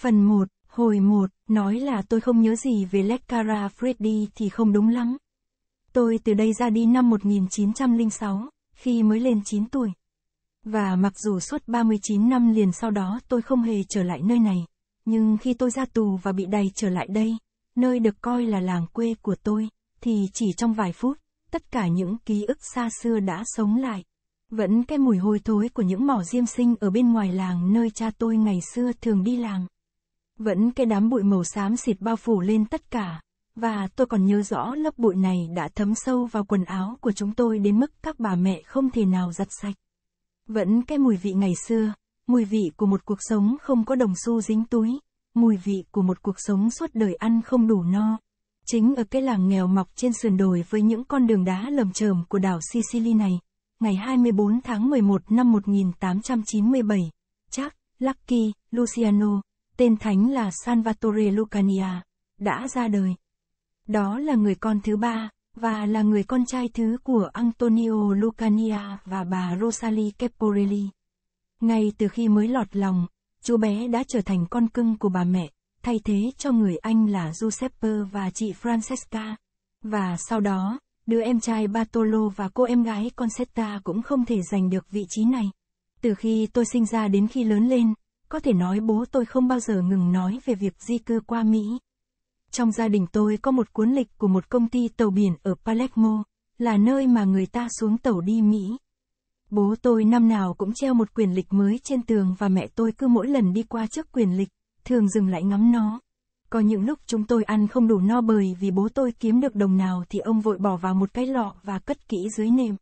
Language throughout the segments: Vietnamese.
Phần 1, hồi 1, nói là tôi không nhớ gì về Leccara Freddy thì không đúng lắm. Tôi từ đây ra đi năm 1906, khi mới lên 9 tuổi. Và mặc dù suốt 39 năm liền sau đó tôi không hề trở lại nơi này, nhưng khi tôi ra tù và bị đày trở lại đây, nơi được coi là làng quê của tôi, thì chỉ trong vài phút, tất cả những ký ức xa xưa đã sống lại. Vẫn cái mùi hôi thối của những mỏ diêm sinh ở bên ngoài làng nơi cha tôi ngày xưa thường đi làm. Vẫn cái đám bụi màu xám xịt bao phủ lên tất cả, và tôi còn nhớ rõ lớp bụi này đã thấm sâu vào quần áo của chúng tôi đến mức các bà mẹ không thể nào giặt sạch. Vẫn cái mùi vị ngày xưa, mùi vị của một cuộc sống không có đồng xu dính túi, mùi vị của một cuộc sống suốt đời ăn không đủ no. Chính ở cái làng nghèo mọc trên sườn đồi với những con đường đá lầm chởm của đảo Sicily này, ngày 24 tháng 11 năm 1897, Jack, Lucky, Luciano, tên thánh là Salvatore Lucania, đã ra đời. Đó là người con thứ ba, và là người con trai thứ của Antonio Lucania và bà Rosalie Caporelli. Ngay từ khi mới lọt lòng, chú bé đã trở thành con cưng của bà mẹ, thay thế cho người anh là Giuseppe và chị Francesca. Và sau đó, đứa em trai Bartolo và cô em gái Concetta cũng không thể giành được vị trí này. Từ khi tôi sinh ra đến khi lớn lên, có thể nói bố tôi không bao giờ ngừng nói về việc di cư qua Mỹ. Trong gia đình tôi có một cuốn lịch của một công ty tàu biển ở Palermo, là nơi mà người ta xuống tàu đi Mỹ. Bố tôi năm nào cũng treo một quyển lịch mới trên tường và mẹ tôi cứ mỗi lần đi qua trước quyển lịch, thường dừng lại ngắm nó. Có những lúc chúng tôi ăn không đủ no bời vì bố tôi kiếm được đồng nào thì ông vội bỏ vào một cái lọ và cất kỹ dưới nệm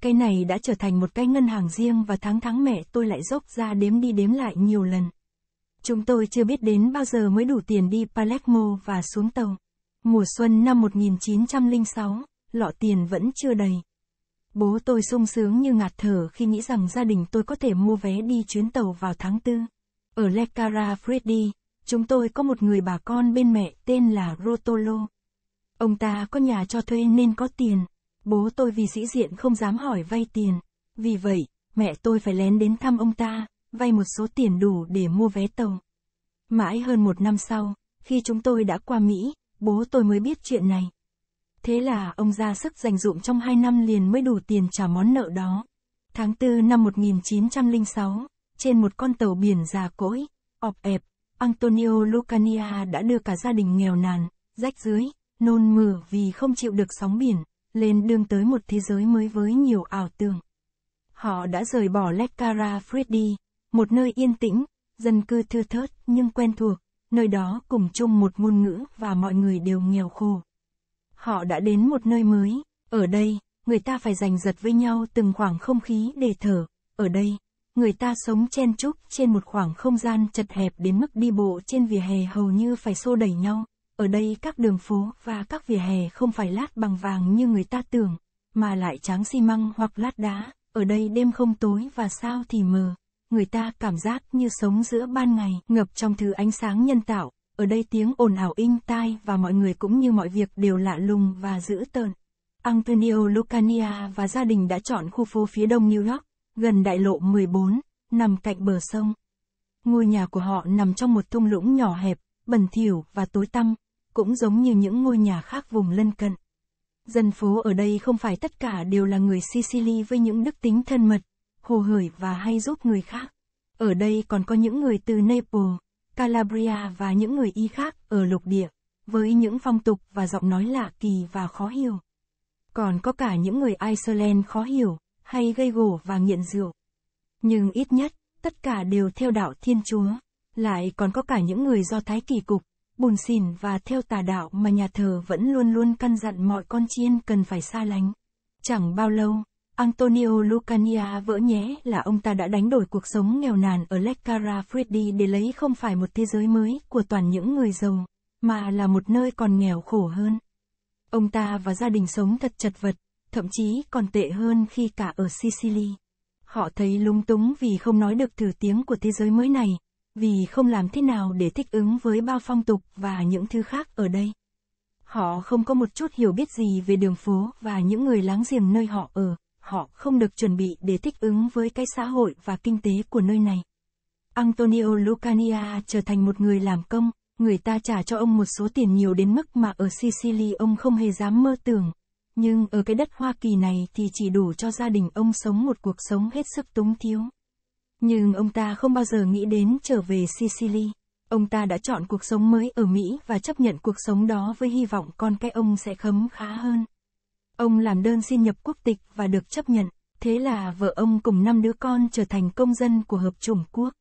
cây này đã trở thành một cái ngân hàng riêng và tháng tháng mẹ tôi lại dốc ra đếm đi đếm lại nhiều lần. Chúng tôi chưa biết đến bao giờ mới đủ tiền đi Palermo và xuống tàu. Mùa xuân năm 1906, lọ tiền vẫn chưa đầy. Bố tôi sung sướng như ngạt thở khi nghĩ rằng gia đình tôi có thể mua vé đi chuyến tàu vào tháng tư. Ở Lecara Freddy, chúng tôi có một người bà con bên mẹ tên là Rotolo. Ông ta có nhà cho thuê nên có tiền, Bố tôi vì sĩ diện không dám hỏi vay tiền. Vì vậy, mẹ tôi phải lén đến thăm ông ta, vay một số tiền đủ để mua vé tàu. Mãi hơn một năm sau, khi chúng tôi đã qua Mỹ, bố tôi mới biết chuyện này. Thế là ông ra sức dành dụm trong hai năm liền mới đủ tiền trả món nợ đó. Tháng 4 năm 1906, trên một con tàu biển già cỗi, ọp ẹp, Antonio Lucania đã đưa cả gia đình nghèo nàn, rách rưới, nôn mửa vì không chịu được sóng biển, lên đương tới một thế giới mới với nhiều ảo tưởng. Họ đã rời bỏ Lekara Freddy, một nơi yên tĩnh, dân cư thưa thớt nhưng quen thuộc, nơi đó cùng chung một ngôn ngữ và mọi người đều nghèo khổ. Họ đã đến một nơi mới, ở đây, người ta phải giành giật với nhau từng khoảng không khí để thở, ở đây, người ta sống chen chúc trên một khoảng không gian chật hẹp đến mức đi bộ trên vỉa hè hầu như phải xô đẩy nhau, ở đây các đường phố và các vỉa hè không phải lát bằng vàng như người ta tưởng, mà lại tráng xi măng hoặc lát đá, ở đây đêm không tối và sao thì mờ, người ta cảm giác như sống giữa ban ngày, ngập trong thứ ánh sáng nhân tạo, ở đây tiếng ồn ào in tai và mọi người cũng như mọi việc đều lạ lùng và dữ tợn. Antonio Lucania và gia đình đã chọn khu phố phía đông New York, gần đại lộ 14, nằm cạnh bờ sông. Ngôi nhà của họ nằm trong một thung lũng nhỏ hẹp, bẩn thỉu và tối tăm, cũng giống như những ngôi nhà khác vùng lân cận. Dân phố ở đây không phải tất cả đều là người Sicily với những đức tính thân mật, hồ hởi và hay giúp người khác. Ở đây còn có những người từ Naples, Calabria và những người Y khác ở lục địa, với những phong tục và giọng nói lạ kỳ và khó hiểu. Còn có cả những người Iceland khó hiểu, hay gây gổ và nghiện rượu. Nhưng ít nhất, tất cả đều theo đạo Thiên Chúa. Lại còn có cả những người do Thái kỳ cục, bùn xỉn và theo tà đạo mà nhà thờ vẫn luôn luôn căn dặn mọi con chiên cần phải xa lánh. Chẳng bao lâu, Antonio Lucania vỡ nhé là ông ta đã đánh đổi cuộc sống nghèo nàn ở Leccara Freddy để lấy không phải một thế giới mới của toàn những người giàu, mà là một nơi còn nghèo khổ hơn. Ông ta và gia đình sống thật chật vật, thậm chí còn tệ hơn khi cả ở Sicily. Họ thấy lúng túng vì không nói được thử tiếng của thế giới mới này, vì không làm thế nào để thích ứng với bao phong tục và những thứ khác ở đây. Họ không có một chút hiểu biết gì về đường phố và những người láng giềng nơi họ ở, họ không được chuẩn bị để thích ứng với cái xã hội và kinh tế của nơi này. Antonio Lucania trở thành một người làm công, người ta trả cho ông một số tiền nhiều đến mức mà ở Sicily ông không hề dám mơ tưởng. Nhưng ở cái đất Hoa Kỳ này thì chỉ đủ cho gia đình ông sống một cuộc sống hết sức túng thiếu. Nhưng ông ta không bao giờ nghĩ đến trở về Sicily. Ông ta đã chọn cuộc sống mới ở Mỹ và chấp nhận cuộc sống đó với hy vọng con cái ông sẽ khấm khá hơn. Ông làm đơn xin nhập quốc tịch và được chấp nhận. Thế là vợ ông cùng năm đứa con trở thành công dân của hợp chủng quốc.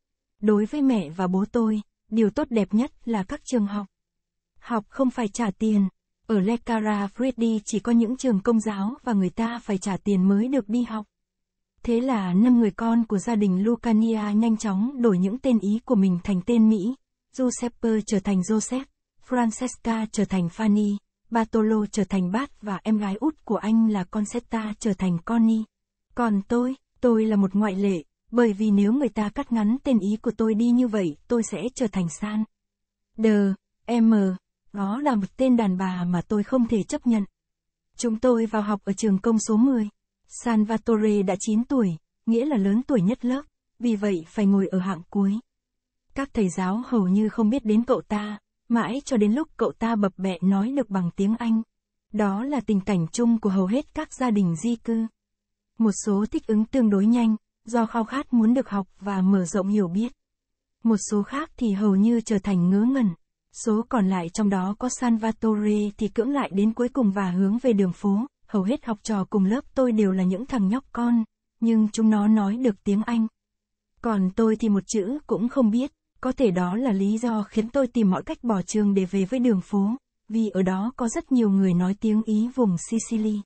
Đối với mẹ và bố tôi, điều tốt đẹp nhất là các trường học. Học không phải trả tiền. Ở Lekara Freddy chỉ có những trường công giáo và người ta phải trả tiền mới được đi học. Thế là năm người con của gia đình Lucania nhanh chóng đổi những tên Ý của mình thành tên Mỹ. Giuseppe trở thành Joseph, Francesca trở thành Fanny, Bartolo trở thành Bart và em gái út của anh là Concetta trở thành Connie. Còn tôi, tôi là một ngoại lệ, bởi vì nếu người ta cắt ngắn tên Ý của tôi đi như vậy, tôi sẽ trở thành San. Đờ, M, đó là một tên đàn bà mà tôi không thể chấp nhận. Chúng tôi vào học ở trường công số 10. Salvatore đã 9 tuổi, nghĩa là lớn tuổi nhất lớp, vì vậy phải ngồi ở hạng cuối. Các thầy giáo hầu như không biết đến cậu ta, mãi cho đến lúc cậu ta bập bẹ nói được bằng tiếng Anh. Đó là tình cảnh chung của hầu hết các gia đình di cư. Một số thích ứng tương đối nhanh, do khao khát muốn được học và mở rộng hiểu biết. Một số khác thì hầu như trở thành ngớ ngẩn. Số còn lại trong đó có Salvatore thì cưỡng lại đến cuối cùng và hướng về đường phố, hầu hết học trò cùng lớp tôi đều là những thằng nhóc con, nhưng chúng nó nói được tiếng Anh. Còn tôi thì một chữ cũng không biết, có thể đó là lý do khiến tôi tìm mọi cách bỏ trường để về với đường phố, vì ở đó có rất nhiều người nói tiếng Ý vùng Sicily.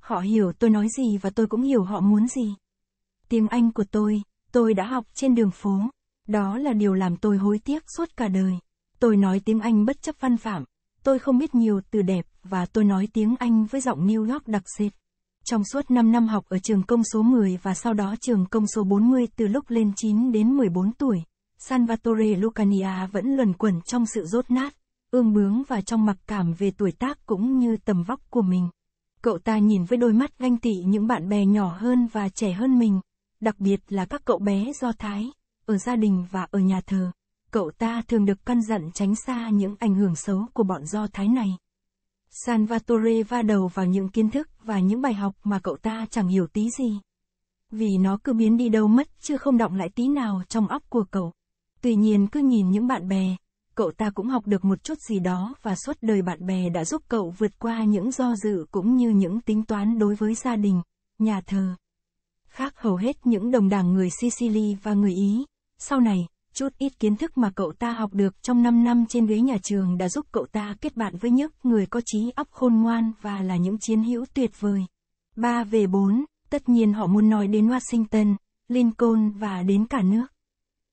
Họ hiểu tôi nói gì và tôi cũng hiểu họ muốn gì. Tiếng Anh của tôi, tôi đã học trên đường phố, đó là điều làm tôi hối tiếc suốt cả đời. Tôi nói tiếng Anh bất chấp văn phạm, Tôi không biết nhiều từ đẹp, và tôi nói tiếng Anh với giọng New York đặc biệt Trong suốt 5 năm học ở trường công số 10 và sau đó trường công số 40 từ lúc lên 9 đến 14 tuổi, Salvatore Lucania vẫn luẩn quẩn trong sự rốt nát, ương bướng và trong mặc cảm về tuổi tác cũng như tầm vóc của mình. Cậu ta nhìn với đôi mắt ganh tị những bạn bè nhỏ hơn và trẻ hơn mình, đặc biệt là các cậu bé Do Thái, ở gia đình và ở nhà thờ. Cậu ta thường được căn dặn tránh xa những ảnh hưởng xấu của bọn do thái này. Salvatore va đầu vào những kiến thức và những bài học mà cậu ta chẳng hiểu tí gì. Vì nó cứ biến đi đâu mất chứ không động lại tí nào trong óc của cậu. Tuy nhiên cứ nhìn những bạn bè, cậu ta cũng học được một chút gì đó và suốt đời bạn bè đã giúp cậu vượt qua những do dự cũng như những tính toán đối với gia đình, nhà thờ. Khác hầu hết những đồng đảng người Sicily và người Ý, sau này, Chút ít kiến thức mà cậu ta học được trong 5 năm trên ghế nhà trường đã giúp cậu ta kết bạn với những người có trí óc khôn ngoan và là những chiến hữu tuyệt vời. ba về bốn tất nhiên họ muốn nói đến Washington, Lincoln và đến cả nước.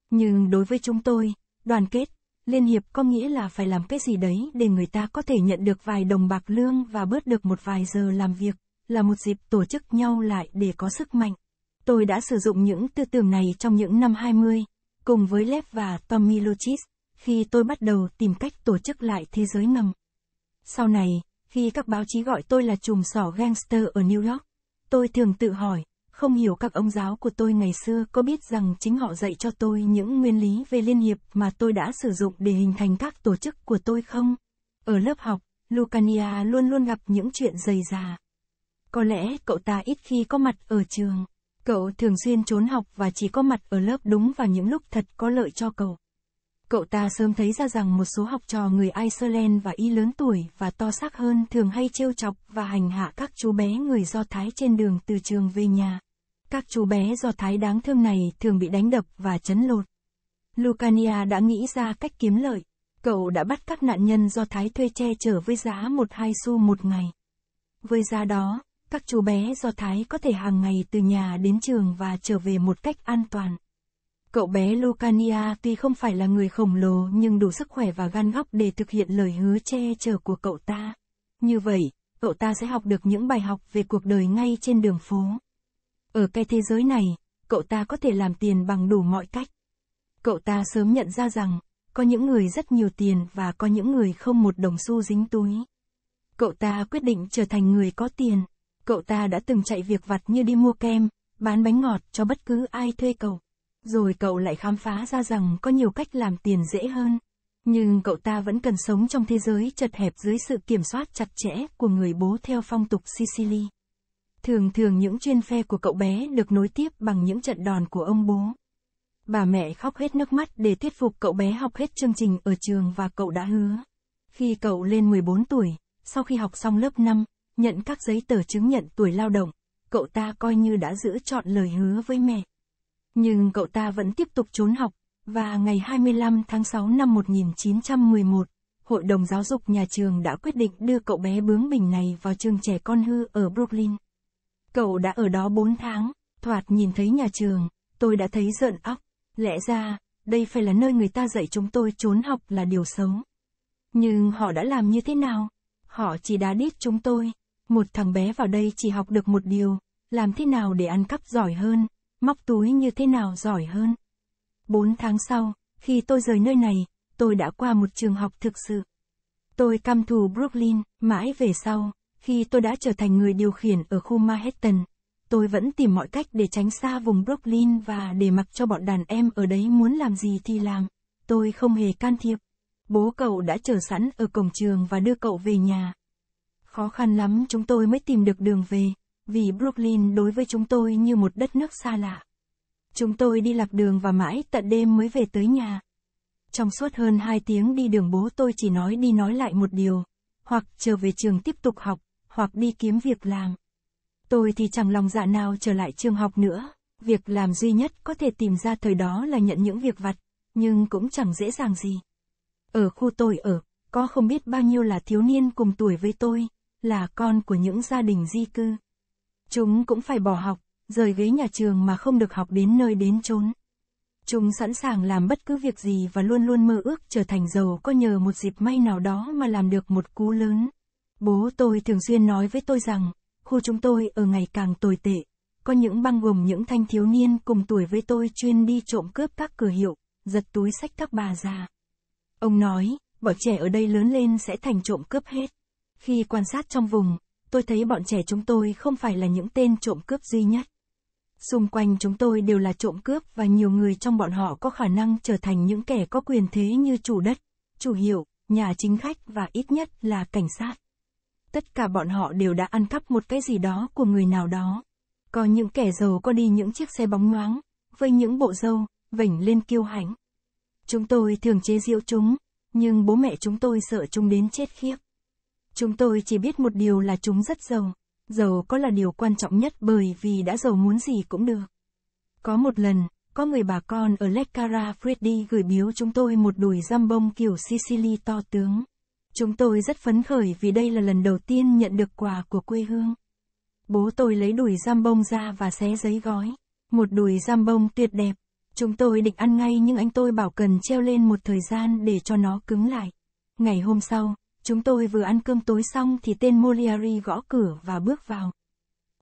Nhưng đối với chúng tôi, đoàn kết, liên hiệp có nghĩa là phải làm cái gì đấy để người ta có thể nhận được vài đồng bạc lương và bớt được một vài giờ làm việc, là một dịp tổ chức nhau lại để có sức mạnh. Tôi đã sử dụng những tư tưởng này trong những năm 20, Cùng với Lev và Tommy Lochis, khi tôi bắt đầu tìm cách tổ chức lại thế giới ngầm. Sau này, khi các báo chí gọi tôi là chùm sỏ gangster ở New York, tôi thường tự hỏi, không hiểu các ông giáo của tôi ngày xưa có biết rằng chính họ dạy cho tôi những nguyên lý về liên hiệp mà tôi đã sử dụng để hình thành các tổ chức của tôi không? Ở lớp học, Lucania luôn luôn gặp những chuyện dày già. Có lẽ cậu ta ít khi có mặt ở trường. Cậu thường xuyên trốn học và chỉ có mặt ở lớp đúng vào những lúc thật có lợi cho cậu. Cậu ta sớm thấy ra rằng một số học trò người Iceland và y lớn tuổi và to xác hơn thường hay trêu chọc và hành hạ các chú bé người Do Thái trên đường từ trường về nhà. Các chú bé Do Thái đáng thương này thường bị đánh đập và chấn lột. Lucania đã nghĩ ra cách kiếm lợi. Cậu đã bắt các nạn nhân Do Thái thuê che chở với giá 1-2 xu một ngày. Với giá đó, các chú bé Do Thái có thể hàng ngày từ nhà đến trường và trở về một cách an toàn. Cậu bé Lucania tuy không phải là người khổng lồ nhưng đủ sức khỏe và gan góc để thực hiện lời hứa che chở của cậu ta. Như vậy, cậu ta sẽ học được những bài học về cuộc đời ngay trên đường phố. Ở cái thế giới này, cậu ta có thể làm tiền bằng đủ mọi cách. Cậu ta sớm nhận ra rằng, có những người rất nhiều tiền và có những người không một đồng xu dính túi. Cậu ta quyết định trở thành người có tiền. Cậu ta đã từng chạy việc vặt như đi mua kem, bán bánh ngọt cho bất cứ ai thuê cậu. Rồi cậu lại khám phá ra rằng có nhiều cách làm tiền dễ hơn. Nhưng cậu ta vẫn cần sống trong thế giới chật hẹp dưới sự kiểm soát chặt chẽ của người bố theo phong tục Sicily. Thường thường những chuyên phe của cậu bé được nối tiếp bằng những trận đòn của ông bố. Bà mẹ khóc hết nước mắt để thuyết phục cậu bé học hết chương trình ở trường và cậu đã hứa. Khi cậu lên 14 tuổi, sau khi học xong lớp 5, nhận các giấy tờ chứng nhận tuổi lao động, cậu ta coi như đã giữ trọn lời hứa với mẹ. Nhưng cậu ta vẫn tiếp tục trốn học, và ngày 25 tháng 6 năm 1911, Hội đồng Giáo dục nhà trường đã quyết định đưa cậu bé bướng bỉnh này vào trường trẻ con hư ở Brooklyn. Cậu đã ở đó 4 tháng, thoạt nhìn thấy nhà trường, tôi đã thấy rợn óc, lẽ ra, đây phải là nơi người ta dạy chúng tôi trốn học là điều sống. Nhưng họ đã làm như thế nào? Họ chỉ đá đít chúng tôi, một thằng bé vào đây chỉ học được một điều, làm thế nào để ăn cắp giỏi hơn, móc túi như thế nào giỏi hơn. Bốn tháng sau, khi tôi rời nơi này, tôi đã qua một trường học thực sự. Tôi căm thù Brooklyn, mãi về sau, khi tôi đã trở thành người điều khiển ở khu Manhattan, tôi vẫn tìm mọi cách để tránh xa vùng Brooklyn và để mặc cho bọn đàn em ở đấy muốn làm gì thì làm. Tôi không hề can thiệp. Bố cậu đã chờ sẵn ở cổng trường và đưa cậu về nhà. Khó khăn lắm chúng tôi mới tìm được đường về, vì Brooklyn đối với chúng tôi như một đất nước xa lạ. Chúng tôi đi lạc đường và mãi tận đêm mới về tới nhà. Trong suốt hơn 2 tiếng đi đường bố tôi chỉ nói đi nói lại một điều, hoặc trở về trường tiếp tục học, hoặc đi kiếm việc làm. Tôi thì chẳng lòng dạ nào trở lại trường học nữa, việc làm duy nhất có thể tìm ra thời đó là nhận những việc vặt, nhưng cũng chẳng dễ dàng gì. Ở khu tôi ở, có không biết bao nhiêu là thiếu niên cùng tuổi với tôi, là con của những gia đình di cư. Chúng cũng phải bỏ học, rời ghế nhà trường mà không được học đến nơi đến chốn. Chúng sẵn sàng làm bất cứ việc gì và luôn luôn mơ ước trở thành giàu có nhờ một dịp may nào đó mà làm được một cú lớn. Bố tôi thường xuyên nói với tôi rằng, khu chúng tôi ở ngày càng tồi tệ. Có những băng gồm những thanh thiếu niên cùng tuổi với tôi chuyên đi trộm cướp các cửa hiệu, giật túi sách các bà già. Ông nói, bọn trẻ ở đây lớn lên sẽ thành trộm cướp hết. Khi quan sát trong vùng, tôi thấy bọn trẻ chúng tôi không phải là những tên trộm cướp duy nhất. Xung quanh chúng tôi đều là trộm cướp và nhiều người trong bọn họ có khả năng trở thành những kẻ có quyền thế như chủ đất, chủ hiệu, nhà chính khách và ít nhất là cảnh sát. Tất cả bọn họ đều đã ăn cắp một cái gì đó của người nào đó. Có những kẻ giàu có đi những chiếc xe bóng nhoáng, với những bộ râu, vểnh lên kiêu hãnh. Chúng tôi thường chế giễu chúng, nhưng bố mẹ chúng tôi sợ chúng đến chết khiếp. Chúng tôi chỉ biết một điều là chúng rất giàu. Giàu có là điều quan trọng nhất bởi vì đã giàu muốn gì cũng được. Có một lần, có người bà con ở Lekara Freddy gửi biếu chúng tôi một đùi giam bông kiểu Sicily to tướng. Chúng tôi rất phấn khởi vì đây là lần đầu tiên nhận được quà của quê hương. Bố tôi lấy đùi giam bông ra và xé giấy gói. Một đùi giam bông tuyệt đẹp. Chúng tôi định ăn ngay nhưng anh tôi bảo cần treo lên một thời gian để cho nó cứng lại. Ngày hôm sau, Chúng tôi vừa ăn cơm tối xong thì tên Moliari gõ cửa và bước vào.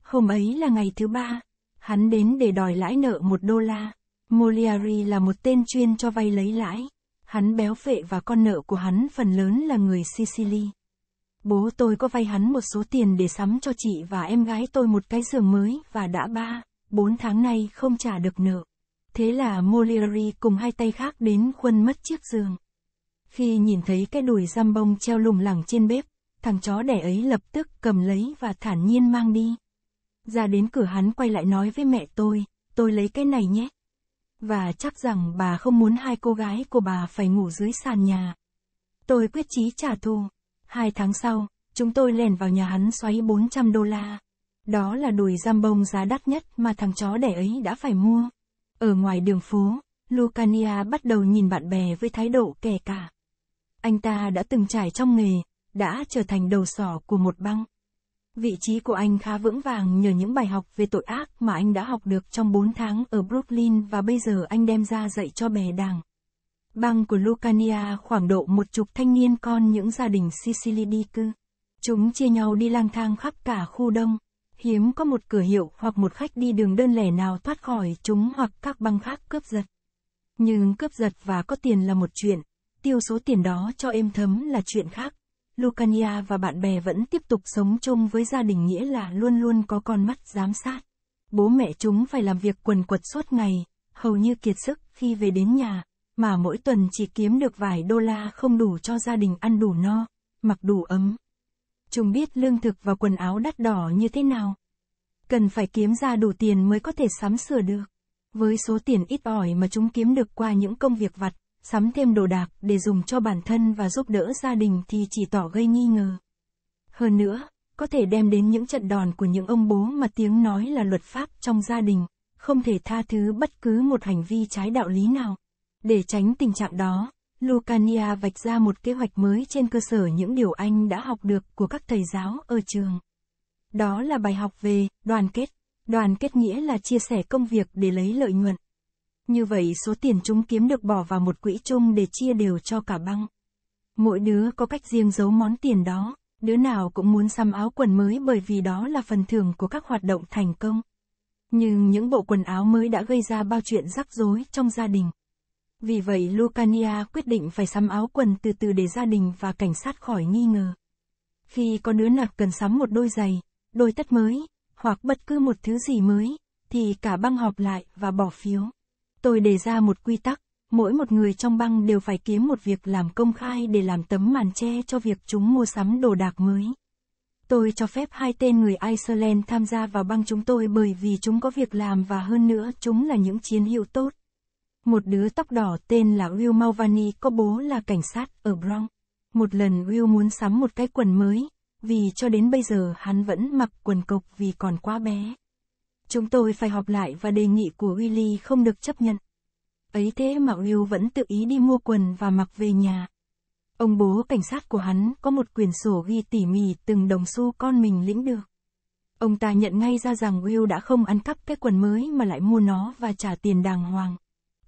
Hôm ấy là ngày thứ ba. Hắn đến để đòi lãi nợ một đô la. Moliari là một tên chuyên cho vay lấy lãi. Hắn béo phệ và con nợ của hắn phần lớn là người Sicily. Bố tôi có vay hắn một số tiền để sắm cho chị và em gái tôi một cái giường mới và đã ba, bốn tháng nay không trả được nợ. Thế là Molieri cùng hai tay khác đến khuân mất chiếc giường. Khi nhìn thấy cái đùi giam bông treo lủng lẳng trên bếp, thằng chó đẻ ấy lập tức cầm lấy và thản nhiên mang đi. Ra đến cửa hắn quay lại nói với mẹ tôi, tôi lấy cái này nhé. Và chắc rằng bà không muốn hai cô gái của bà phải ngủ dưới sàn nhà. Tôi quyết chí trả thù. Hai tháng sau, chúng tôi lèn vào nhà hắn xoáy 400 đô la. Đó là đùi giam bông giá đắt nhất mà thằng chó đẻ ấy đã phải mua. Ở ngoài đường phố, Lucania bắt đầu nhìn bạn bè với thái độ kẻ cả. Anh ta đã từng trải trong nghề, đã trở thành đầu sỏ của một băng. Vị trí của anh khá vững vàng nhờ những bài học về tội ác mà anh đã học được trong 4 tháng ở Brooklyn và bây giờ anh đem ra dạy cho bè đảng. băng của Lucania khoảng độ một chục thanh niên con những gia đình Sicily đi cư. Chúng chia nhau đi lang thang khắp cả khu đông. Hiếm có một cửa hiệu hoặc một khách đi đường đơn lẻ nào thoát khỏi chúng hoặc các băng khác cướp giật. Nhưng cướp giật và có tiền là một chuyện, tiêu số tiền đó cho êm thấm là chuyện khác. Lucania và bạn bè vẫn tiếp tục sống chung với gia đình nghĩa là luôn luôn có con mắt giám sát. Bố mẹ chúng phải làm việc quần quật suốt ngày, hầu như kiệt sức khi về đến nhà, mà mỗi tuần chỉ kiếm được vài đô la không đủ cho gia đình ăn đủ no, mặc đủ ấm. Chúng biết lương thực và quần áo đắt đỏ như thế nào. Cần phải kiếm ra đủ tiền mới có thể sắm sửa được. Với số tiền ít ỏi mà chúng kiếm được qua những công việc vặt, sắm thêm đồ đạc để dùng cho bản thân và giúp đỡ gia đình thì chỉ tỏ gây nghi ngờ. Hơn nữa, có thể đem đến những trận đòn của những ông bố mà tiếng nói là luật pháp trong gia đình, không thể tha thứ bất cứ một hành vi trái đạo lý nào. Để tránh tình trạng đó, Lucania vạch ra một kế hoạch mới trên cơ sở những điều anh đã học được của các thầy giáo ở trường. Đó là bài học về đoàn kết. Đoàn kết nghĩa là chia sẻ công việc để lấy lợi nhuận. Như vậy số tiền chúng kiếm được bỏ vào một quỹ chung để chia đều cho cả băng. Mỗi đứa có cách riêng giấu món tiền đó, đứa nào cũng muốn xăm áo quần mới bởi vì đó là phần thưởng của các hoạt động thành công. Nhưng những bộ quần áo mới đã gây ra bao chuyện rắc rối trong gia đình. Vì vậy Lucania quyết định phải sắm áo quần từ từ để gia đình và cảnh sát khỏi nghi ngờ. Khi có đứa nào cần sắm một đôi giày, đôi tất mới, hoặc bất cứ một thứ gì mới, thì cả băng họp lại và bỏ phiếu. Tôi đề ra một quy tắc, mỗi một người trong băng đều phải kiếm một việc làm công khai để làm tấm màn che cho việc chúng mua sắm đồ đạc mới. Tôi cho phép hai tên người Iceland tham gia vào băng chúng tôi bởi vì chúng có việc làm và hơn nữa chúng là những chiến hữu tốt. Một đứa tóc đỏ tên là Will Malvani có bố là cảnh sát ở Bronx. Một lần Will muốn sắm một cái quần mới, vì cho đến bây giờ hắn vẫn mặc quần cộc vì còn quá bé. Chúng tôi phải họp lại và đề nghị của Willy không được chấp nhận. Ấy thế mà Will vẫn tự ý đi mua quần và mặc về nhà. Ông bố cảnh sát của hắn có một quyển sổ ghi tỉ mỉ từng đồng xu con mình lĩnh được. Ông ta nhận ngay ra rằng Will đã không ăn cắp cái quần mới mà lại mua nó và trả tiền đàng hoàng.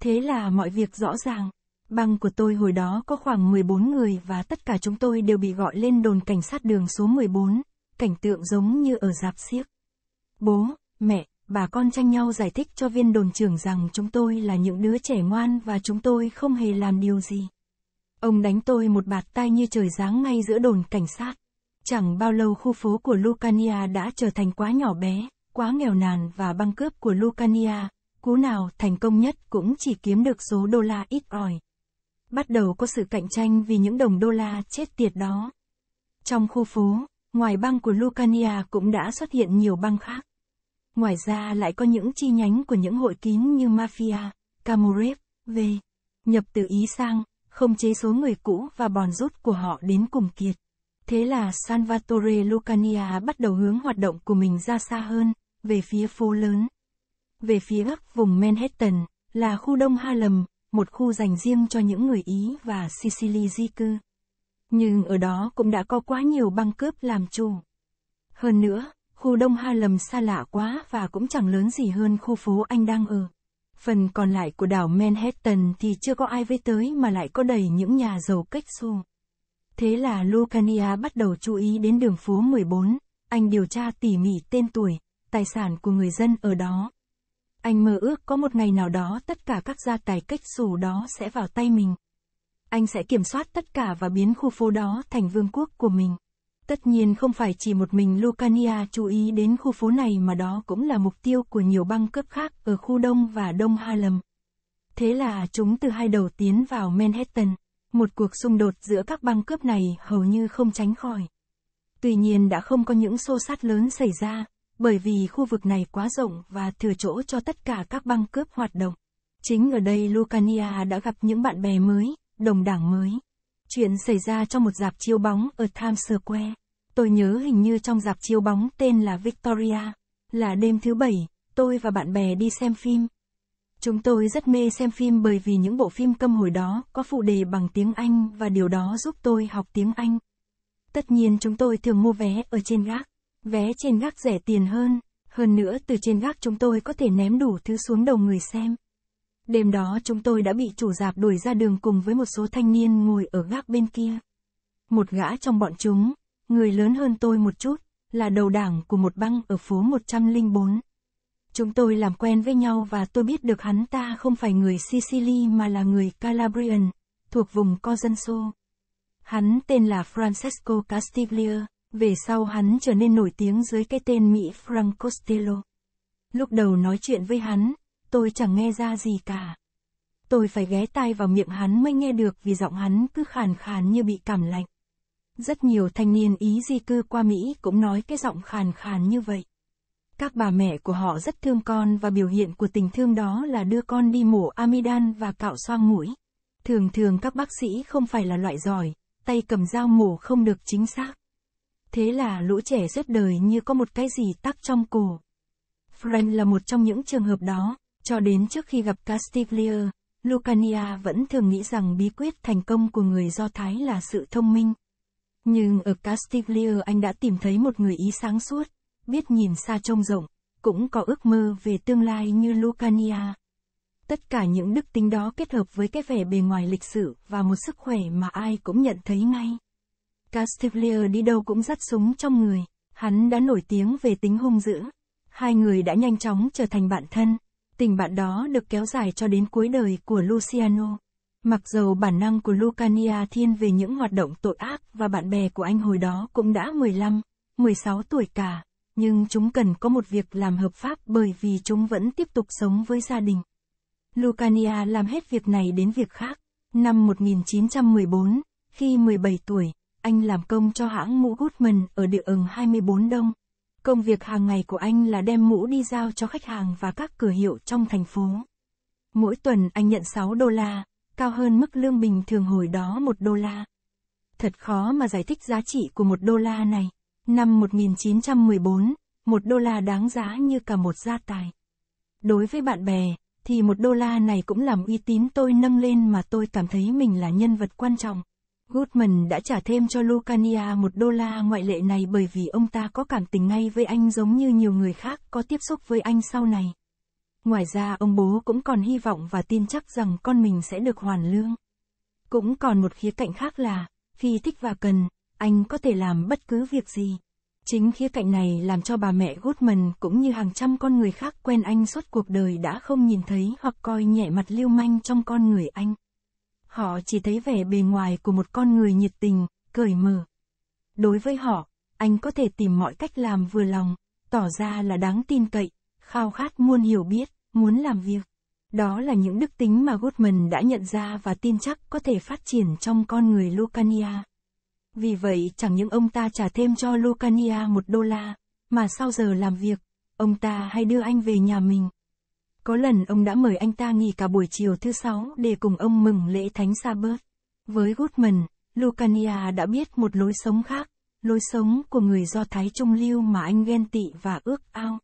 Thế là mọi việc rõ ràng. Băng của tôi hồi đó có khoảng 14 người và tất cả chúng tôi đều bị gọi lên đồn cảnh sát đường số 14, cảnh tượng giống như ở dạp xiếc. Bố, mẹ, bà con tranh nhau giải thích cho viên đồn trưởng rằng chúng tôi là những đứa trẻ ngoan và chúng tôi không hề làm điều gì. Ông đánh tôi một bạt tay như trời giáng ngay giữa đồn cảnh sát. Chẳng bao lâu khu phố của Lucania đã trở thành quá nhỏ bé, quá nghèo nàn và băng cướp của Lucania, cú nào thành công nhất cũng chỉ kiếm được số đô la ít ỏi. Bắt đầu có sự cạnh tranh vì những đồng đô la chết tiệt đó. Trong khu phố, ngoài băng của Lucania cũng đã xuất hiện nhiều băng khác. Ngoài ra lại có những chi nhánh của những hội kín như Mafia, Camorep, V. Nhập từ Ý sang, không chế số người cũ và bòn rút của họ đến cùng kiệt. Thế là Salvatore Lucania bắt đầu hướng hoạt động của mình ra xa hơn, về phía phố lớn. Về phía bắc vùng Manhattan, là khu đông Harlem, một khu dành riêng cho những người Ý và Sicily di cư. Nhưng ở đó cũng đã có quá nhiều băng cướp làm chủ. Hơn nữa, Khu Đông Ha Lầm xa lạ quá và cũng chẳng lớn gì hơn khu phố anh đang ở. Phần còn lại của đảo Manhattan thì chưa có ai với tới mà lại có đầy những nhà giàu cách xô. Thế là Lucania bắt đầu chú ý đến đường phố 14, anh điều tra tỉ mỉ tên tuổi, tài sản của người dân ở đó. Anh mơ ước có một ngày nào đó tất cả các gia tài cách xù đó sẽ vào tay mình. Anh sẽ kiểm soát tất cả và biến khu phố đó thành vương quốc của mình. Tất nhiên không phải chỉ một mình Lucania chú ý đến khu phố này mà đó cũng là mục tiêu của nhiều băng cướp khác ở khu Đông và Đông Harlem. Thế là chúng từ hai đầu tiến vào Manhattan. Một cuộc xung đột giữa các băng cướp này hầu như không tránh khỏi. Tuy nhiên đã không có những xô sát lớn xảy ra, bởi vì khu vực này quá rộng và thừa chỗ cho tất cả các băng cướp hoạt động. Chính ở đây Lucania đã gặp những bạn bè mới, đồng đảng mới. Chuyện xảy ra trong một dạp chiếu bóng ở Times Square. Tôi nhớ hình như trong dạp chiếu bóng tên là Victoria. Là đêm thứ bảy, tôi và bạn bè đi xem phim. Chúng tôi rất mê xem phim bởi vì những bộ phim câm hồi đó có phụ đề bằng tiếng Anh và điều đó giúp tôi học tiếng Anh. Tất nhiên chúng tôi thường mua vé ở trên gác. Vé trên gác rẻ tiền hơn, hơn nữa từ trên gác chúng tôi có thể ném đủ thứ xuống đầu người xem. Đêm đó chúng tôi đã bị chủ dạp đuổi ra đường cùng với một số thanh niên ngồi ở gác bên kia. Một gã trong bọn chúng, người lớn hơn tôi một chút, là đầu đảng của một băng ở phố 104. Chúng tôi làm quen với nhau và tôi biết được hắn ta không phải người Sicily mà là người Calabrian, thuộc vùng Cosenso. Hắn tên là Francesco Castiglia, về sau hắn trở nên nổi tiếng dưới cái tên Mỹ Frank Costello. Lúc đầu nói chuyện với hắn, tôi chẳng nghe ra gì cả. Tôi phải ghé tai vào miệng hắn mới nghe được vì giọng hắn cứ khàn khàn như bị cảm lạnh. Rất nhiều thanh niên Ý di cư qua Mỹ cũng nói cái giọng khàn khàn như vậy. Các bà mẹ của họ rất thương con và biểu hiện của tình thương đó là đưa con đi mổ amidan và cạo xoang mũi. Thường thường các bác sĩ không phải là loại giỏi, tay cầm dao mổ không được chính xác. Thế là lũ trẻ suốt đời như có một cái gì tắc trong cổ. Frank là một trong những trường hợp đó. Cho đến trước khi gặp Castiglier, Lucania vẫn thường nghĩ rằng bí quyết thành công của người Do Thái là sự thông minh. Nhưng ở Castiglier anh đã tìm thấy một người ý sáng suốt, biết nhìn xa trông rộng, cũng có ước mơ về tương lai như Lucania. Tất cả những đức tính đó kết hợp với cái vẻ bề ngoài lịch sự và một sức khỏe mà ai cũng nhận thấy ngay. Castiglier đi đâu cũng dắt súng trong người, hắn đã nổi tiếng về tính hung dữ. Hai người đã nhanh chóng trở thành bạn thân. Tình bạn đó được kéo dài cho đến cuối đời của Luciano. Mặc dù bản năng của Lucania thiên về những hoạt động tội ác và bạn bè của anh hồi đó cũng đã 15, 16 tuổi cả, nhưng chúng cần có một việc làm hợp pháp bởi vì chúng vẫn tiếp tục sống với gia đình. Lucania làm hết việc này đến việc khác. Năm 1914, khi 17 tuổi, anh làm công cho hãng mũ Goodman ở địa ừng 24 Đông. Công việc hàng ngày của anh là đem mũ đi giao cho khách hàng và các cửa hiệu trong thành phố. Mỗi tuần anh nhận 6 đô la, cao hơn mức lương bình thường hồi đó 1 đô la. Thật khó mà giải thích giá trị của 1 đô la này. Năm 1914, 1 đô la đáng giá như cả một gia tài. Đối với bạn bè, thì 1 đô la này cũng làm uy tín tôi nâng lên mà tôi cảm thấy mình là nhân vật quan trọng. Goodman đã trả thêm cho Lucania một đô la ngoại lệ này bởi vì ông ta có cảm tình ngay với anh giống như nhiều người khác có tiếp xúc với anh sau này. Ngoài ra ông bố cũng còn hy vọng và tin chắc rằng con mình sẽ được hoàn lương. Cũng còn một khía cạnh khác là, khi thích và cần, anh có thể làm bất cứ việc gì. Chính khía cạnh này làm cho bà mẹ Goodman cũng như hàng trăm con người khác quen anh suốt cuộc đời đã không nhìn thấy hoặc coi nhẹ mặt lưu manh trong con người anh họ chỉ thấy vẻ bề ngoài của một con người nhiệt tình, cởi mở. Đối với họ, anh có thể tìm mọi cách làm vừa lòng, tỏ ra là đáng tin cậy, khao khát muốn hiểu biết, muốn làm việc. Đó là những đức tính mà Goodman đã nhận ra và tin chắc có thể phát triển trong con người Lucania. Vì vậy chẳng những ông ta trả thêm cho Lucania một đô la, mà sau giờ làm việc, ông ta hay đưa anh về nhà mình. Có lần ông đã mời anh ta nghỉ cả buổi chiều thứ sáu để cùng ông mừng lễ Thánh Sa Bớt. Với Goodman, Lucania đã biết một lối sống khác, lối sống của người Do Thái Trung Lưu mà anh ghen tị và ước ao.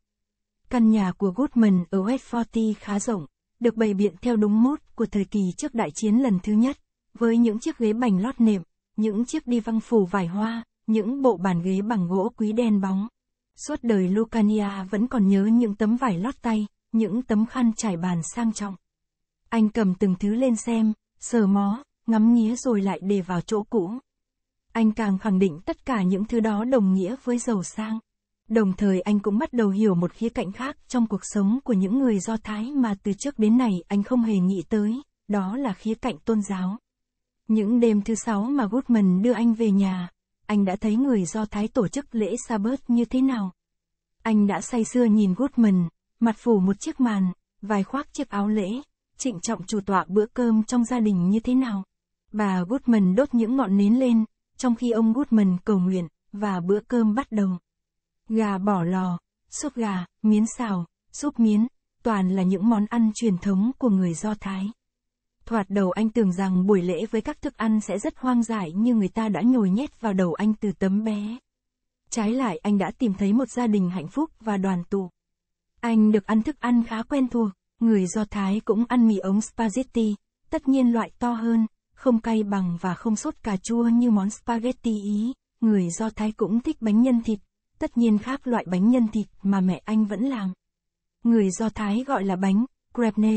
Căn nhà của Goodman ở Westforty khá rộng, được bày biện theo đúng mốt của thời kỳ trước đại chiến lần thứ nhất, với những chiếc ghế bành lót nệm, những chiếc đi văng phủ vải hoa, những bộ bàn ghế bằng gỗ quý đen bóng. Suốt đời Lucania vẫn còn nhớ những tấm vải lót tay, những tấm khăn trải bàn sang trọng. Anh cầm từng thứ lên xem, sờ mó, ngắm nghía rồi lại để vào chỗ cũ. Anh càng khẳng định tất cả những thứ đó đồng nghĩa với giàu sang. Đồng thời anh cũng bắt đầu hiểu một khía cạnh khác trong cuộc sống của những người Do Thái mà từ trước đến nay anh không hề nghĩ tới, đó là khía cạnh tôn giáo. Những đêm thứ sáu mà Goodman đưa anh về nhà, anh đã thấy người Do Thái tổ chức lễ Sabbath như thế nào. Anh đã say sưa nhìn Goodman, mặt phủ một chiếc màn, vài khoác chiếc áo lễ, trịnh trọng chủ tọa bữa cơm trong gia đình như thế nào. Bà Goodman đốt những ngọn nến lên, trong khi ông Goodman cầu nguyện, và bữa cơm bắt đầu. Gà bỏ lò, súp gà, miến xào, súp miến, toàn là những món ăn truyền thống của người Do Thái. Thoạt đầu anh tưởng rằng buổi lễ với các thức ăn sẽ rất hoang dại như người ta đã nhồi nhét vào đầu anh từ tấm bé. Trái lại anh đã tìm thấy một gia đình hạnh phúc và đoàn tụ. Anh được ăn thức ăn khá quen thuộc, người Do Thái cũng ăn mì ống spaghetti, tất nhiên loại to hơn, không cay bằng và không sốt cà chua như món spaghetti Ý, người Do Thái cũng thích bánh nhân thịt, tất nhiên khác loại bánh nhân thịt mà mẹ anh vẫn làm. Người Do Thái gọi là bánh, krepne.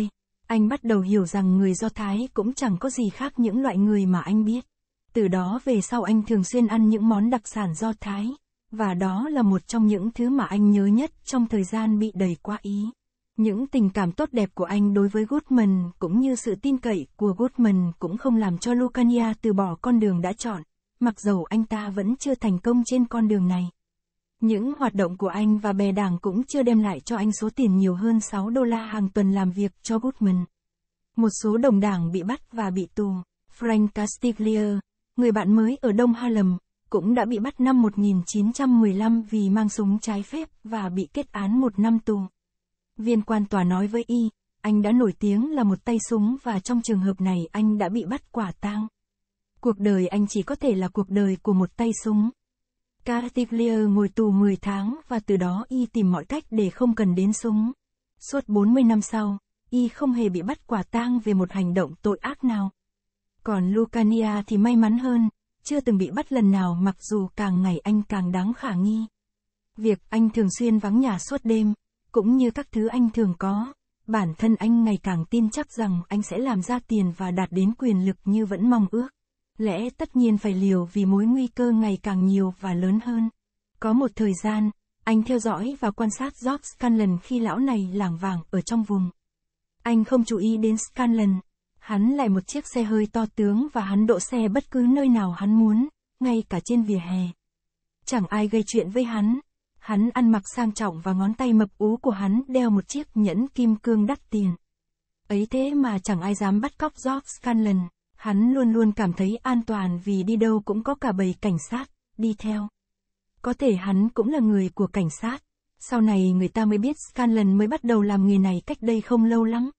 Anh bắt đầu hiểu rằng người Do Thái cũng chẳng có gì khác những loại người mà anh biết. Từ đó về sau anh thường xuyên ăn những món đặc sản Do Thái. Và đó là một trong những thứ mà anh nhớ nhất trong thời gian bị đầy quá ý. Những tình cảm tốt đẹp của anh đối với Goodman cũng như sự tin cậy của Goodman cũng không làm cho Lucania từ bỏ con đường đã chọn, mặc dầu anh ta vẫn chưa thành công trên con đường này. Những hoạt động của anh và bè đảng cũng chưa đem lại cho anh số tiền nhiều hơn 6 đô la hàng tuần làm việc cho Goodman. Một số đồng đảng bị bắt và bị tù. Frank Castiglier, người bạn mới ở Đông Harlem, cũng đã bị bắt năm 1915 vì mang súng trái phép và bị kết án một năm tù. Viên quan tòa nói với y, anh đã nổi tiếng là một tay súng và trong trường hợp này anh đã bị bắt quả tang. Cuộc đời anh chỉ có thể là cuộc đời của một tay súng. Cartier ngồi tù 10 tháng và từ đó y tìm mọi cách để không cần đến súng. Suốt 40 năm sau, y không hề bị bắt quả tang về một hành động tội ác nào. Còn Lucania thì may mắn hơn, chưa từng bị bắt lần nào mặc dù càng ngày anh càng đáng khả nghi. Việc anh thường xuyên vắng nhà suốt đêm, cũng như các thứ anh thường có, bản thân anh ngày càng tin chắc rằng anh sẽ làm ra tiền và đạt đến quyền lực như vẫn mong ước. Lẽ tất nhiên phải liều vì mối nguy cơ ngày càng nhiều và lớn hơn. Có một thời gian, anh theo dõi và quan sát Job Scanlon khi lão này lảng vảng ở trong vùng. Anh không chú ý đến Scanlon, Hắn lại một chiếc xe hơi to tướng và hắn đỗ xe bất cứ nơi nào hắn muốn, ngay cả trên vỉa hè. Chẳng ai gây chuyện với hắn. Hắn ăn mặc sang trọng và ngón tay mập ú của hắn đeo một chiếc nhẫn kim cương đắt tiền. Ấy thế mà chẳng ai dám bắt cóc George Scanlon. Hắn luôn luôn cảm thấy an toàn vì đi đâu cũng có cả bầy cảnh sát, đi theo. Có thể hắn cũng là người của cảnh sát. Sau này người ta mới biết Scanlon mới bắt đầu làm nghề này cách đây không lâu lắm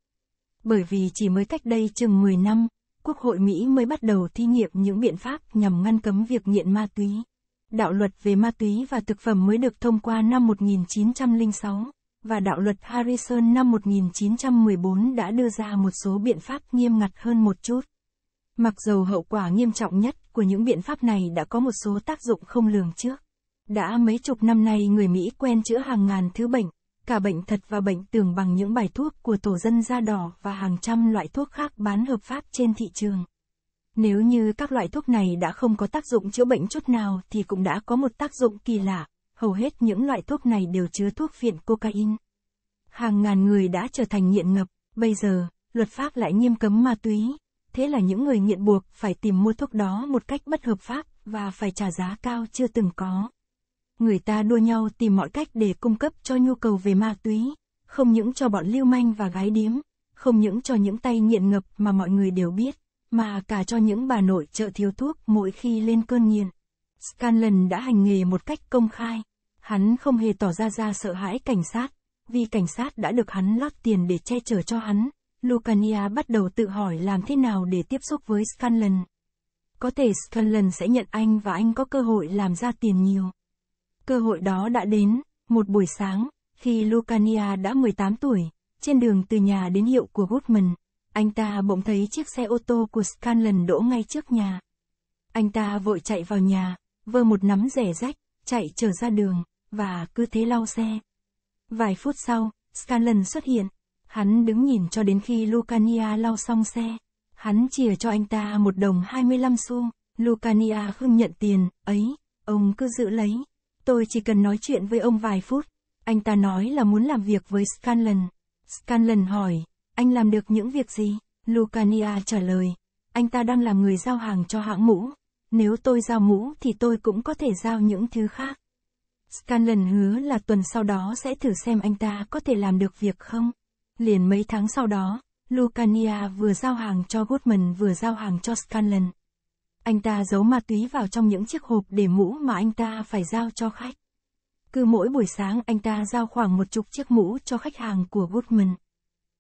bởi vì chỉ mới cách đây chừng 10 năm, Quốc hội Mỹ mới bắt đầu thí nghiệm những biện pháp nhằm ngăn cấm việc nghiện ma túy. Đạo luật về ma túy và thực phẩm mới được thông qua năm 1906, và đạo luật Harrison năm 1914 đã đưa ra một số biện pháp nghiêm ngặt hơn một chút. Mặc dầu hậu quả nghiêm trọng nhất của những biện pháp này đã có một số tác dụng không lường trước. Đã mấy chục năm nay người Mỹ quen chữa hàng ngàn thứ bệnh, cả bệnh thật và bệnh tưởng bằng những bài thuốc của tổ dân da đỏ và hàng trăm loại thuốc khác bán hợp pháp trên thị trường. Nếu như các loại thuốc này đã không có tác dụng chữa bệnh chút nào thì cũng đã có một tác dụng kỳ lạ, hầu hết những loại thuốc này đều chứa thuốc phiện cocaine. Hàng ngàn người đã trở thành nghiện ngập, bây giờ, luật pháp lại nghiêm cấm ma túy, thế là những người nghiện buộc phải tìm mua thuốc đó một cách bất hợp pháp và phải trả giá cao chưa từng có người ta đua nhau tìm mọi cách để cung cấp cho nhu cầu về ma túy, không những cho bọn lưu manh và gái điếm, không những cho những tay nghiện ngập mà mọi người đều biết, mà cả cho những bà nội trợ thiếu thuốc mỗi khi lên cơn nghiện. Scanlon đã hành nghề một cách công khai, hắn không hề tỏ ra ra sợ hãi cảnh sát, vì cảnh sát đã được hắn lót tiền để che chở cho hắn. Lucania bắt đầu tự hỏi làm thế nào để tiếp xúc với Scanlon. Có thể Scanlon sẽ nhận anh và anh có cơ hội làm ra tiền nhiều. Cơ hội đó đã đến, một buổi sáng, khi Lucania đã 18 tuổi, trên đường từ nhà đến hiệu của Goodman, anh ta bỗng thấy chiếc xe ô tô của Scanlon đỗ ngay trước nhà. Anh ta vội chạy vào nhà, vơ một nắm rẻ rách, chạy trở ra đường, và cứ thế lau xe. Vài phút sau, Scanlon xuất hiện. Hắn đứng nhìn cho đến khi Lucania lau xong xe. Hắn chìa cho anh ta một đồng 25 xu. Lucania không nhận tiền, ấy, ông cứ giữ lấy. Tôi chỉ cần nói chuyện với ông vài phút. Anh ta nói là muốn làm việc với Scanlon. Scanlon hỏi, anh làm được những việc gì? Lucania trả lời, anh ta đang làm người giao hàng cho hãng mũ. Nếu tôi giao mũ thì tôi cũng có thể giao những thứ khác. Scanlon hứa là tuần sau đó sẽ thử xem anh ta có thể làm được việc không. Liền mấy tháng sau đó, Lucania vừa giao hàng cho Goodman vừa giao hàng cho Scanlon. Anh ta giấu ma túy vào trong những chiếc hộp để mũ mà anh ta phải giao cho khách. Cứ mỗi buổi sáng anh ta giao khoảng một chục chiếc mũ cho khách hàng của Goodman.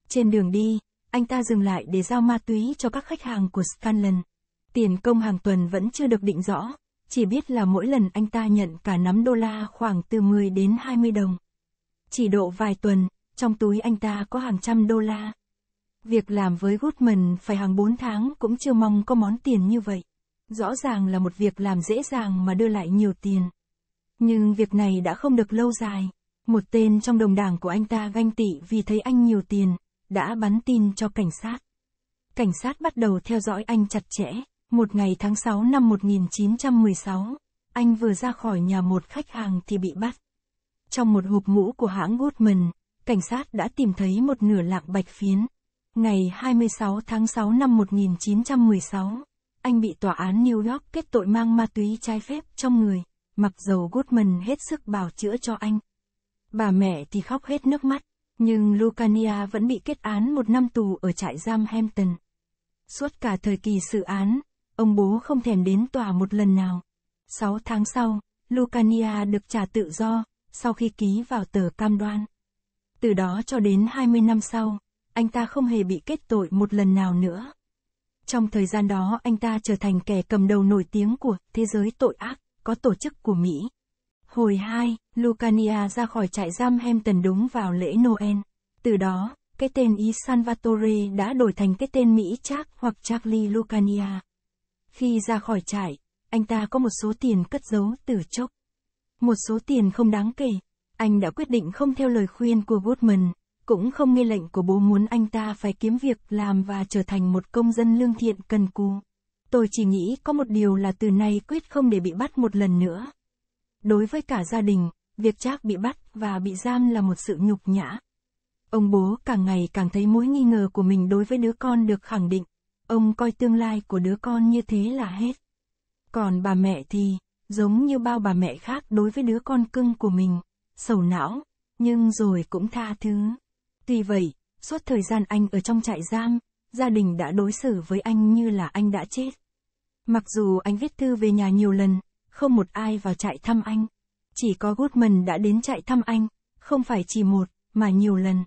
Trên đường đi, anh ta dừng lại để giao ma túy cho các khách hàng của Scanlon. Tiền công hàng tuần vẫn chưa được định rõ, chỉ biết là mỗi lần anh ta nhận cả nắm đô la khoảng từ 10 đến 20 đồng. Chỉ độ vài tuần, trong túi anh ta có hàng trăm đô la. Việc làm với Goodman phải hàng 4 tháng cũng chưa mong có món tiền như vậy. Rõ ràng là một việc làm dễ dàng mà đưa lại nhiều tiền. Nhưng việc này đã không được lâu dài. Một tên trong đồng đảng của anh ta ganh tị vì thấy anh nhiều tiền, đã bắn tin cho cảnh sát. Cảnh sát bắt đầu theo dõi anh chặt chẽ. Một ngày tháng 6 năm 1916, anh vừa ra khỏi nhà một khách hàng thì bị bắt. Trong một hộp mũ của hãng Goodman, cảnh sát đã tìm thấy một nửa lạc bạch phiến. Ngày 26 tháng 6 năm 1916, anh bị tòa án New York kết tội mang ma túy trái phép trong người, mặc dầu Goodman hết sức bào chữa cho anh. Bà mẹ thì khóc hết nước mắt, nhưng Lucania vẫn bị kết án một năm tù ở trại giam Hampton. Suốt cả thời kỳ xử án, ông bố không thèm đến tòa một lần nào. Sáu tháng sau, Lucania được trả tự do, sau khi ký vào tờ cam đoan. Từ đó cho đến 20 năm sau, anh ta không hề bị kết tội một lần nào nữa. Trong thời gian đó anh ta trở thành kẻ cầm đầu nổi tiếng của thế giới tội ác, có tổ chức của Mỹ. Hồi 2, Lucania ra khỏi trại giam Hampton đúng vào lễ Noel. Từ đó, cái tên Y Salvatore đã đổi thành cái tên Mỹ Jack hoặc Charlie Lucania. Khi ra khỏi trại, anh ta có một số tiền cất giấu từ chốc. Một số tiền không đáng kể. Anh đã quyết định không theo lời khuyên của Goodman, cũng không nghe lệnh của bố muốn anh ta phải kiếm việc làm và trở thành một công dân lương thiện cần cù. Tôi chỉ nghĩ có một điều là từ nay quyết không để bị bắt một lần nữa. Đối với cả gia đình, việc chắc bị bắt và bị giam là một sự nhục nhã. Ông bố càng ngày càng thấy mối nghi ngờ của mình đối với đứa con được khẳng định. Ông coi tương lai của đứa con như thế là hết. Còn bà mẹ thì, giống như bao bà mẹ khác đối với đứa con cưng của mình, sầu não, nhưng rồi cũng tha thứ. Tuy vậy, suốt thời gian anh ở trong trại giam, gia đình đã đối xử với anh như là anh đã chết. Mặc dù anh viết thư về nhà nhiều lần, không một ai vào trại thăm anh. Chỉ có Goodman đã đến trại thăm anh, không phải chỉ một, mà nhiều lần.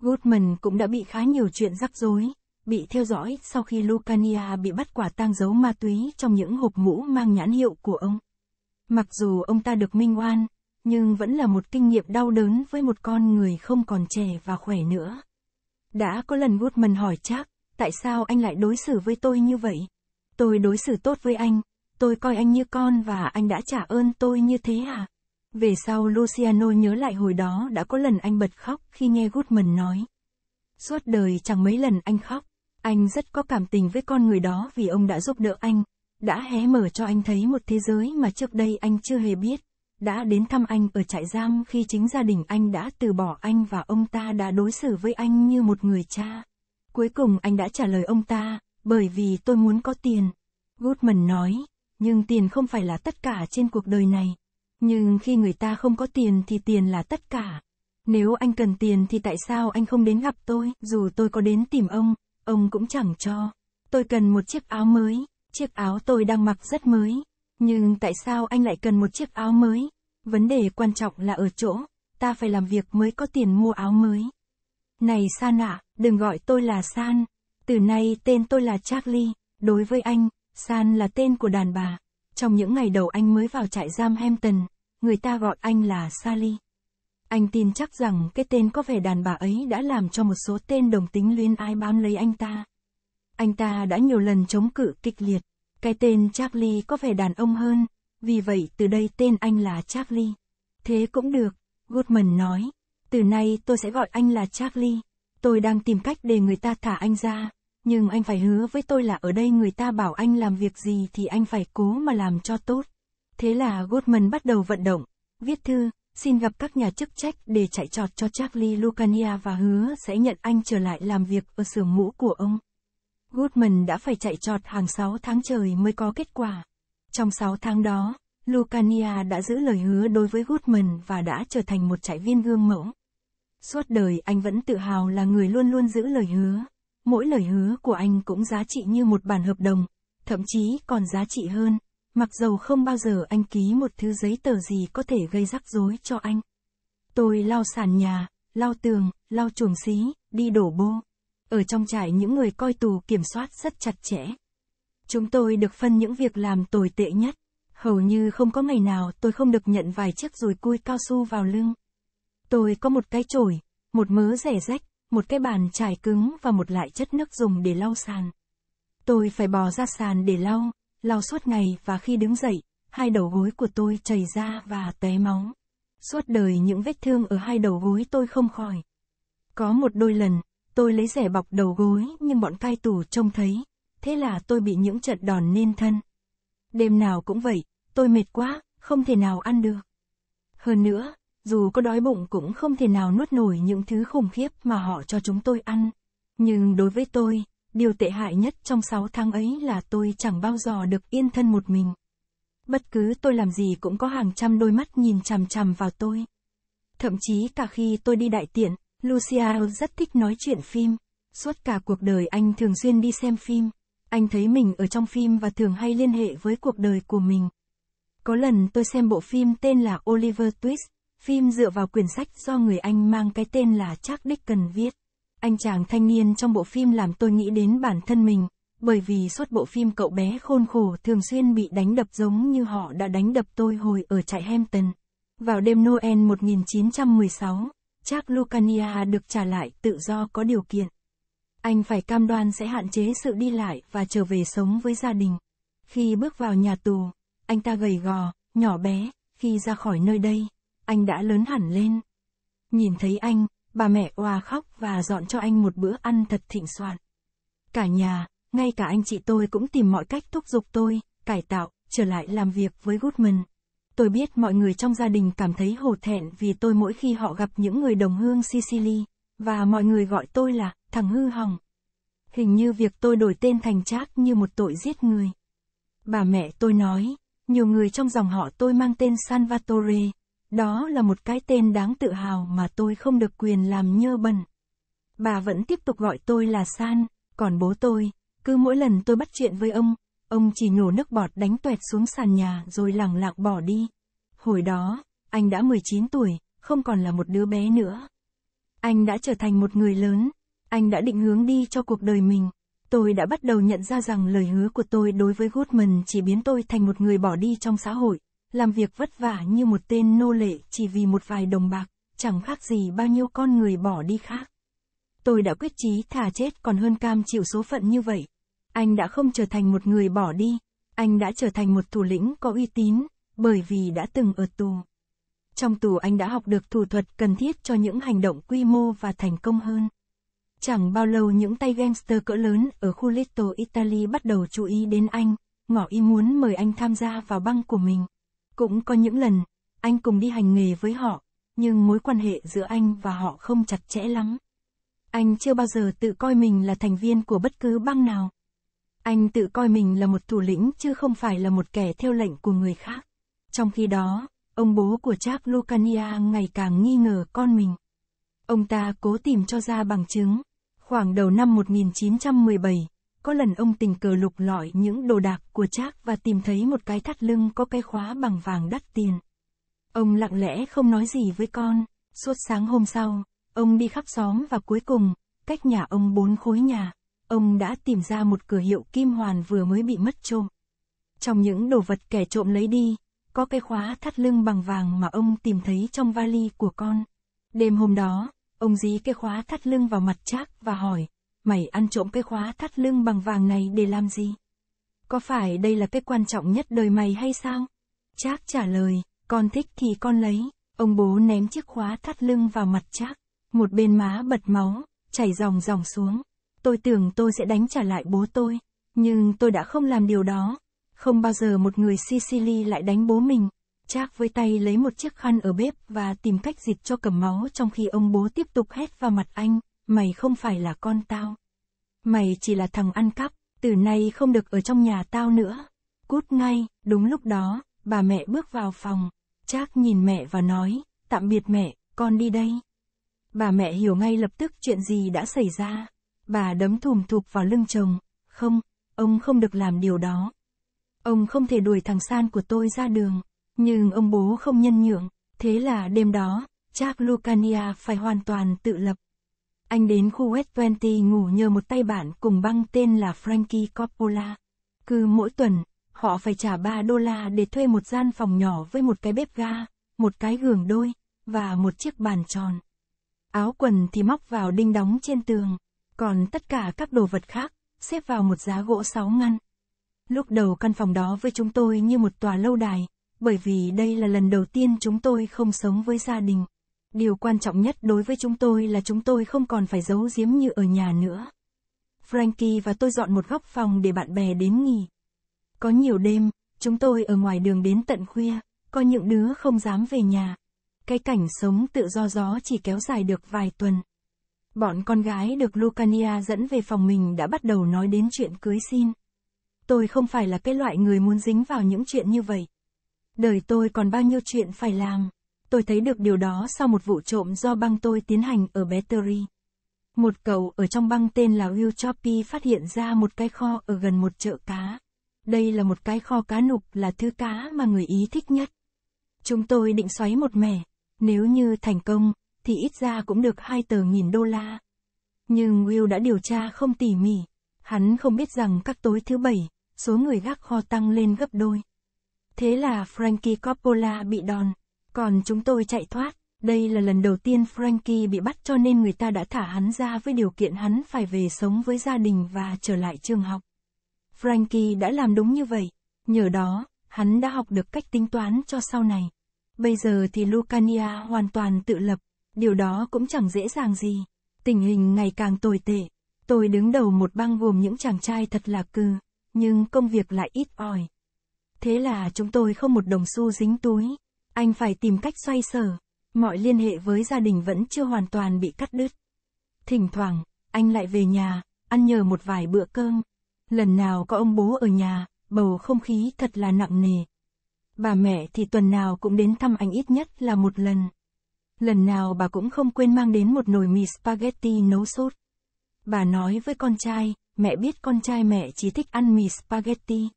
Goodman cũng đã bị khá nhiều chuyện rắc rối, bị theo dõi sau khi Lucania bị bắt quả tang giấu ma túy trong những hộp mũ mang nhãn hiệu của ông. Mặc dù ông ta được minh oan, nhưng vẫn là một kinh nghiệm đau đớn với một con người không còn trẻ và khỏe nữa. Đã có lần Goodman hỏi chắc, tại sao anh lại đối xử với tôi như vậy? Tôi đối xử tốt với anh, tôi coi anh như con và anh đã trả ơn tôi như thế à? Về sau Luciano nhớ lại hồi đó đã có lần anh bật khóc khi nghe Goodman nói. Suốt đời chẳng mấy lần anh khóc, anh rất có cảm tình với con người đó vì ông đã giúp đỡ anh, đã hé mở cho anh thấy một thế giới mà trước đây anh chưa hề biết đã đến thăm anh ở trại giam khi chính gia đình anh đã từ bỏ anh và ông ta đã đối xử với anh như một người cha. Cuối cùng anh đã trả lời ông ta, bởi vì tôi muốn có tiền. Goodman nói, nhưng tiền không phải là tất cả trên cuộc đời này. Nhưng khi người ta không có tiền thì tiền là tất cả. Nếu anh cần tiền thì tại sao anh không đến gặp tôi, dù tôi có đến tìm ông, ông cũng chẳng cho. Tôi cần một chiếc áo mới, chiếc áo tôi đang mặc rất mới. Nhưng tại sao anh lại cần một chiếc áo mới? Vấn đề quan trọng là ở chỗ, ta phải làm việc mới có tiền mua áo mới. Này San ạ, đừng gọi tôi là San. Từ nay tên tôi là Charlie. Đối với anh, San là tên của đàn bà. Trong những ngày đầu anh mới vào trại giam Hampton, người ta gọi anh là Sally. Anh tin chắc rằng cái tên có vẻ đàn bà ấy đã làm cho một số tên đồng tính luyên ai bám lấy anh ta. Anh ta đã nhiều lần chống cự kịch liệt, cái tên Charlie có vẻ đàn ông hơn, vì vậy từ đây tên anh là Charlie. Thế cũng được, Goodman nói. Từ nay tôi sẽ gọi anh là Charlie. Tôi đang tìm cách để người ta thả anh ra, nhưng anh phải hứa với tôi là ở đây người ta bảo anh làm việc gì thì anh phải cố mà làm cho tốt. Thế là Goodman bắt đầu vận động, viết thư, xin gặp các nhà chức trách để chạy trọt cho Charlie Lucania và hứa sẽ nhận anh trở lại làm việc ở xưởng mũ của ông. Goodman đã phải chạy trọt hàng 6 tháng trời mới có kết quả. Trong 6 tháng đó, Lucania đã giữ lời hứa đối với Goodman và đã trở thành một trại viên gương mẫu. Suốt đời anh vẫn tự hào là người luôn luôn giữ lời hứa. Mỗi lời hứa của anh cũng giá trị như một bản hợp đồng, thậm chí còn giá trị hơn, mặc dầu không bao giờ anh ký một thứ giấy tờ gì có thể gây rắc rối cho anh. Tôi lau sàn nhà, lau tường, lau chuồng xí, đi đổ bô. Ở trong trại những người coi tù kiểm soát rất chặt chẽ. Chúng tôi được phân những việc làm tồi tệ nhất. Hầu như không có ngày nào tôi không được nhận vài chiếc rùi cui cao su vào lưng. Tôi có một cái chổi, một mớ rẻ rách, một cái bàn trải cứng và một loại chất nước dùng để lau sàn. Tôi phải bò ra sàn để lau, lau suốt ngày và khi đứng dậy, hai đầu gối của tôi chảy ra và té máu. Suốt đời những vết thương ở hai đầu gối tôi không khỏi. Có một đôi lần, Tôi lấy rẻ bọc đầu gối nhưng bọn cai tù trông thấy, thế là tôi bị những trận đòn nên thân. Đêm nào cũng vậy, tôi mệt quá, không thể nào ăn được. Hơn nữa, dù có đói bụng cũng không thể nào nuốt nổi những thứ khủng khiếp mà họ cho chúng tôi ăn. Nhưng đối với tôi, điều tệ hại nhất trong 6 tháng ấy là tôi chẳng bao giờ được yên thân một mình. Bất cứ tôi làm gì cũng có hàng trăm đôi mắt nhìn chằm chằm vào tôi. Thậm chí cả khi tôi đi đại tiện, Lucia rất thích nói chuyện phim. Suốt cả cuộc đời anh thường xuyên đi xem phim. Anh thấy mình ở trong phim và thường hay liên hệ với cuộc đời của mình. Có lần tôi xem bộ phim tên là Oliver Twist, phim dựa vào quyển sách do người Anh mang cái tên là Chuck Dickens viết. Anh chàng thanh niên trong bộ phim làm tôi nghĩ đến bản thân mình, bởi vì suốt bộ phim cậu bé khôn khổ thường xuyên bị đánh đập giống như họ đã đánh đập tôi hồi ở trại Hampton. Vào đêm Noel 1916, Chắc Lucania được trả lại tự do có điều kiện. Anh phải cam đoan sẽ hạn chế sự đi lại và trở về sống với gia đình. Khi bước vào nhà tù, anh ta gầy gò, nhỏ bé, khi ra khỏi nơi đây, anh đã lớn hẳn lên. Nhìn thấy anh, bà mẹ oà khóc và dọn cho anh một bữa ăn thật thịnh soạn. Cả nhà, ngay cả anh chị tôi cũng tìm mọi cách thúc giục tôi, cải tạo, trở lại làm việc với Goodman. Tôi biết mọi người trong gia đình cảm thấy hổ thẹn vì tôi mỗi khi họ gặp những người đồng hương Sicily, và mọi người gọi tôi là thằng hư hỏng. Hình như việc tôi đổi tên thành Trác như một tội giết người. Bà mẹ tôi nói, nhiều người trong dòng họ tôi mang tên Salvatore, đó là một cái tên đáng tự hào mà tôi không được quyền làm nhơ bẩn. Bà vẫn tiếp tục gọi tôi là San, còn bố tôi, cứ mỗi lần tôi bắt chuyện với ông, Ông chỉ nhổ nước bọt đánh tuẹt xuống sàn nhà rồi lẳng lặng bỏ đi. Hồi đó, anh đã 19 tuổi, không còn là một đứa bé nữa. Anh đã trở thành một người lớn, anh đã định hướng đi cho cuộc đời mình. Tôi đã bắt đầu nhận ra rằng lời hứa của tôi đối với Goodman chỉ biến tôi thành một người bỏ đi trong xã hội, làm việc vất vả như một tên nô lệ chỉ vì một vài đồng bạc, chẳng khác gì bao nhiêu con người bỏ đi khác. Tôi đã quyết chí thà chết còn hơn cam chịu số phận như vậy. Anh đã không trở thành một người bỏ đi, anh đã trở thành một thủ lĩnh có uy tín, bởi vì đã từng ở tù. Trong tù anh đã học được thủ thuật cần thiết cho những hành động quy mô và thành công hơn. Chẳng bao lâu những tay gangster cỡ lớn ở khu Little Italy bắt đầu chú ý đến anh, ngỏ ý muốn mời anh tham gia vào băng của mình. Cũng có những lần, anh cùng đi hành nghề với họ, nhưng mối quan hệ giữa anh và họ không chặt chẽ lắm. Anh chưa bao giờ tự coi mình là thành viên của bất cứ băng nào. Anh tự coi mình là một thủ lĩnh chứ không phải là một kẻ theo lệnh của người khác. Trong khi đó, ông bố của Jack Lucania ngày càng nghi ngờ con mình. Ông ta cố tìm cho ra bằng chứng. Khoảng đầu năm 1917, có lần ông tình cờ lục lọi những đồ đạc của Jack và tìm thấy một cái thắt lưng có cái khóa bằng vàng đắt tiền. Ông lặng lẽ không nói gì với con, suốt sáng hôm sau, ông đi khắp xóm và cuối cùng, cách nhà ông bốn khối nhà. Ông đã tìm ra một cửa hiệu kim hoàn vừa mới bị mất trộm. Trong những đồ vật kẻ trộm lấy đi, có cái khóa thắt lưng bằng vàng mà ông tìm thấy trong vali của con. Đêm hôm đó, ông dí cái khóa thắt lưng vào mặt Trác và hỏi, mày ăn trộm cái khóa thắt lưng bằng vàng này để làm gì? Có phải đây là cái quan trọng nhất đời mày hay sao? Trác trả lời, con thích thì con lấy. Ông bố ném chiếc khóa thắt lưng vào mặt Trác, một bên má bật máu, chảy ròng ròng xuống. Tôi tưởng tôi sẽ đánh trả lại bố tôi, nhưng tôi đã không làm điều đó. Không bao giờ một người Sicily lại đánh bố mình. Chắc với tay lấy một chiếc khăn ở bếp và tìm cách dịch cho cầm máu trong khi ông bố tiếp tục hét vào mặt anh, mày không phải là con tao. Mày chỉ là thằng ăn cắp, từ nay không được ở trong nhà tao nữa. Cút ngay, đúng lúc đó, bà mẹ bước vào phòng. Chắc nhìn mẹ và nói, tạm biệt mẹ, con đi đây. Bà mẹ hiểu ngay lập tức chuyện gì đã xảy ra. Bà đấm thùm thụp vào lưng chồng, không, ông không được làm điều đó. Ông không thể đuổi thằng San của tôi ra đường, nhưng ông bố không nhân nhượng, thế là đêm đó, Jack Lucania phải hoàn toàn tự lập. Anh đến khu West 20 ngủ nhờ một tay bạn cùng băng tên là Frankie Coppola. Cứ mỗi tuần, họ phải trả 3 đô la để thuê một gian phòng nhỏ với một cái bếp ga, một cái giường đôi, và một chiếc bàn tròn. Áo quần thì móc vào đinh đóng trên tường, còn tất cả các đồ vật khác, xếp vào một giá gỗ sáu ngăn. Lúc đầu căn phòng đó với chúng tôi như một tòa lâu đài, bởi vì đây là lần đầu tiên chúng tôi không sống với gia đình. Điều quan trọng nhất đối với chúng tôi là chúng tôi không còn phải giấu giếm như ở nhà nữa. Frankie và tôi dọn một góc phòng để bạn bè đến nghỉ. Có nhiều đêm, chúng tôi ở ngoài đường đến tận khuya, có những đứa không dám về nhà. Cái cảnh sống tự do gió chỉ kéo dài được vài tuần. Bọn con gái được Lucania dẫn về phòng mình đã bắt đầu nói đến chuyện cưới xin. Tôi không phải là cái loại người muốn dính vào những chuyện như vậy. Đời tôi còn bao nhiêu chuyện phải làm. Tôi thấy được điều đó sau một vụ trộm do băng tôi tiến hành ở Battery. Một cậu ở trong băng tên là Will Choppy phát hiện ra một cái kho ở gần một chợ cá. Đây là một cái kho cá nục là thứ cá mà người Ý thích nhất. Chúng tôi định xoáy một mẻ. Nếu như thành công, thì ít ra cũng được hai tờ nghìn đô la. Nhưng Will đã điều tra không tỉ mỉ, hắn không biết rằng các tối thứ bảy, số người gác kho tăng lên gấp đôi. Thế là Frankie Coppola bị đòn, còn chúng tôi chạy thoát. Đây là lần đầu tiên Frankie bị bắt cho nên người ta đã thả hắn ra với điều kiện hắn phải về sống với gia đình và trở lại trường học. Frankie đã làm đúng như vậy, nhờ đó, hắn đã học được cách tính toán cho sau này. Bây giờ thì Lucania hoàn toàn tự lập, Điều đó cũng chẳng dễ dàng gì. Tình hình ngày càng tồi tệ. Tôi đứng đầu một băng gồm những chàng trai thật là cư, nhưng công việc lại ít ỏi. Thế là chúng tôi không một đồng xu dính túi. Anh phải tìm cách xoay sở. Mọi liên hệ với gia đình vẫn chưa hoàn toàn bị cắt đứt. Thỉnh thoảng, anh lại về nhà, ăn nhờ một vài bữa cơm. Lần nào có ông bố ở nhà, bầu không khí thật là nặng nề. Bà mẹ thì tuần nào cũng đến thăm anh ít nhất là một lần. Lần nào bà cũng không quên mang đến một nồi mì spaghetti nấu sốt. Bà nói với con trai, mẹ biết con trai mẹ chỉ thích ăn mì spaghetti.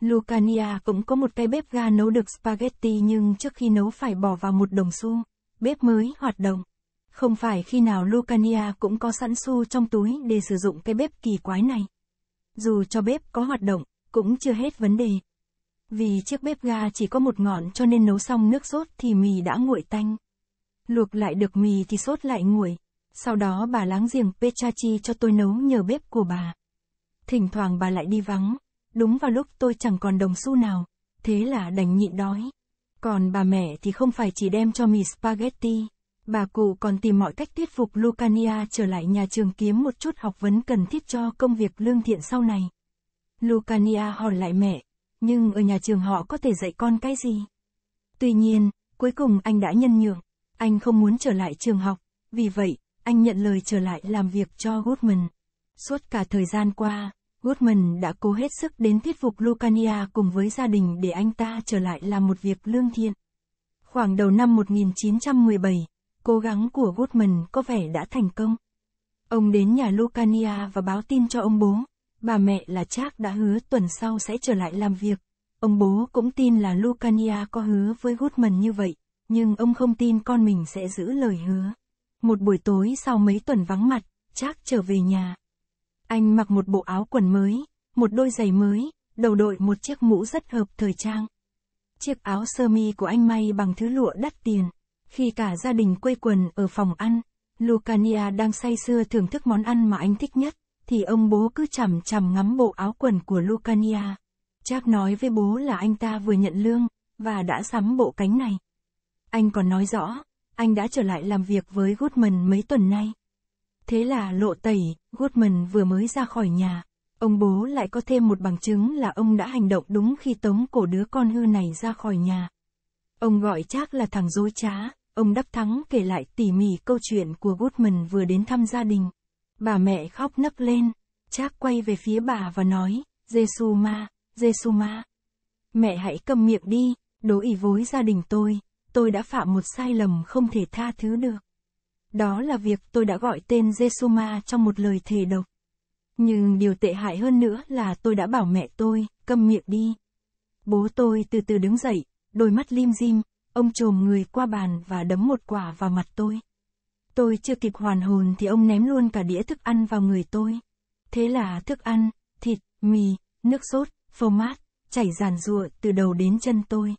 Lucania cũng có một cái bếp ga nấu được spaghetti nhưng trước khi nấu phải bỏ vào một đồng xu. Bếp mới hoạt động. Không phải khi nào Lucania cũng có sẵn xu trong túi để sử dụng cái bếp kỳ quái này. Dù cho bếp có hoạt động, cũng chưa hết vấn đề. Vì chiếc bếp ga chỉ có một ngọn cho nên nấu xong nước sốt thì mì đã nguội tanh. Luộc lại được mì thì sốt lại nguội. Sau đó bà láng giềng Pechachi cho tôi nấu nhờ bếp của bà. Thỉnh thoảng bà lại đi vắng. Đúng vào lúc tôi chẳng còn đồng xu nào. Thế là đành nhịn đói. Còn bà mẹ thì không phải chỉ đem cho mì spaghetti. Bà cụ còn tìm mọi cách thuyết phục Lucania trở lại nhà trường kiếm một chút học vấn cần thiết cho công việc lương thiện sau này. Lucania hỏi lại mẹ, nhưng ở nhà trường họ có thể dạy con cái gì? Tuy nhiên, cuối cùng anh đã nhân nhượng. Anh không muốn trở lại trường học, vì vậy, anh nhận lời trở lại làm việc cho Goodman. Suốt cả thời gian qua, Goodman đã cố hết sức đến thuyết phục Lucania cùng với gia đình để anh ta trở lại làm một việc lương thiện. Khoảng đầu năm 1917, cố gắng của Goodman có vẻ đã thành công. Ông đến nhà Lucania và báo tin cho ông bố. Bà mẹ là Trác đã hứa tuần sau sẽ trở lại làm việc. Ông bố cũng tin là Lucania có hứa với Goodman như vậy nhưng ông không tin con mình sẽ giữ lời hứa. Một buổi tối sau mấy tuần vắng mặt, Jack trở về nhà. Anh mặc một bộ áo quần mới, một đôi giày mới, đầu đội một chiếc mũ rất hợp thời trang. Chiếc áo sơ mi của anh may bằng thứ lụa đắt tiền. Khi cả gia đình quây quần ở phòng ăn, Lucania đang say sưa thưởng thức món ăn mà anh thích nhất, thì ông bố cứ chằm chằm ngắm bộ áo quần của Lucania. Jack nói với bố là anh ta vừa nhận lương, và đã sắm bộ cánh này. Anh còn nói rõ, anh đã trở lại làm việc với Goodman mấy tuần nay. Thế là lộ tẩy, Goodman vừa mới ra khỏi nhà. Ông bố lại có thêm một bằng chứng là ông đã hành động đúng khi tống cổ đứa con hư này ra khỏi nhà. Ông gọi chắc là thằng dối trá, ông đắp thắng kể lại tỉ mỉ câu chuyện của Goodman vừa đến thăm gia đình. Bà mẹ khóc nấc lên, Trác quay về phía bà và nói, Giê-xu ma, giê ma. Mẹ hãy cầm miệng đi, đối ý với gia đình tôi, tôi đã phạm một sai lầm không thể tha thứ được. Đó là việc tôi đã gọi tên Jesuma trong một lời thề độc. Nhưng điều tệ hại hơn nữa là tôi đã bảo mẹ tôi, câm miệng đi. Bố tôi từ từ đứng dậy, đôi mắt lim dim, ông trồm người qua bàn và đấm một quả vào mặt tôi. Tôi chưa kịp hoàn hồn thì ông ném luôn cả đĩa thức ăn vào người tôi. Thế là thức ăn, thịt, mì, nước sốt, phô mát, chảy giàn rụa từ đầu đến chân tôi.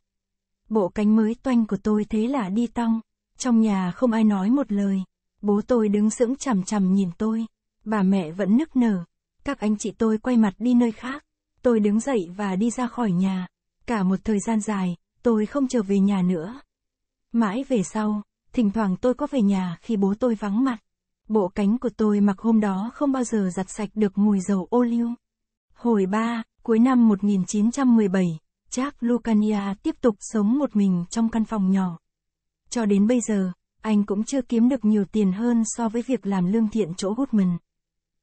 Bộ cánh mới toanh của tôi thế là đi tong. Trong nhà không ai nói một lời. Bố tôi đứng sững chằm chằm nhìn tôi. Bà mẹ vẫn nức nở. Các anh chị tôi quay mặt đi nơi khác. Tôi đứng dậy và đi ra khỏi nhà. Cả một thời gian dài, tôi không trở về nhà nữa. Mãi về sau, thỉnh thoảng tôi có về nhà khi bố tôi vắng mặt. Bộ cánh của tôi mặc hôm đó không bao giờ giặt sạch được mùi dầu ô liu. Hồi 3, cuối năm 1917, Jack Lucania tiếp tục sống một mình trong căn phòng nhỏ. Cho đến bây giờ, anh cũng chưa kiếm được nhiều tiền hơn so với việc làm lương thiện chỗ Goodman.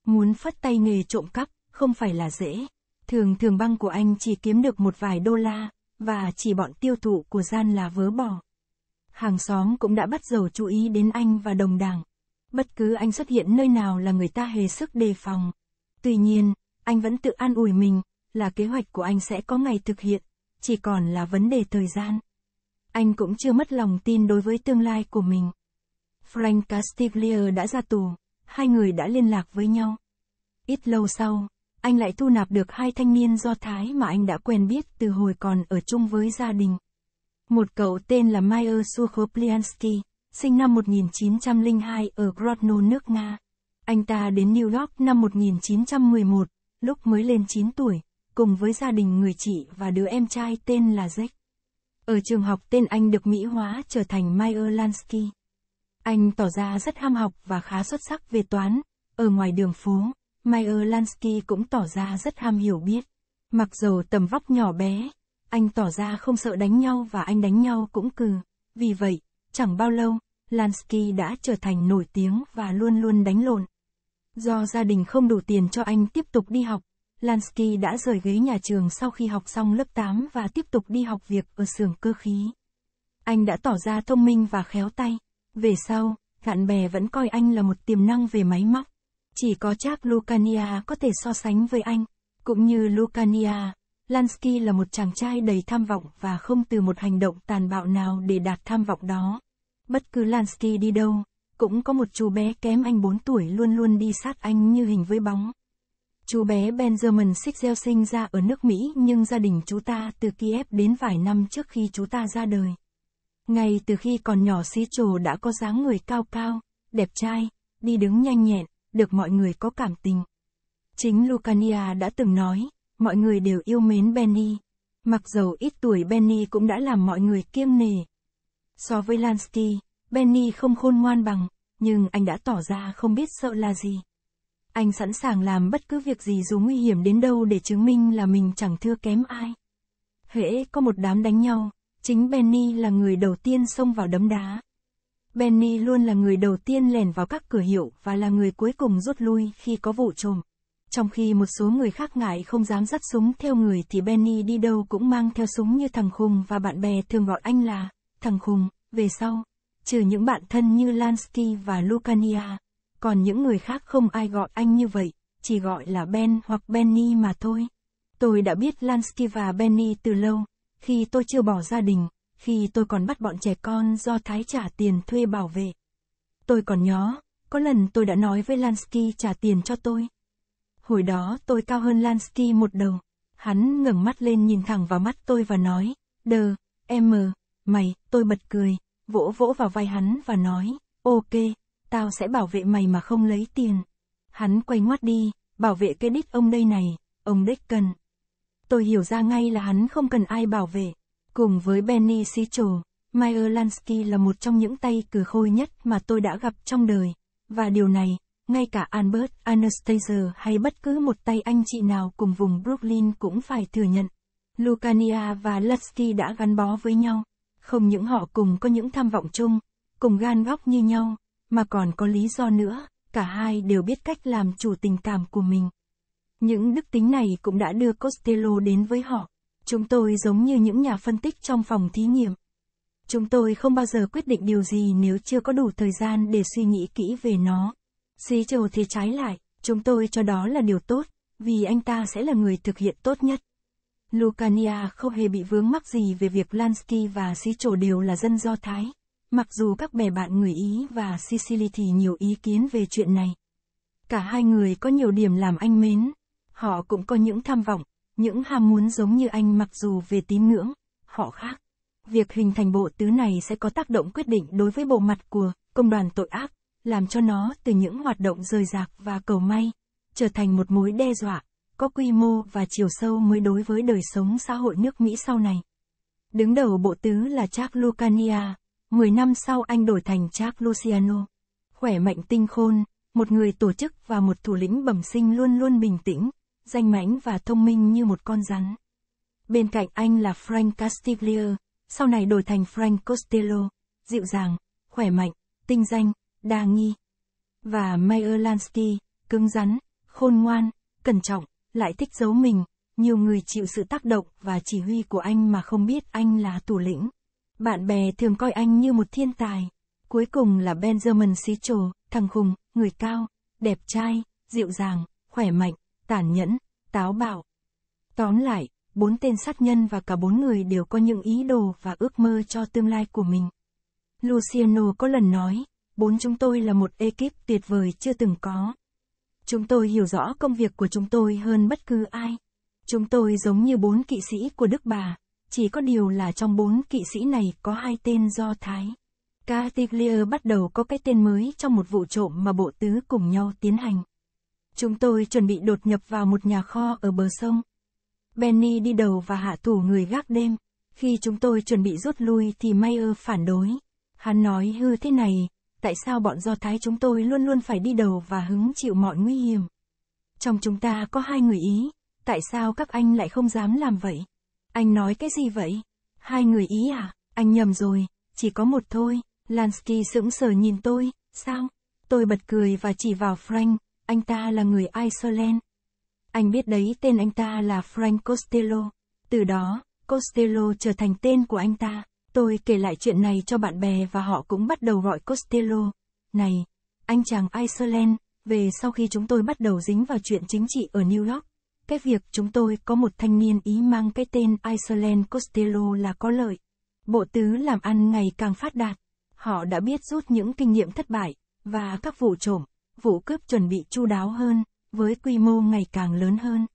Muốn phát tay nghề trộm cắp, không phải là dễ. Thường thường băng của anh chỉ kiếm được một vài đô la, và chỉ bọn tiêu thụ của gian là vớ bỏ. Hàng xóm cũng đã bắt đầu chú ý đến anh và đồng đảng. Bất cứ anh xuất hiện nơi nào là người ta hề sức đề phòng. Tuy nhiên, anh vẫn tự an ủi mình, là kế hoạch của anh sẽ có ngày thực hiện chỉ còn là vấn đề thời gian. Anh cũng chưa mất lòng tin đối với tương lai của mình. Frank Castiglier đã ra tù, hai người đã liên lạc với nhau. Ít lâu sau, anh lại thu nạp được hai thanh niên do Thái mà anh đã quen biết từ hồi còn ở chung với gia đình. Một cậu tên là Meyer Sukhopliansky, sinh năm 1902 ở Grodno nước Nga. Anh ta đến New York năm 1911, lúc mới lên 9 tuổi, cùng với gia đình người chị và đứa em trai tên là Jack. Ở trường học tên anh được Mỹ hóa trở thành Meyer Lansky. Anh tỏ ra rất ham học và khá xuất sắc về toán. Ở ngoài đường phố, Meyer Lansky cũng tỏ ra rất ham hiểu biết. Mặc dù tầm vóc nhỏ bé, anh tỏ ra không sợ đánh nhau và anh đánh nhau cũng cừ. Vì vậy, chẳng bao lâu, Lansky đã trở thành nổi tiếng và luôn luôn đánh lộn. Do gia đình không đủ tiền cho anh tiếp tục đi học, Lansky đã rời ghế nhà trường sau khi học xong lớp 8 và tiếp tục đi học việc ở xưởng cơ khí. Anh đã tỏ ra thông minh và khéo tay. Về sau, bạn bè vẫn coi anh là một tiềm năng về máy móc. Chỉ có Jack Lucania có thể so sánh với anh. Cũng như Lucania, Lansky là một chàng trai đầy tham vọng và không từ một hành động tàn bạo nào để đạt tham vọng đó. Bất cứ Lansky đi đâu, cũng có một chú bé kém anh 4 tuổi luôn luôn đi sát anh như hình với bóng. Chú bé Benjamin Sixel sinh ra ở nước Mỹ nhưng gia đình chú ta từ Kiev đến vài năm trước khi chú ta ra đời. Ngay từ khi còn nhỏ Sixel đã có dáng người cao cao, đẹp trai, đi đứng nhanh nhẹn, được mọi người có cảm tình. Chính Lucania đã từng nói, mọi người đều yêu mến Benny. Mặc dầu ít tuổi Benny cũng đã làm mọi người kiêng nề. So với Lansky, Benny không khôn ngoan bằng, nhưng anh đã tỏ ra không biết sợ là gì. Anh sẵn sàng làm bất cứ việc gì dù nguy hiểm đến đâu để chứng minh là mình chẳng thưa kém ai. Hễ có một đám đánh nhau, chính Benny là người đầu tiên xông vào đấm đá. Benny luôn là người đầu tiên lèn vào các cửa hiệu và là người cuối cùng rút lui khi có vụ trộm. Trong khi một số người khác ngại không dám dắt súng theo người thì Benny đi đâu cũng mang theo súng như thằng Khùng và bạn bè thường gọi anh là thằng Khùng, về sau. Trừ những bạn thân như Lansky và Lucania, còn những người khác không ai gọi anh như vậy, chỉ gọi là Ben hoặc Benny mà thôi. Tôi đã biết Lansky và Benny từ lâu, khi tôi chưa bỏ gia đình, khi tôi còn bắt bọn trẻ con do Thái trả tiền thuê bảo vệ. Tôi còn nhớ, có lần tôi đã nói với Lansky trả tiền cho tôi. Hồi đó tôi cao hơn Lansky một đầu, hắn ngẩng mắt lên nhìn thẳng vào mắt tôi và nói, đờ, em mày, tôi bật cười, vỗ vỗ vào vai hắn và nói, ok, tao sẽ bảo vệ mày mà không lấy tiền. Hắn quay ngoắt đi, bảo vệ cái đít ông đây này, ông đích cần. Tôi hiểu ra ngay là hắn không cần ai bảo vệ. Cùng với Benny Sichel, Meyer Lansky là một trong những tay cử khôi nhất mà tôi đã gặp trong đời. Và điều này, ngay cả Albert Anastasia hay bất cứ một tay anh chị nào cùng vùng Brooklyn cũng phải thừa nhận. Lucania và Lansky đã gắn bó với nhau. Không những họ cùng có những tham vọng chung, cùng gan góc như nhau, mà còn có lý do nữa, cả hai đều biết cách làm chủ tình cảm của mình. Những đức tính này cũng đã đưa Costello đến với họ. Chúng tôi giống như những nhà phân tích trong phòng thí nghiệm. Chúng tôi không bao giờ quyết định điều gì nếu chưa có đủ thời gian để suy nghĩ kỹ về nó. Xí thì trái lại, chúng tôi cho đó là điều tốt, vì anh ta sẽ là người thực hiện tốt nhất. Lucania không hề bị vướng mắc gì về việc Lansky và Xí đều là dân Do Thái. Mặc dù các bè bạn người Ý và Sicily thì nhiều ý kiến về chuyện này. Cả hai người có nhiều điểm làm anh mến. Họ cũng có những tham vọng, những ham muốn giống như anh mặc dù về tín ngưỡng, họ khác. Việc hình thành bộ tứ này sẽ có tác động quyết định đối với bộ mặt của công đoàn tội ác, làm cho nó từ những hoạt động rời rạc và cầu may, trở thành một mối đe dọa, có quy mô và chiều sâu mới đối với đời sống xã hội nước Mỹ sau này. Đứng đầu bộ tứ là Jack Lucania, 10 năm sau anh đổi thành Jack Luciano. Khỏe mạnh tinh khôn, một người tổ chức và một thủ lĩnh bẩm sinh luôn luôn bình tĩnh, danh mãnh và thông minh như một con rắn. Bên cạnh anh là Frank Castiglier, sau này đổi thành Frank Costello, dịu dàng, khỏe mạnh, tinh danh, đa nghi. Và Meyer Lansky, cứng rắn, khôn ngoan, cẩn trọng, lại thích giấu mình, nhiều người chịu sự tác động và chỉ huy của anh mà không biết anh là thủ lĩnh. Bạn bè thường coi anh như một thiên tài. Cuối cùng là Benjamin Sichel, thằng khùng, người cao, đẹp trai, dịu dàng, khỏe mạnh, tàn nhẫn, táo bạo. Tóm lại, bốn tên sát nhân và cả bốn người đều có những ý đồ và ước mơ cho tương lai của mình. Luciano có lần nói, bốn chúng tôi là một ekip tuyệt vời chưa từng có. Chúng tôi hiểu rõ công việc của chúng tôi hơn bất cứ ai. Chúng tôi giống như bốn kỵ sĩ của Đức Bà, chỉ có điều là trong bốn kỵ sĩ này có hai tên do Thái. Castiglier bắt đầu có cái tên mới trong một vụ trộm mà bộ tứ cùng nhau tiến hành. Chúng tôi chuẩn bị đột nhập vào một nhà kho ở bờ sông. Benny đi đầu và hạ thủ người gác đêm. Khi chúng tôi chuẩn bị rút lui thì Mayer phản đối. Hắn nói hư thế này, tại sao bọn Do Thái chúng tôi luôn luôn phải đi đầu và hứng chịu mọi nguy hiểm? Trong chúng ta có hai người Ý, tại sao các anh lại không dám làm vậy? Anh nói cái gì vậy? Hai người ý à? Anh nhầm rồi, chỉ có một thôi. Lansky sững sờ nhìn tôi, sao? Tôi bật cười và chỉ vào Frank, anh ta là người Iceland. Anh biết đấy tên anh ta là Frank Costello. Từ đó, Costello trở thành tên của anh ta. Tôi kể lại chuyện này cho bạn bè và họ cũng bắt đầu gọi Costello. Này, anh chàng Iceland, về sau khi chúng tôi bắt đầu dính vào chuyện chính trị ở New York, cái việc chúng tôi có một thanh niên Ý mang cái tên Iceland Costello là có lợi. Bộ tứ làm ăn ngày càng phát đạt. Họ đã biết rút những kinh nghiệm thất bại, và các vụ trộm, vụ cướp chuẩn bị chu đáo hơn, với quy mô ngày càng lớn hơn.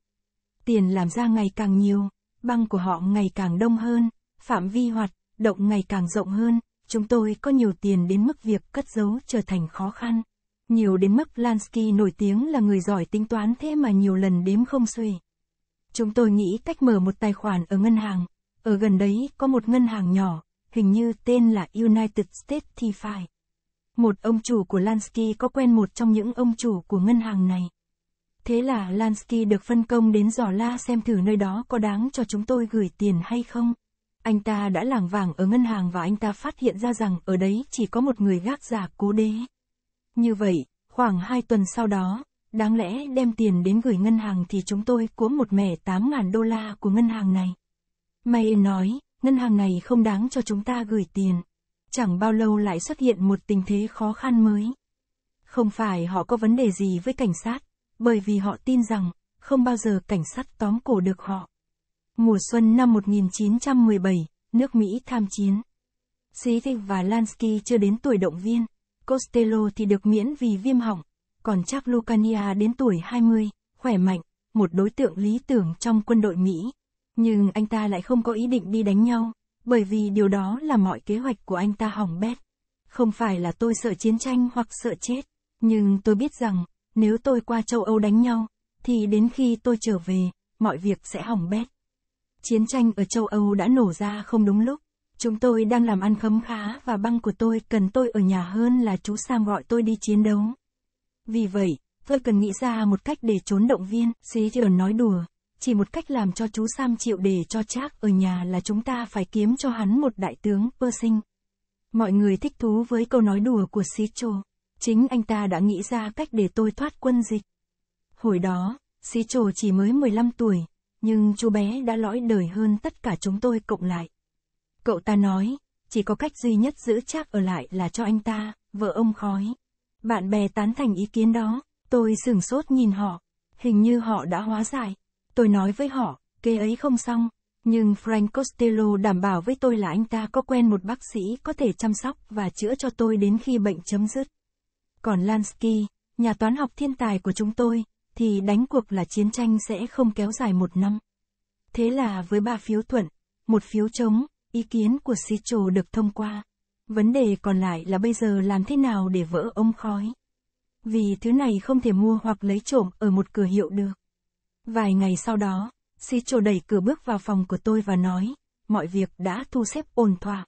Tiền làm ra ngày càng nhiều, băng của họ ngày càng đông hơn, phạm vi hoạt, động ngày càng rộng hơn, chúng tôi có nhiều tiền đến mức việc cất giấu trở thành khó khăn. Nhiều đến mức Lansky nổi tiếng là người giỏi tính toán thế mà nhiều lần đếm không xuể. Chúng tôi nghĩ cách mở một tài khoản ở ngân hàng. Ở gần đấy có một ngân hàng nhỏ, hình như tên là United States t Một ông chủ của Lansky có quen một trong những ông chủ của ngân hàng này. Thế là Lansky được phân công đến dò la xem thử nơi đó có đáng cho chúng tôi gửi tiền hay không. Anh ta đã lảng vảng ở ngân hàng và anh ta phát hiện ra rằng ở đấy chỉ có một người gác giả cố đế. Như vậy, khoảng 2 tuần sau đó, đáng lẽ đem tiền đến gửi ngân hàng thì chúng tôi cuốn một mẻ 8.000 đô la của ngân hàng này. May nói, ngân hàng này không đáng cho chúng ta gửi tiền. Chẳng bao lâu lại xuất hiện một tình thế khó khăn mới. Không phải họ có vấn đề gì với cảnh sát, bởi vì họ tin rằng, không bao giờ cảnh sát tóm cổ được họ. Mùa xuân năm 1917, nước Mỹ tham chiến. Sivik và Lansky chưa đến tuổi động viên. Costello thì được miễn vì viêm hỏng, còn Jack Lucania đến tuổi 20, khỏe mạnh, một đối tượng lý tưởng trong quân đội Mỹ. Nhưng anh ta lại không có ý định đi đánh nhau, bởi vì điều đó là mọi kế hoạch của anh ta hỏng bét. Không phải là tôi sợ chiến tranh hoặc sợ chết, nhưng tôi biết rằng, nếu tôi qua châu Âu đánh nhau, thì đến khi tôi trở về, mọi việc sẽ hỏng bét. Chiến tranh ở châu Âu đã nổ ra không đúng lúc. Chúng tôi đang làm ăn khấm khá và băng của tôi cần tôi ở nhà hơn là chú Sam gọi tôi đi chiến đấu. Vì vậy, tôi cần nghĩ ra một cách để trốn động viên, Sirion nói đùa. Chỉ một cách làm cho chú Sam chịu để cho Trác ở nhà là chúng ta phải kiếm cho hắn một đại tướng, Pershing. Mọi người thích thú với câu nói đùa của Sirion. Chính anh ta đã nghĩ ra cách để tôi thoát quân dịch. Hồi đó, Sirion chỉ mới 15 tuổi, nhưng chú bé đã lõi đời hơn tất cả chúng tôi cộng lại. Cậu ta nói, chỉ có cách duy nhất giữ chắc ở lại là cho anh ta, vợ ông khói. Bạn bè tán thành ý kiến đó, tôi sửng sốt nhìn họ, hình như họ đã hóa giải. Tôi nói với họ, kế ấy không xong, nhưng Frank Costello đảm bảo với tôi là anh ta có quen một bác sĩ có thể chăm sóc và chữa cho tôi đến khi bệnh chấm dứt. Còn Lansky, nhà toán học thiên tài của chúng tôi, thì đánh cuộc là chiến tranh sẽ không kéo dài một năm. Thế là với ba phiếu thuận, một phiếu chống, ý kiến của xí được thông qua. Vấn đề còn lại là bây giờ làm thế nào để vỡ ống khói. Vì thứ này không thể mua hoặc lấy trộm ở một cửa hiệu được. Vài ngày sau đó, xí đẩy cửa bước vào phòng của tôi và nói, mọi việc đã thu xếp ổn thỏa.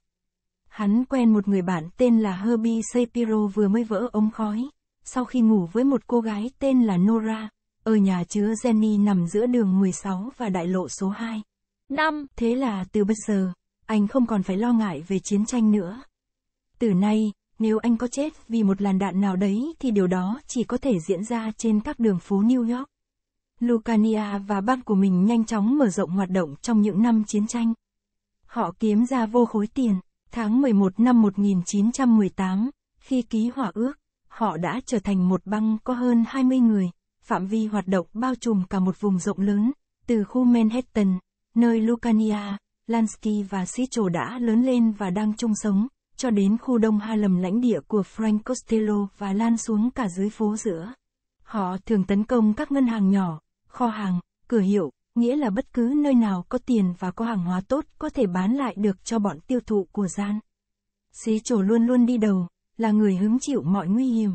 Hắn quen một người bạn tên là Herbie Sapiro vừa mới vỡ ống khói, sau khi ngủ với một cô gái tên là Nora, ở nhà chứa Jenny nằm giữa đường 16 và đại lộ số 2. 5. Thế là từ bây giờ, anh không còn phải lo ngại về chiến tranh nữa. Từ nay, nếu anh có chết vì một làn đạn nào đấy thì điều đó chỉ có thể diễn ra trên các đường phố New York. Lucania và bang của mình nhanh chóng mở rộng hoạt động trong những năm chiến tranh. Họ kiếm ra vô khối tiền. Tháng 11 năm 1918, khi ký hòa ước, họ đã trở thành một băng có hơn 20 người, phạm vi hoạt động bao trùm cả một vùng rộng lớn, từ khu Manhattan, nơi Lucania, Lansky và Sitchell đã lớn lên và đang chung sống, cho đến khu đông Lầm lãnh địa của Frank Costello và lan xuống cả dưới phố giữa. Họ thường tấn công các ngân hàng nhỏ, kho hàng, cửa hiệu, nghĩa là bất cứ nơi nào có tiền và có hàng hóa tốt có thể bán lại được cho bọn tiêu thụ của gian. Xí trổ luôn luôn đi đầu, là người hứng chịu mọi nguy hiểm.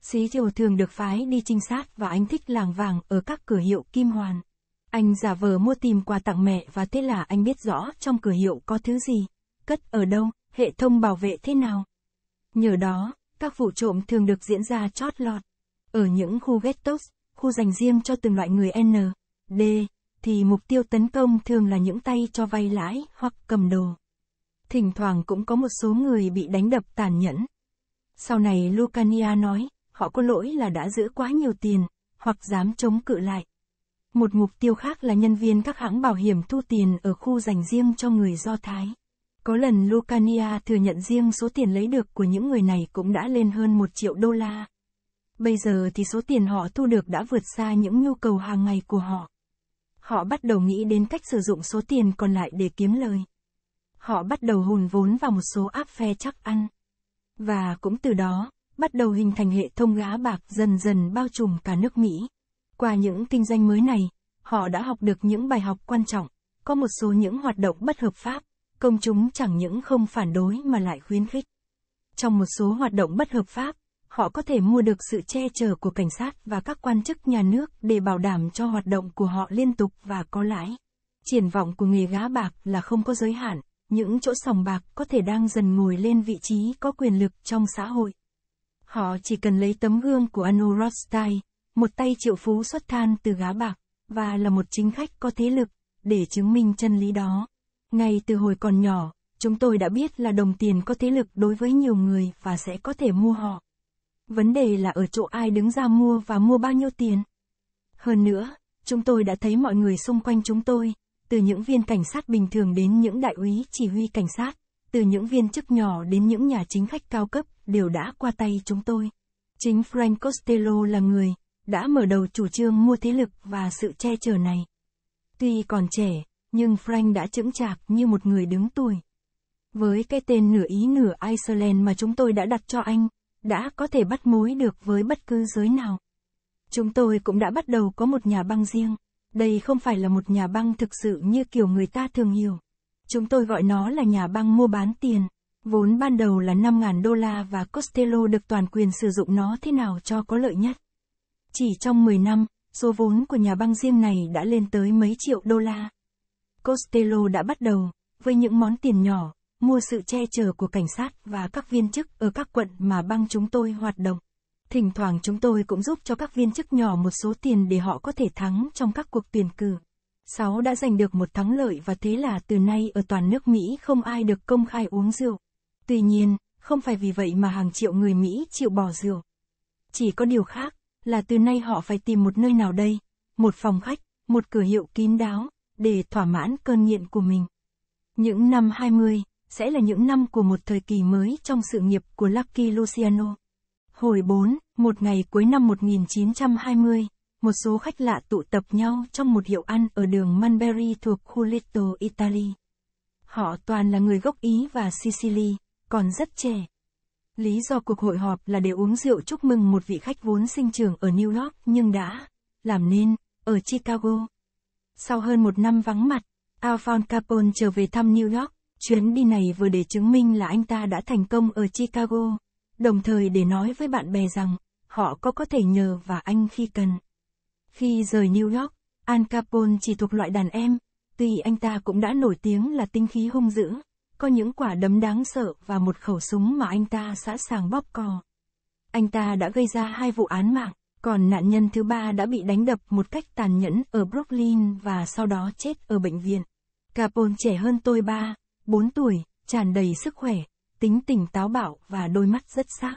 Xí trổ thường được phái đi trinh sát và anh thích làng vàng ở các cửa hiệu kim hoàn. Anh giả vờ mua tìm quà tặng mẹ và thế là anh biết rõ trong cửa hiệu có thứ gì, cất ở đâu, hệ thống bảo vệ thế nào. Nhờ đó, các vụ trộm thường được diễn ra chót lọt. Ở những khu ghettos, khu dành riêng cho từng loại người N, D, thì mục tiêu tấn công thường là những tay cho vay lãi hoặc cầm đồ. Thỉnh thoảng cũng có một số người bị đánh đập tàn nhẫn. Sau này Lucania nói, họ có lỗi là đã giữ quá nhiều tiền, hoặc dám chống cự lại. Một mục tiêu khác là nhân viên các hãng bảo hiểm thu tiền ở khu dành riêng cho người Do Thái. Có lần Lucania thừa nhận riêng số tiền lấy được của những người này cũng đã lên hơn 1 triệu đô la. Bây giờ thì số tiền họ thu được đã vượt xa những nhu cầu hàng ngày của họ. Họ bắt đầu nghĩ đến cách sử dụng số tiền còn lại để kiếm lời. Họ bắt đầu hùn vốn vào một số áp phe chắc ăn. Và cũng từ đó, bắt đầu hình thành hệ thông gá bạc dần dần bao trùm cả nước Mỹ. Qua những kinh doanh mới này, họ đã học được những bài học quan trọng, có một số những hoạt động bất hợp pháp, công chúng chẳng những không phản đối mà lại khuyến khích. Trong một số hoạt động bất hợp pháp, họ có thể mua được sự che chở của cảnh sát và các quan chức nhà nước để bảo đảm cho hoạt động của họ liên tục và có lãi. Triển vọng của nghề gá bạc là không có giới hạn, những chỗ sòng bạc có thể đang dần ngồi lên vị trí có quyền lực trong xã hội. Họ chỉ cần lấy tấm gương của Arnold Rothstein, một tay triệu phú xuất than từ gá bạc, và là một chính khách có thế lực, để chứng minh chân lý đó. Ngay từ hồi còn nhỏ, chúng tôi đã biết là đồng tiền có thế lực đối với nhiều người và sẽ có thể mua họ. Vấn đề là ở chỗ ai đứng ra mua và mua bao nhiêu tiền. Hơn nữa, chúng tôi đã thấy mọi người xung quanh chúng tôi, từ những viên cảnh sát bình thường đến những đại úy chỉ huy cảnh sát, từ những viên chức nhỏ đến những nhà chính khách cao cấp, đều đã qua tay chúng tôi. Chính Frank Costello là người đã mở đầu chủ trương mua thế lực và sự che chở này. Tuy còn trẻ, nhưng Frank đã chững chạc như một người đứng tuổi. Với cái tên nửa Ý nửa Iceland mà chúng tôi đã đặt cho anh, đã có thể bắt mối được với bất cứ giới nào. Chúng tôi cũng đã bắt đầu có một nhà băng riêng. Đây không phải là một nhà băng thực sự như kiểu người ta thường hiểu. Chúng tôi gọi nó là nhà băng mua bán tiền. Vốn ban đầu là 5.000 đô la và Costello được toàn quyền sử dụng nó thế nào cho có lợi nhất. Chỉ trong 10 năm, số vốn của nhà băng riêng này đã lên tới mấy triệu đô la. Costello đã bắt đầu, với những món tiền nhỏ, mua sự che chở của cảnh sát và các viên chức ở các quận mà băng chúng tôi hoạt động. Thỉnh thoảng chúng tôi cũng giúp cho các viên chức nhỏ một số tiền để họ có thể thắng trong các cuộc tuyển cử. Sáu đã giành được một thắng lợi và thế là từ nay ở toàn nước Mỹ không ai được công khai uống rượu. Tuy nhiên, không phải vì vậy mà hàng triệu người Mỹ chịu bỏ rượu. Chỉ có điều khác, là từ nay họ phải tìm một nơi nào đây, một phòng khách, một cửa hiệu kín đáo, để thỏa mãn cơn nghiện của mình. Những năm 20 sẽ là những năm của một thời kỳ mới trong sự nghiệp của Lucky Luciano. Hồi 4, một ngày cuối năm 1920, một số khách lạ tụ tập nhau trong một hiệu ăn ở đường Manberry thuộc khu Culito, Italy. Họ toàn là người gốc Ý và Sicily, còn rất trẻ, Lý do cuộc hội họp là để uống rượu chúc mừng một vị khách vốn sinh trưởng ở New York nhưng đã làm nên ở Chicago. Sau hơn một năm vắng mặt, Alphon Capone trở về thăm New York, chuyến đi này vừa để chứng minh là anh ta đã thành công ở Chicago, đồng thời để nói với bạn bè rằng, họ có có thể nhờ và anh khi cần. Khi rời New York, Al Capone chỉ thuộc loại đàn em, tuy anh ta cũng đã nổi tiếng là tinh khí hung dữ có những quả đấm đáng sợ và một khẩu súng mà anh ta sẵn sàng bóp cò. Anh ta đã gây ra hai vụ án mạng, còn nạn nhân thứ ba đã bị đánh đập một cách tàn nhẫn ở Brooklyn và sau đó chết ở bệnh viện. Capone trẻ hơn tôi 3, 4 tuổi, tràn đầy sức khỏe, tính tình táo bạo và đôi mắt rất sắc.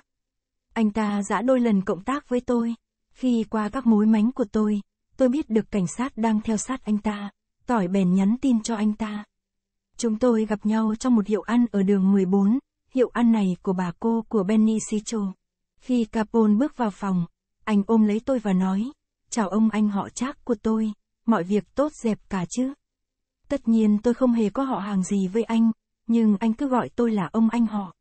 Anh ta đã đôi lần cộng tác với tôi. Khi qua các mối mánh của tôi, tôi biết được cảnh sát đang theo sát anh ta, tỏi bèn nhắn tin cho anh ta. Chúng tôi gặp nhau trong một hiệu ăn ở đường 14, hiệu ăn này của bà cô của Benny Sicho. Khi Capone bước vào phòng, anh ôm lấy tôi và nói, chào ông anh họ Trác của tôi, mọi việc tốt dẹp cả chứ. Tất nhiên tôi không hề có họ hàng gì với anh, nhưng anh cứ gọi tôi là ông anh họ.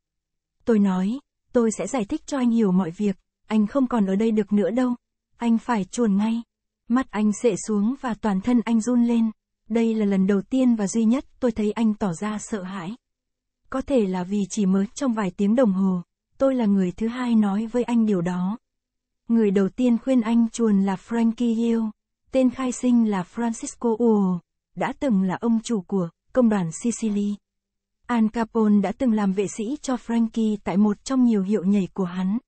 Tôi nói, tôi sẽ giải thích cho anh hiểu mọi việc, anh không còn ở đây được nữa đâu, anh phải chuồn ngay. Mắt anh sệ xuống và toàn thân anh run lên. Đây là lần đầu tiên và duy nhất tôi thấy anh tỏ ra sợ hãi. Có thể là vì chỉ mới trong vài tiếng đồng hồ, tôi là người thứ hai nói với anh điều đó. Người đầu tiên khuyên anh chuồn là Frankie Hill, tên khai sinh là Francisco U, đã từng là ông chủ của công đoàn Sicily. Al Capone đã từng làm vệ sĩ cho Frankie tại một trong nhiều hiệu nhảy của hắn.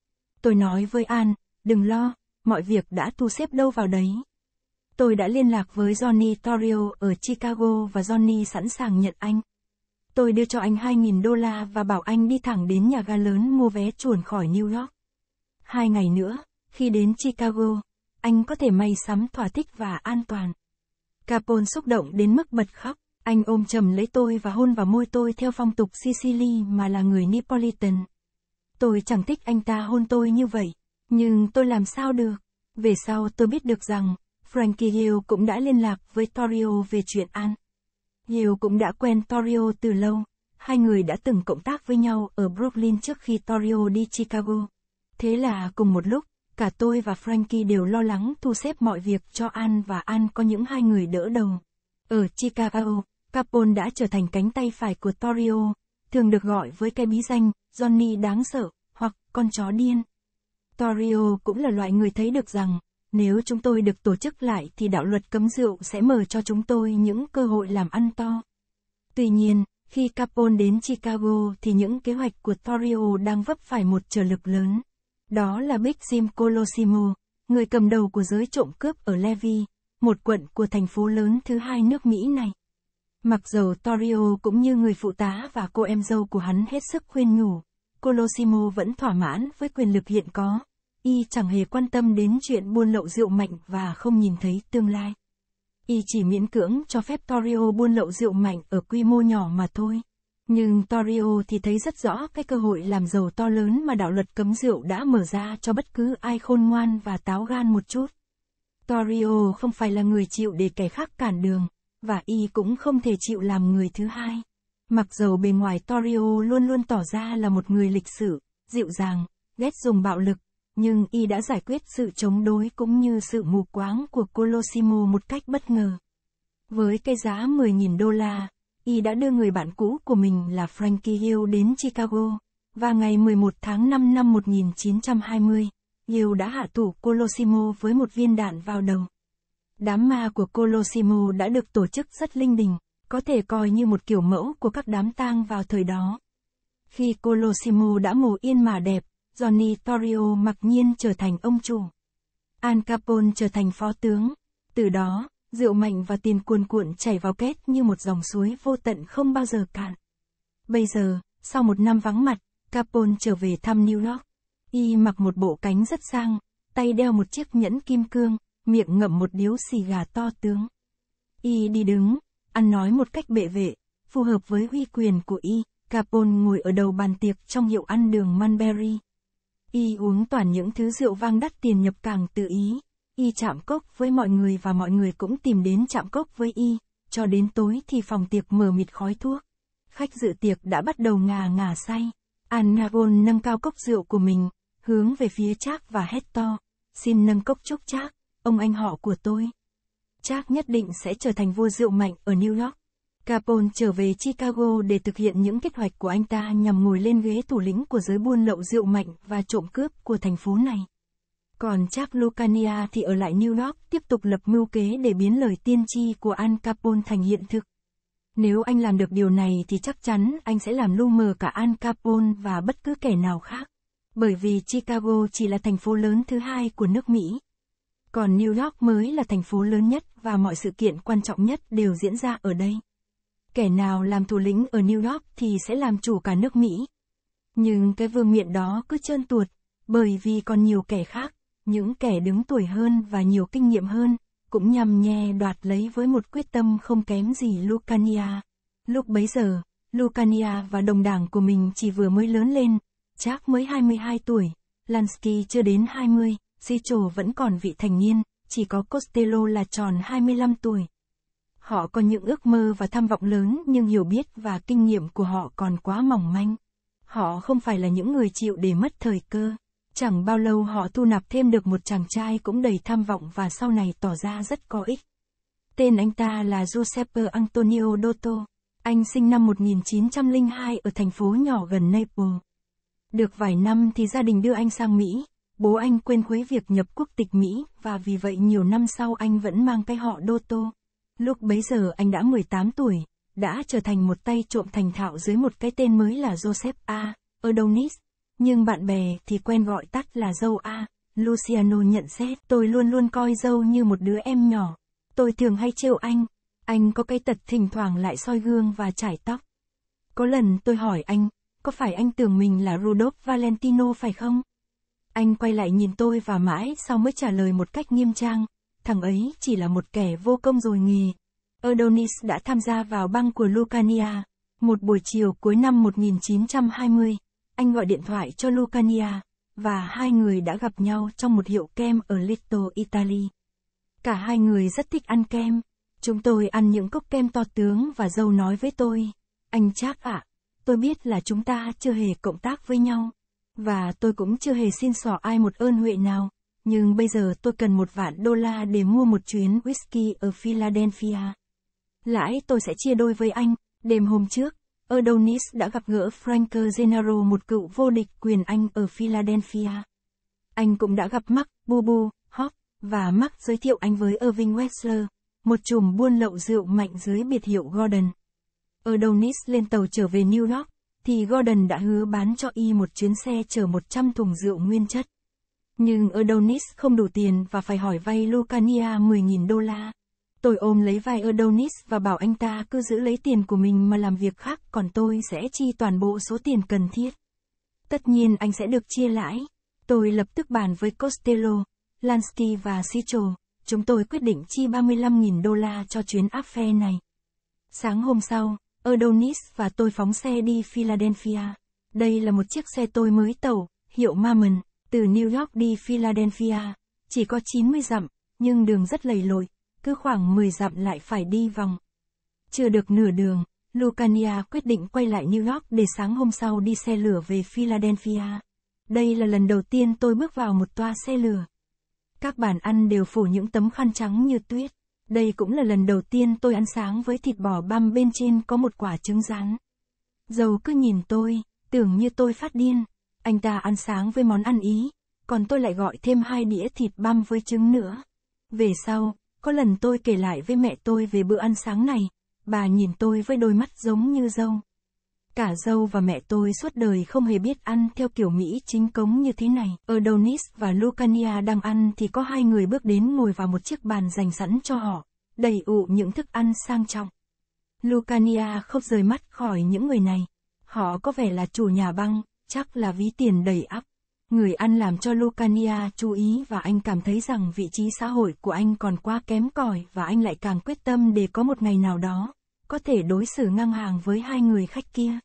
Tôi nói với An, đừng lo, mọi việc đã thu xếp đâu vào đấy. Tôi đã liên lạc với Johnny Torrio ở Chicago và Johnny sẵn sàng nhận anh. Tôi đưa cho anh 2.000 đô la và bảo anh đi thẳng đến nhà ga lớn mua vé chuồn khỏi New York. Hai ngày nữa, khi đến Chicago, anh có thể may sắm thỏa thích và an toàn. Capone xúc động đến mức bật khóc, anh ôm chầm lấy tôi và hôn vào môi tôi theo phong tục Sicily mà là người Neapolitan. Tôi chẳng thích anh ta hôn tôi như vậy, nhưng tôi làm sao được. Về sau tôi biết được rằng, Frankie Hill cũng đã liên lạc với Torio về chuyện An. Hill cũng đã quen Torio từ lâu, hai người đã từng cộng tác với nhau ở Brooklyn trước khi Torio đi Chicago. Thế là cùng một lúc, cả tôi và Frankie đều lo lắng thu xếp mọi việc cho An và An có những hai người đỡ đầu. Ở Chicago, Capone đã trở thành cánh tay phải của Torio, thường được gọi với cái bí danh Johnny đáng sợ, hoặc con chó điên. Torio cũng là loại người thấy được rằng, nếu chúng tôi được tổ chức lại thì đạo luật cấm rượu sẽ mở cho chúng tôi những cơ hội làm ăn to. Tuy nhiên, khi Capone đến Chicago thì những kế hoạch của Torrio đang vấp phải một trở lực lớn. Đó là Big Jim Colosimo, người cầm đầu của giới trộm cướp ở Levy, một quận của thành phố lớn thứ hai nước Mỹ này. Mặc dù Torrio cũng như người phụ tá và cô em dâu của hắn hết sức khuyên nhủ, Colosimo vẫn thỏa mãn với quyền lực hiện có. Y chẳng hề quan tâm đến chuyện buôn lậu rượu mạnh và không nhìn thấy tương lai. Y chỉ miễn cưỡng cho phép Torio buôn lậu rượu mạnh ở quy mô nhỏ mà thôi. Nhưng Torio thì thấy rất rõ cái cơ hội làm giàu to lớn mà đạo luật cấm rượu đã mở ra cho bất cứ ai khôn ngoan và táo gan một chút. Torio không phải là người chịu để kẻ khác cản đường, và y cũng không thể chịu làm người thứ hai. Mặc dầu bề ngoài Torio luôn luôn tỏ ra là một người lịch sự, dịu dàng, ghét dùng bạo lực, nhưng y đã giải quyết sự chống đối cũng như sự mù quáng của Colosimo một cách bất ngờ. Với cái giá 10.000 đô la, y đã đưa người bạn cũ của mình là Frankie Hill đến Chicago, và ngày 11 tháng 5 năm 1920, Hill đã hạ thủ Colosimo với một viên đạn vào đầu. Đám ma của Colosimo đã được tổ chức rất linh đình, có thể coi như một kiểu mẫu của các đám tang vào thời đó. Khi Colosimo đã mồ yên mà đẹp, Johnny Torrio mặc nhiên trở thành ông chủ. Al Capone trở thành phó tướng. Từ đó, rượu mạnh và tiền cuồn cuộn chảy vào kết như một dòng suối vô tận không bao giờ cạn. Bây giờ, sau một năm vắng mặt, Capone trở về thăm New York. Y mặc một bộ cánh rất sang, tay đeo một chiếc nhẫn kim cương, miệng ngậm một điếu xì gà to tướng. Y đi đứng, ăn nói một cách bệ vệ, phù hợp với uy quyền của Y. Capone ngồi ở đầu bàn tiệc trong hiệu ăn đường Manberry. Y uống toàn những thứ rượu vang đắt tiền nhập càng tự ý. Y chạm cốc với mọi người và mọi người cũng tìm đến chạm cốc với Y. Cho đến tối thì phòng tiệc mờ mịt khói thuốc. Khách dự tiệc đã bắt đầu ngà ngà say. Anagol nâng cao cốc rượu của mình, hướng về phía Trác và hét to. Xin nâng cốc chúc Trác, ông anh họ của tôi. Trác nhất định sẽ trở thành vua rượu mạnh ở New York. Capone trở về Chicago để thực hiện những kế hoạch của anh ta nhằm ngồi lên ghế thủ lĩnh của giới buôn lậu rượu mạnh và trộm cướp của thành phố này. Còn Jack Lucania thì ở lại New York tiếp tục lập mưu kế để biến lời tiên tri của Al Capone thành hiện thực. Nếu anh làm được điều này thì chắc chắn anh sẽ làm lu mờ cả Al Capone và bất cứ kẻ nào khác. Bởi vì Chicago chỉ là thành phố lớn thứ hai của nước Mỹ. Còn New York mới là thành phố lớn nhất và mọi sự kiện quan trọng nhất đều diễn ra ở đây kẻ nào làm thủ lĩnh ở New York thì sẽ làm chủ cả nước Mỹ. Nhưng cái vương miện đó cứ trơn tuột, bởi vì còn nhiều kẻ khác, những kẻ đứng tuổi hơn và nhiều kinh nghiệm hơn, cũng nhằm nhe đoạt lấy với một quyết tâm không kém gì Lucania. Lúc bấy giờ, Lucania và đồng đảng của mình chỉ vừa mới lớn lên, Jack mới 22 tuổi, Lansky chưa đến 20, Zichol vẫn còn vị thành niên, chỉ có Costello là tròn 25 tuổi. Họ có những ước mơ và tham vọng lớn nhưng hiểu biết và kinh nghiệm của họ còn quá mỏng manh. Họ không phải là những người chịu để mất thời cơ. Chẳng bao lâu họ thu nạp thêm được một chàng trai cũng đầy tham vọng và sau này tỏ ra rất có ích. Tên anh ta là Giuseppe Antonio Dotto. Anh sinh năm 1902 ở thành phố nhỏ gần Naples. Được vài năm thì gia đình đưa anh sang Mỹ. Bố anh quên khuấy việc nhập quốc tịch Mỹ và vì vậy nhiều năm sau anh vẫn mang cái họ Dotto. Lúc bấy giờ anh đã 18 tuổi, đã trở thành một tay trộm thành thạo dưới một cái tên mới là Joseph A. Adonis. Nhưng bạn bè thì quen gọi tắt là dâu A. Luciano nhận xét, tôi luôn luôn coi dâu như một đứa em nhỏ. Tôi thường hay trêu anh. Anh có cái tật thỉnh thoảng lại soi gương và chải tóc. Có lần tôi hỏi anh, có phải anh tưởng mình là Rudolph Valentino phải không? Anh quay lại nhìn tôi và mãi sau mới trả lời một cách nghiêm trang, thằng ấy chỉ là một kẻ vô công rồi nghề. Adonis đã tham gia vào băng của Lucania. Một buổi chiều cuối năm 1920, anh gọi điện thoại cho Lucania, và hai người đã gặp nhau trong một hiệu kem ở Little Italy. Cả hai người rất thích ăn kem. Chúng tôi ăn những cốc kem to tướng và dâu nói với tôi, anh chắc ạ, à, tôi biết là chúng ta chưa hề cộng tác với nhau, và tôi cũng chưa hề xin xỏ ai một ơn huệ nào nhưng bây giờ tôi cần một vạn đô la để mua một chuyến whisky ở Philadelphia. Lãi tôi sẽ chia đôi với anh. Đêm hôm trước, Adonis đã gặp gỡ Frank Gennaro một cựu vô địch quyền Anh ở Philadelphia. Anh cũng đã gặp Mark, Bubu, Hop, và Mark giới thiệu anh với Irving Wexler, một chùm buôn lậu rượu mạnh dưới biệt hiệu Gordon. Adonis lên tàu trở về New York, thì Gordon đã hứa bán cho y một chuyến xe chở 100 thùng rượu nguyên chất. Nhưng Adonis không đủ tiền và phải hỏi vay Lucania 10.000 đô la. Tôi ôm lấy vai Adonis và bảo anh ta cứ giữ lấy tiền của mình mà làm việc khác, còn tôi sẽ chi toàn bộ số tiền cần thiết. Tất nhiên anh sẽ được chia lãi. Tôi lập tức bàn với Costello, Lansky và Sichel. Chúng tôi quyết định chi 35.000 đô la cho chuyến áp phe này. Sáng hôm sau, Adonis và tôi phóng xe đi Philadelphia. Đây là một chiếc xe tôi mới tàu, hiệu Mammon. Từ New York đi Philadelphia, chỉ có 90 dặm, nhưng đường rất lầy lội, cứ khoảng 10 dặm lại phải đi vòng. Chưa được nửa đường, Lucania quyết định quay lại New York để sáng hôm sau đi xe lửa về Philadelphia. Đây là lần đầu tiên tôi bước vào một toa xe lửa. Các bàn ăn đều phủ những tấm khăn trắng như tuyết. Đây cũng là lần đầu tiên tôi ăn sáng với thịt bò băm bên trên có một quả trứng rán. Dầu cứ nhìn tôi, tưởng như tôi phát điên. Anh ta ăn sáng với món ăn Ý, còn tôi lại gọi thêm hai đĩa thịt băm với trứng nữa. Về sau, có lần tôi kể lại với mẹ tôi về bữa ăn sáng này, bà nhìn tôi với đôi mắt giống như dâu. Cả dâu và mẹ tôi suốt đời không hề biết ăn theo kiểu Mỹ chính cống như thế này. Ở Donis và Lucania đang ăn thì có hai người bước đến ngồi vào một chiếc bàn dành sẵn cho họ, đầy ụ những thức ăn sang trọng. Lucania không rời mắt khỏi những người này. Họ có vẻ là chủ nhà băng, chắc là ví tiền đầy ắp. Người ăn làm cho Lucania chú ý và anh cảm thấy rằng vị trí xã hội của anh còn quá kém cỏi và anh lại càng quyết tâm để có một ngày nào đó, có thể đối xử ngang hàng với hai người khách kia.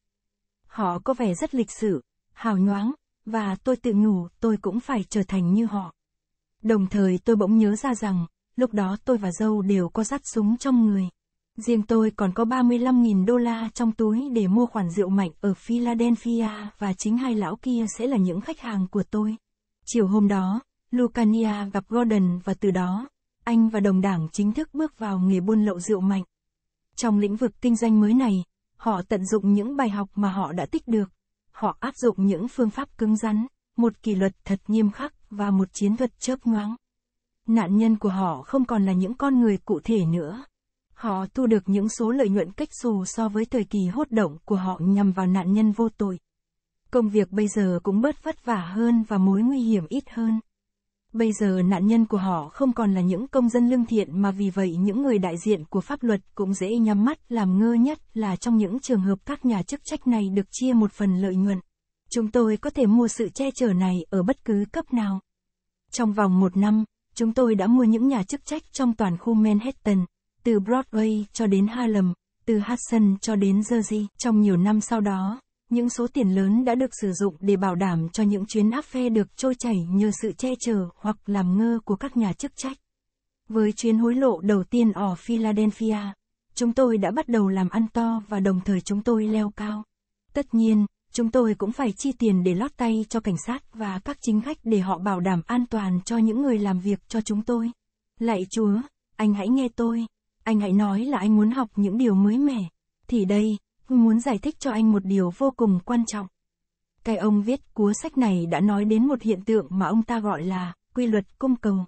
Họ có vẻ rất lịch sự, hào nhoáng, và tôi tự nhủ tôi cũng phải trở thành như họ. Đồng thời tôi bỗng nhớ ra rằng, lúc đó tôi và dâu đều có dắt súng trong người. Riêng tôi còn có 35.000 đô la trong túi để mua khoản rượu mạnh ở Philadelphia và chính hai lão kia sẽ là những khách hàng của tôi. Chiều hôm đó, Lucania gặp Gordon và từ đó, anh và đồng đảng chính thức bước vào nghề buôn lậu rượu mạnh. Trong lĩnh vực kinh doanh mới này, họ tận dụng những bài học mà họ đã tích được. Họ áp dụng những phương pháp cứng rắn, một kỷ luật thật nghiêm khắc và một chiến thuật chớp nhoáng. Nạn nhân của họ không còn là những con người cụ thể nữa, Họ thu được những số lợi nhuận cách xù so với thời kỳ hốt động của họ nhằm vào nạn nhân vô tội. Công việc bây giờ cũng bớt vất vả hơn và mối nguy hiểm ít hơn. Bây giờ nạn nhân của họ không còn là những công dân lương thiện mà vì vậy những người đại diện của pháp luật cũng dễ nhắm mắt làm ngơ nhất là trong những trường hợp các nhà chức trách này được chia một phần lợi nhuận. Chúng tôi có thể mua sự che chở này ở bất cứ cấp nào. Trong vòng một năm, chúng tôi đã mua những nhà chức trách trong toàn khu Manhattan, từ Broadway cho đến Harlem, từ Hudson cho đến Jersey. Trong nhiều năm sau đó, những số tiền lớn đã được sử dụng để bảo đảm cho những chuyến áp phê được trôi chảy nhờ sự che chở hoặc làm ngơ của các nhà chức trách. Với chuyến hối lộ đầu tiên ở Philadelphia, chúng tôi đã bắt đầu làm ăn to và đồng thời chúng tôi leo cao. Tất nhiên, chúng tôi cũng phải chi tiền để lót tay cho cảnh sát và các chính khách để họ bảo đảm an toàn cho những người làm việc cho chúng tôi. Lạy Chúa, anh hãy nghe tôi anh hãy nói là anh muốn học những điều mới mẻ. Thì đây, muốn giải thích cho anh một điều vô cùng quan trọng. Cái ông viết cuốn sách này đã nói đến một hiện tượng mà ông ta gọi là quy luật cung cầu.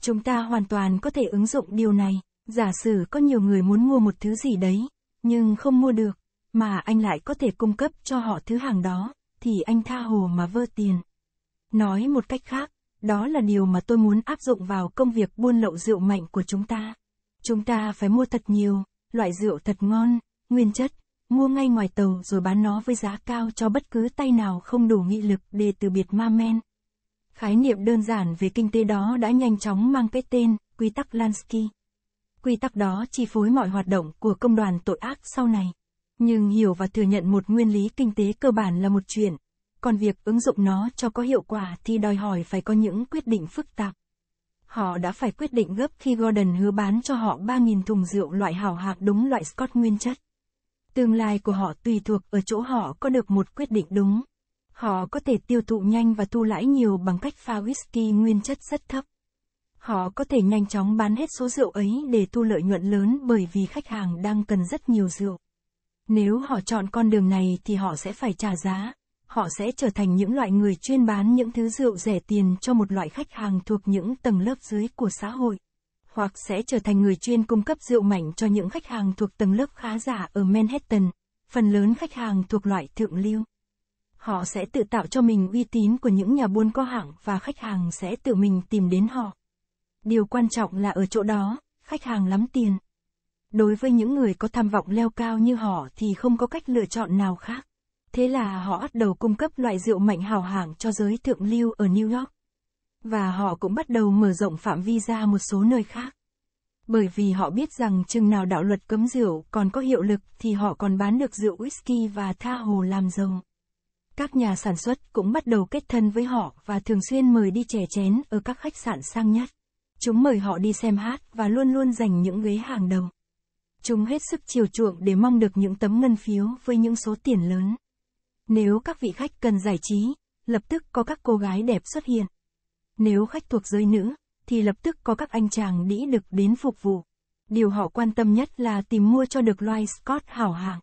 Chúng ta hoàn toàn có thể ứng dụng điều này. Giả sử có nhiều người muốn mua một thứ gì đấy, nhưng không mua được, mà anh lại có thể cung cấp cho họ thứ hàng đó, thì anh tha hồ mà vơ tiền. Nói một cách khác, đó là điều mà tôi muốn áp dụng vào công việc buôn lậu rượu mạnh của chúng ta. Chúng ta phải mua thật nhiều, loại rượu thật ngon, nguyên chất, mua ngay ngoài tàu rồi bán nó với giá cao cho bất cứ tay nào không đủ nghị lực để từ biệt ma men. Khái niệm đơn giản về kinh tế đó đã nhanh chóng mang cái tên, quy tắc Lansky. Quy tắc đó chi phối mọi hoạt động của công đoàn tội ác sau này. Nhưng hiểu và thừa nhận một nguyên lý kinh tế cơ bản là một chuyện, còn việc ứng dụng nó cho có hiệu quả thì đòi hỏi phải có những quyết định phức tạp. Họ đã phải quyết định gấp khi Gordon hứa bán cho họ 3.000 thùng rượu loại hảo hạt đúng loại Scott nguyên chất. Tương lai của họ tùy thuộc ở chỗ họ có được một quyết định đúng. Họ có thể tiêu thụ nhanh và thu lãi nhiều bằng cách pha whisky nguyên chất rất thấp. Họ có thể nhanh chóng bán hết số rượu ấy để thu lợi nhuận lớn bởi vì khách hàng đang cần rất nhiều rượu. Nếu họ chọn con đường này thì họ sẽ phải trả giá họ sẽ trở thành những loại người chuyên bán những thứ rượu rẻ tiền cho một loại khách hàng thuộc những tầng lớp dưới của xã hội hoặc sẽ trở thành người chuyên cung cấp rượu mạnh cho những khách hàng thuộc tầng lớp khá giả ở Manhattan, phần lớn khách hàng thuộc loại thượng lưu. Họ sẽ tự tạo cho mình uy tín của những nhà buôn có hạng và khách hàng sẽ tự mình tìm đến họ. Điều quan trọng là ở chỗ đó, khách hàng lắm tiền. Đối với những người có tham vọng leo cao như họ thì không có cách lựa chọn nào khác. Thế là họ bắt đầu cung cấp loại rượu mạnh hào hạng cho giới thượng lưu ở New York. Và họ cũng bắt đầu mở rộng phạm vi ra một số nơi khác. Bởi vì họ biết rằng chừng nào đạo luật cấm rượu còn có hiệu lực thì họ còn bán được rượu whisky và tha hồ làm rồng. Các nhà sản xuất cũng bắt đầu kết thân với họ và thường xuyên mời đi chè chén ở các khách sạn sang nhất. Chúng mời họ đi xem hát và luôn luôn dành những ghế hàng đầu. Chúng hết sức chiều chuộng để mong được những tấm ngân phiếu với những số tiền lớn. Nếu các vị khách cần giải trí, lập tức có các cô gái đẹp xuất hiện. Nếu khách thuộc giới nữ, thì lập tức có các anh chàng đĩ đực đến phục vụ. Điều họ quan tâm nhất là tìm mua cho được loài Scott hảo hạng.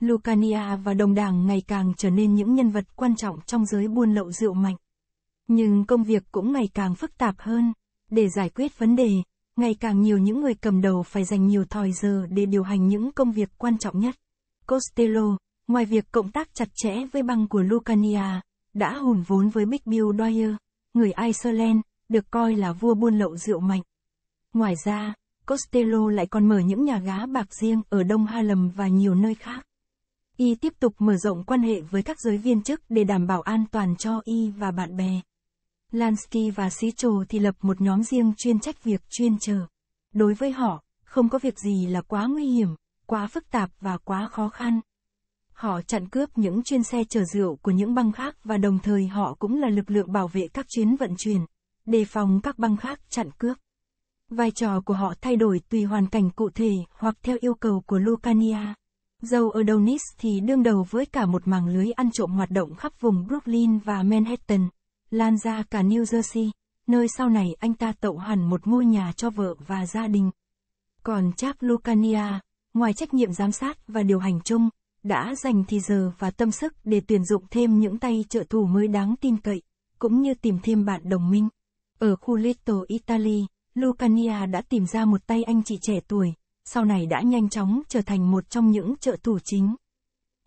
Lucania và đồng đảng ngày càng trở nên những nhân vật quan trọng trong giới buôn lậu rượu mạnh. Nhưng công việc cũng ngày càng phức tạp hơn. Để giải quyết vấn đề, ngày càng nhiều những người cầm đầu phải dành nhiều thời giờ để điều hành những công việc quan trọng nhất. Costello, Ngoài việc cộng tác chặt chẽ với băng của Lucania, đã hùn vốn với Big Bill Dwyer, người Iceland, được coi là vua buôn lậu rượu mạnh. Ngoài ra, Costello lại còn mở những nhà gá bạc riêng ở Đông Ha Lầm và nhiều nơi khác. Y tiếp tục mở rộng quan hệ với các giới viên chức để đảm bảo an toàn cho Y và bạn bè. Lansky và Sichel thì lập một nhóm riêng chuyên trách việc chuyên chờ. Đối với họ, không có việc gì là quá nguy hiểm, quá phức tạp và quá khó khăn. Họ chặn cướp những chuyên xe chở rượu của những băng khác và đồng thời họ cũng là lực lượng bảo vệ các chuyến vận chuyển, đề phòng các băng khác chặn cướp. Vai trò của họ thay đổi tùy hoàn cảnh cụ thể hoặc theo yêu cầu của Lucania. dầu Dâu Adonis thì đương đầu với cả một mảng lưới ăn trộm hoạt động khắp vùng Brooklyn và Manhattan, lan ra cả New Jersey, nơi sau này anh ta tậu hẳn một ngôi nhà cho vợ và gia đình. Còn Chap Lucania, ngoài trách nhiệm giám sát và điều hành chung, đã dành thì giờ và tâm sức để tuyển dụng thêm những tay trợ thủ mới đáng tin cậy, cũng như tìm thêm bạn đồng minh. Ở khu Little Italy, Lucania đã tìm ra một tay anh chị trẻ tuổi, sau này đã nhanh chóng trở thành một trong những trợ thủ chính.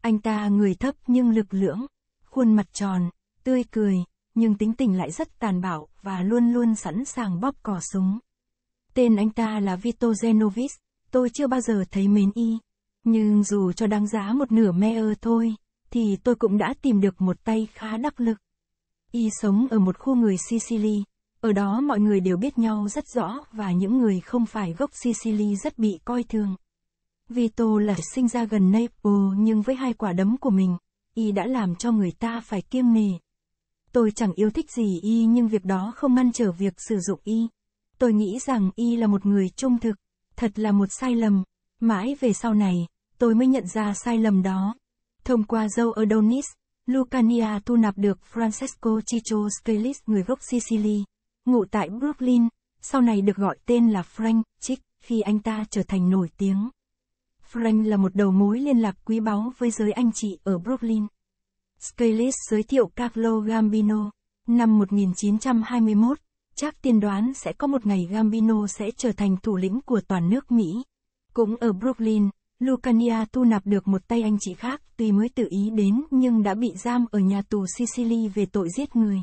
Anh ta người thấp nhưng lực lưỡng, khuôn mặt tròn, tươi cười, nhưng tính tình lại rất tàn bạo và luôn luôn sẵn sàng bóp cỏ súng. Tên anh ta là Vito Genovis, tôi chưa bao giờ thấy mến y. Nhưng dù cho đáng giá một nửa me ơ thôi, thì tôi cũng đã tìm được một tay khá đắc lực. Y sống ở một khu người Sicily, ở đó mọi người đều biết nhau rất rõ và những người không phải gốc Sicily rất bị coi thường. Vito là sinh ra gần Naples nhưng với hai quả đấm của mình, y đã làm cho người ta phải kiêng nề. Tôi chẳng yêu thích gì y nhưng việc đó không ngăn trở việc sử dụng y. Tôi nghĩ rằng y là một người trung thực, thật là một sai lầm. Mãi về sau này, tôi mới nhận ra sai lầm đó. Thông qua dâu Adonis, Lucania thu nạp được Francesco ciccio Scalis người gốc Sicily, ngụ tại Brooklyn, sau này được gọi tên là Frank Chick khi anh ta trở thành nổi tiếng. Frank là một đầu mối liên lạc quý báu với giới anh chị ở Brooklyn. Scalis giới thiệu Carlo Gambino. Năm 1921, chắc tiên đoán sẽ có một ngày Gambino sẽ trở thành thủ lĩnh của toàn nước Mỹ. Cũng ở Brooklyn, Lucania tu nạp được một tay anh chị khác, tuy mới tự ý đến nhưng đã bị giam ở nhà tù Sicily về tội giết người.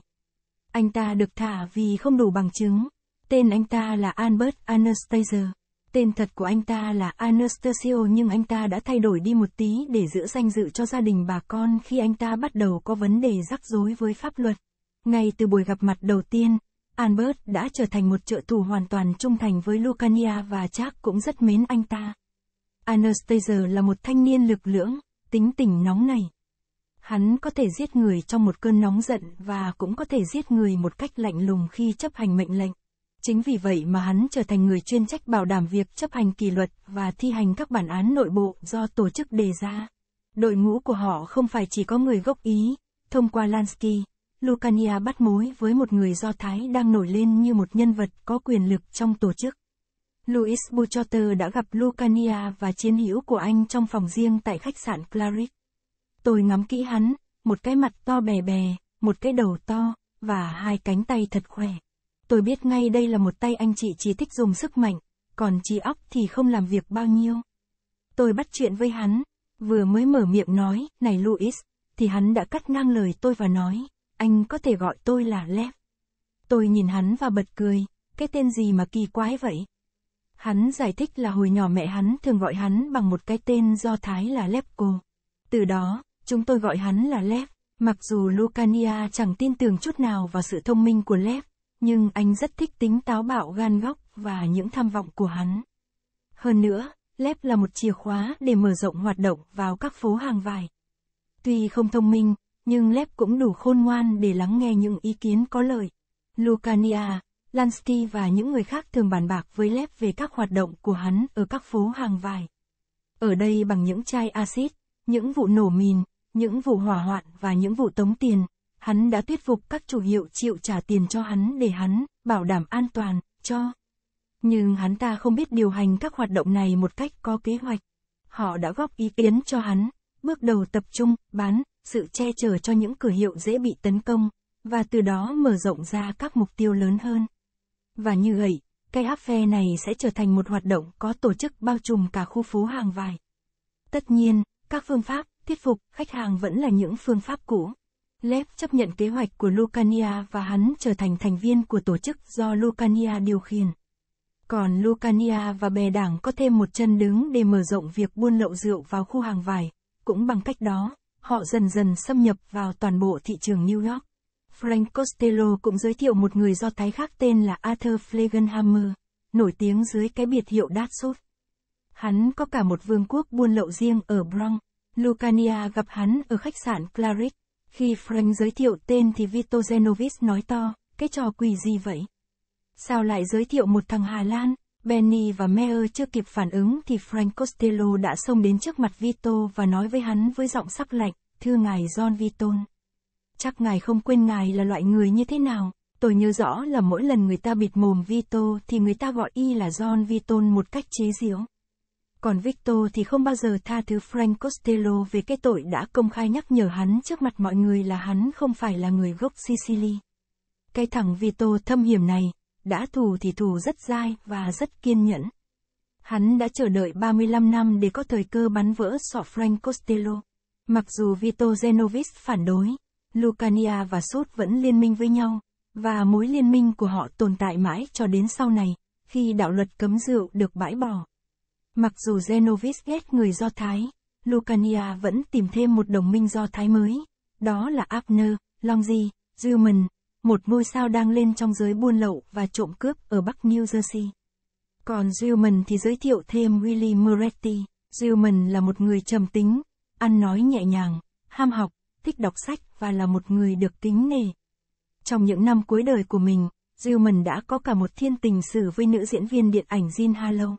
Anh ta được thả vì không đủ bằng chứng. Tên anh ta là Albert Anastasia. Tên thật của anh ta là Anastasio nhưng anh ta đã thay đổi đi một tí để giữ danh dự cho gia đình bà con khi anh ta bắt đầu có vấn đề rắc rối với pháp luật. Ngay từ buổi gặp mặt đầu tiên, Albert đã trở thành một trợ thủ hoàn toàn trung thành với Lucania và chắc cũng rất mến anh ta. Anastasia là một thanh niên lực lưỡng, tính tình nóng nảy. Hắn có thể giết người trong một cơn nóng giận và cũng có thể giết người một cách lạnh lùng khi chấp hành mệnh lệnh. Chính vì vậy mà hắn trở thành người chuyên trách bảo đảm việc chấp hành kỷ luật và thi hành các bản án nội bộ do tổ chức đề ra. Đội ngũ của họ không phải chỉ có người gốc Ý, thông qua Lansky, Lucania bắt mối với một người Do Thái đang nổi lên như một nhân vật có quyền lực trong tổ chức. Louis Buchotter đã gặp Lucania và chiến hữu của anh trong phòng riêng tại khách sạn Claric. Tôi ngắm kỹ hắn, một cái mặt to bè bè, một cái đầu to, và hai cánh tay thật khỏe. Tôi biết ngay đây là một tay anh chị chỉ thích dùng sức mạnh, còn trí óc thì không làm việc bao nhiêu. Tôi bắt chuyện với hắn, vừa mới mở miệng nói, này Louis, thì hắn đã cắt ngang lời tôi và nói, anh có thể gọi tôi là Lev. Tôi nhìn hắn và bật cười, cái tên gì mà kỳ quái vậy? Hắn giải thích là hồi nhỏ mẹ hắn thường gọi hắn bằng một cái tên do Thái là Lepko. Từ đó, chúng tôi gọi hắn là Lev. Mặc dù Lucania chẳng tin tưởng chút nào vào sự thông minh của Lev, nhưng anh rất thích tính táo bạo gan góc và những tham vọng của hắn. Hơn nữa, Lev là một chìa khóa để mở rộng hoạt động vào các phố hàng vải. Tuy không thông minh, nhưng Lev cũng đủ khôn ngoan để lắng nghe những ý kiến có lợi. Lucania, Lansky và những người khác thường bàn bạc với Lev về các hoạt động của hắn ở các phố hàng vải. Ở đây bằng những chai axit, những vụ nổ mìn, những vụ hỏa hoạn và những vụ tống tiền, hắn đã thuyết phục các chủ hiệu chịu trả tiền cho hắn để hắn bảo đảm an toàn cho. Nhưng hắn ta không biết điều hành các hoạt động này một cách có kế hoạch. Họ đã góp ý kiến cho hắn, bước đầu tập trung, bán, sự che chở cho những cửa hiệu dễ bị tấn công, và từ đó mở rộng ra các mục tiêu lớn hơn. Và như vậy, cây áp phe này sẽ trở thành một hoạt động có tổ chức bao trùm cả khu phố hàng vải. Tất nhiên, các phương pháp, thuyết phục, khách hàng vẫn là những phương pháp cũ. Lep chấp nhận kế hoạch của Lucania và hắn trở thành thành viên của tổ chức do Lucania điều khiển. Còn Lucania và bè đảng có thêm một chân đứng để mở rộng việc buôn lậu rượu vào khu hàng vải, cũng bằng cách đó, họ dần dần xâm nhập vào toàn bộ thị trường New York. Frank Costello cũng giới thiệu một người do thái khác tên là Arthur Flegenhammer, nổi tiếng dưới cái biệt hiệu Datsov. Hắn có cả một vương quốc buôn lậu riêng ở Bronx. Lucania gặp hắn ở khách sạn Claric. Khi Frank giới thiệu tên thì Vito Genovis nói to, cái trò quỷ gì vậy? Sao lại giới thiệu một thằng Hà Lan? Benny và Meyer chưa kịp phản ứng thì Frank Costello đã xông đến trước mặt Vito và nói với hắn với giọng sắc lạnh, thưa ngài John Viton chắc ngài không quên ngài là loại người như thế nào. Tôi nhớ rõ là mỗi lần người ta bịt mồm Vito thì người ta gọi y là John Viton một cách chế giễu. Còn Victor thì không bao giờ tha thứ Frank Costello về cái tội đã công khai nhắc nhở hắn trước mặt mọi người là hắn không phải là người gốc Sicily. Cái thằng Vito thâm hiểm này, đã thù thì thù rất dai và rất kiên nhẫn. Hắn đã chờ đợi 35 năm để có thời cơ bắn vỡ sọ Frank Costello. Mặc dù Vito Genovis phản đối, Lucania và Sốt vẫn liên minh với nhau, và mối liên minh của họ tồn tại mãi cho đến sau này, khi đạo luật cấm rượu được bãi bỏ. Mặc dù Genovis ghét người Do Thái, Lucania vẫn tìm thêm một đồng minh Do Thái mới, đó là Abner, Longzi, Truman, một ngôi sao đang lên trong giới buôn lậu và trộm cướp ở Bắc New Jersey. Còn Truman thì giới thiệu thêm Willie Moretti. Truman là một người trầm tính, ăn nói nhẹ nhàng, ham học, thích đọc sách và là một người được tính nề Trong những năm cuối đời của mình, Gilman đã có cả một thiên tình sử với nữ diễn viên điện ảnh Jean Harlow.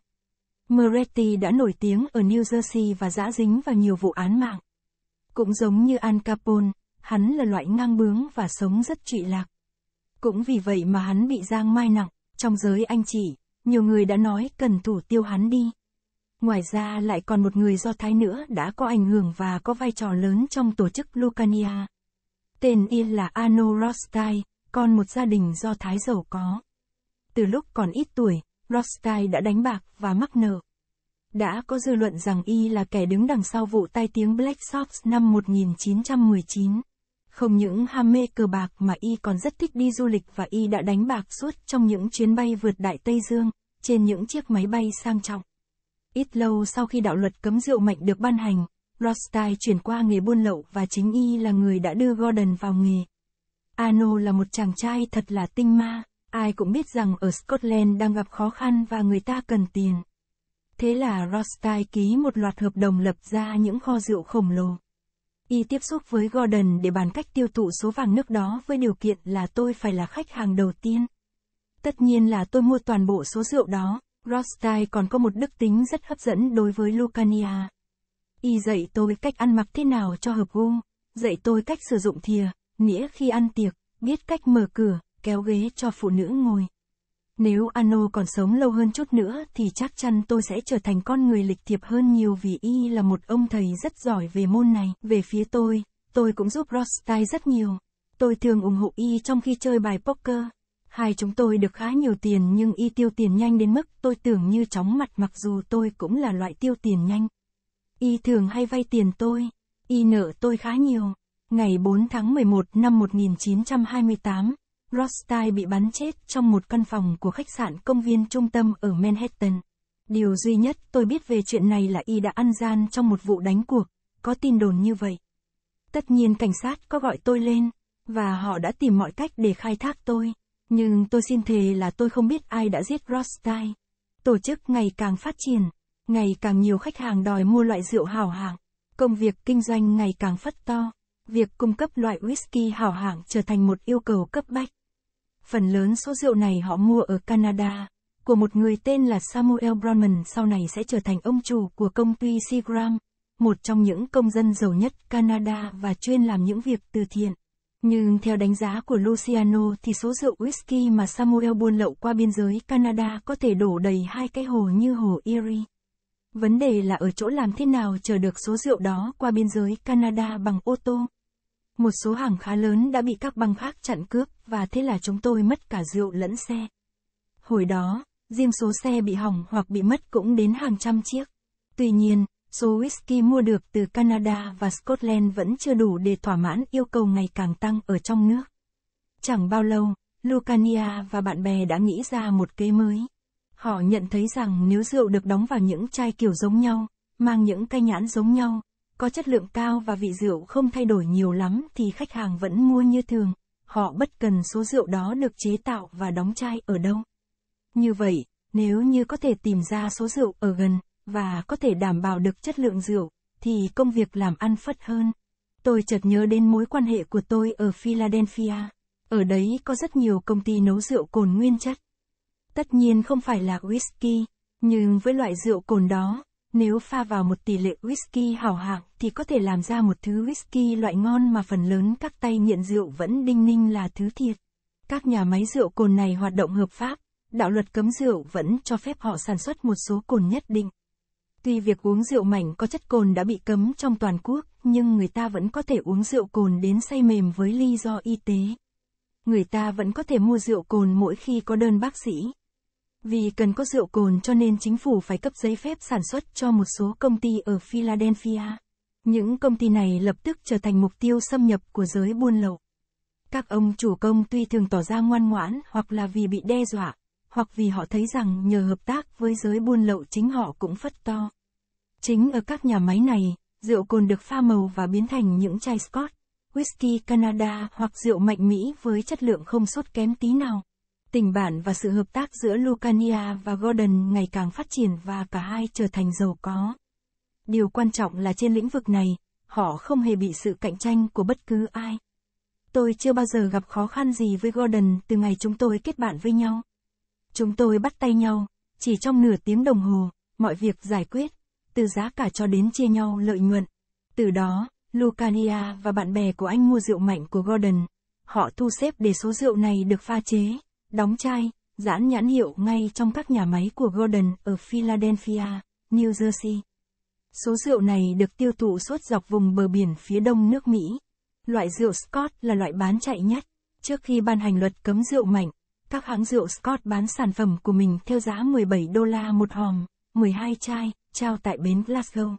Moretti đã nổi tiếng ở New Jersey và dã dính vào nhiều vụ án mạng. Cũng giống như Al Capone, hắn là loại ngang bướng và sống rất trụy lạc. Cũng vì vậy mà hắn bị giang mai nặng, trong giới anh chị, nhiều người đã nói cần thủ tiêu hắn đi. Ngoài ra lại còn một người Do Thái nữa đã có ảnh hưởng và có vai trò lớn trong tổ chức Lucania. Tên y là Ano Rostai, con một gia đình do Thái giàu có. Từ lúc còn ít tuổi, Rostai đã đánh bạc và mắc nợ. Đã có dư luận rằng y là kẻ đứng đằng sau vụ tai tiếng Black Sox năm 1919. Không những ham mê cờ bạc mà y còn rất thích đi du lịch và y đã đánh bạc suốt trong những chuyến bay vượt Đại Tây Dương, trên những chiếc máy bay sang trọng. Ít lâu sau khi đạo luật cấm rượu mạnh được ban hành, Rothstein chuyển qua nghề buôn lậu và chính y là người đã đưa Gordon vào nghề. Ano là một chàng trai thật là tinh ma, ai cũng biết rằng ở Scotland đang gặp khó khăn và người ta cần tiền. Thế là Rothstein ký một loạt hợp đồng lập ra những kho rượu khổng lồ. Y tiếp xúc với Gordon để bàn cách tiêu thụ số vàng nước đó với điều kiện là tôi phải là khách hàng đầu tiên. Tất nhiên là tôi mua toàn bộ số rượu đó, Rothstein còn có một đức tính rất hấp dẫn đối với Lucania. Y dạy tôi cách ăn mặc thế nào cho hợp gu, dạy tôi cách sử dụng thìa, nĩa khi ăn tiệc, biết cách mở cửa, kéo ghế cho phụ nữ ngồi. Nếu Ano còn sống lâu hơn chút nữa thì chắc chắn tôi sẽ trở thành con người lịch thiệp hơn nhiều vì y là một ông thầy rất giỏi về môn này. Về phía tôi, tôi cũng giúp Rostai rất nhiều. Tôi thường ủng hộ y trong khi chơi bài poker. Hai chúng tôi được khá nhiều tiền nhưng y tiêu tiền nhanh đến mức tôi tưởng như chóng mặt mặc dù tôi cũng là loại tiêu tiền nhanh. Y thường hay vay tiền tôi. Y nợ tôi khá nhiều. Ngày 4 tháng 11 năm 1928, Rothstein bị bắn chết trong một căn phòng của khách sạn công viên trung tâm ở Manhattan. Điều duy nhất tôi biết về chuyện này là y đã ăn gian trong một vụ đánh cuộc, có tin đồn như vậy. Tất nhiên cảnh sát có gọi tôi lên, và họ đã tìm mọi cách để khai thác tôi. Nhưng tôi xin thề là tôi không biết ai đã giết Rothstein. Tổ chức ngày càng phát triển, Ngày càng nhiều khách hàng đòi mua loại rượu hảo hạng, công việc kinh doanh ngày càng phát to, việc cung cấp loại whisky hảo hạng trở thành một yêu cầu cấp bách. Phần lớn số rượu này họ mua ở Canada, của một người tên là Samuel Bronman sau này sẽ trở thành ông chủ của công ty Seagram, một trong những công dân giàu nhất Canada và chuyên làm những việc từ thiện. Nhưng theo đánh giá của Luciano thì số rượu whisky mà Samuel buôn lậu qua biên giới Canada có thể đổ đầy hai cái hồ như hồ Erie. Vấn đề là ở chỗ làm thế nào chờ được số rượu đó qua biên giới Canada bằng ô tô. Một số hàng khá lớn đã bị các băng khác chặn cướp và thế là chúng tôi mất cả rượu lẫn xe. Hồi đó, riêng số xe bị hỏng hoặc bị mất cũng đến hàng trăm chiếc. Tuy nhiên, số whisky mua được từ Canada và Scotland vẫn chưa đủ để thỏa mãn yêu cầu ngày càng tăng ở trong nước. Chẳng bao lâu, Lucania và bạn bè đã nghĩ ra một kế mới. Họ nhận thấy rằng nếu rượu được đóng vào những chai kiểu giống nhau, mang những cái nhãn giống nhau, có chất lượng cao và vị rượu không thay đổi nhiều lắm thì khách hàng vẫn mua như thường, họ bất cần số rượu đó được chế tạo và đóng chai ở đâu. Như vậy, nếu như có thể tìm ra số rượu ở gần, và có thể đảm bảo được chất lượng rượu, thì công việc làm ăn phất hơn. Tôi chợt nhớ đến mối quan hệ của tôi ở Philadelphia. Ở đấy có rất nhiều công ty nấu rượu cồn nguyên chất. Tất nhiên không phải là whisky, nhưng với loại rượu cồn đó, nếu pha vào một tỷ lệ whisky hảo hạng thì có thể làm ra một thứ whisky loại ngon mà phần lớn các tay nghiện rượu vẫn đinh ninh là thứ thiệt. Các nhà máy rượu cồn này hoạt động hợp pháp, đạo luật cấm rượu vẫn cho phép họ sản xuất một số cồn nhất định. Tuy việc uống rượu mảnh có chất cồn đã bị cấm trong toàn quốc, nhưng người ta vẫn có thể uống rượu cồn đến say mềm với lý do y tế. Người ta vẫn có thể mua rượu cồn mỗi khi có đơn bác sĩ. Vì cần có rượu cồn cho nên chính phủ phải cấp giấy phép sản xuất cho một số công ty ở Philadelphia. Những công ty này lập tức trở thành mục tiêu xâm nhập của giới buôn lậu. Các ông chủ công tuy thường tỏ ra ngoan ngoãn hoặc là vì bị đe dọa, hoặc vì họ thấy rằng nhờ hợp tác với giới buôn lậu chính họ cũng phất to. Chính ở các nhà máy này, rượu cồn được pha màu và biến thành những chai Scott, whisky Canada hoặc rượu mạnh Mỹ với chất lượng không sốt kém tí nào. Tình bạn và sự hợp tác giữa Lucania và Gordon ngày càng phát triển và cả hai trở thành giàu có. Điều quan trọng là trên lĩnh vực này, họ không hề bị sự cạnh tranh của bất cứ ai. Tôi chưa bao giờ gặp khó khăn gì với Gordon từ ngày chúng tôi kết bạn với nhau. Chúng tôi bắt tay nhau, chỉ trong nửa tiếng đồng hồ, mọi việc giải quyết, từ giá cả cho đến chia nhau lợi nhuận. Từ đó, Lucania và bạn bè của anh mua rượu mạnh của Gordon. Họ thu xếp để số rượu này được pha chế, đóng chai, giãn nhãn hiệu ngay trong các nhà máy của Golden ở Philadelphia, New Jersey. Số rượu này được tiêu thụ suốt dọc vùng bờ biển phía đông nước Mỹ. Loại rượu scotch là loại bán chạy nhất. Trước khi ban hành luật cấm rượu mạnh, các hãng rượu scotch bán sản phẩm của mình theo giá 17 đô la một hòm, 12 chai, trao tại bến Glasgow.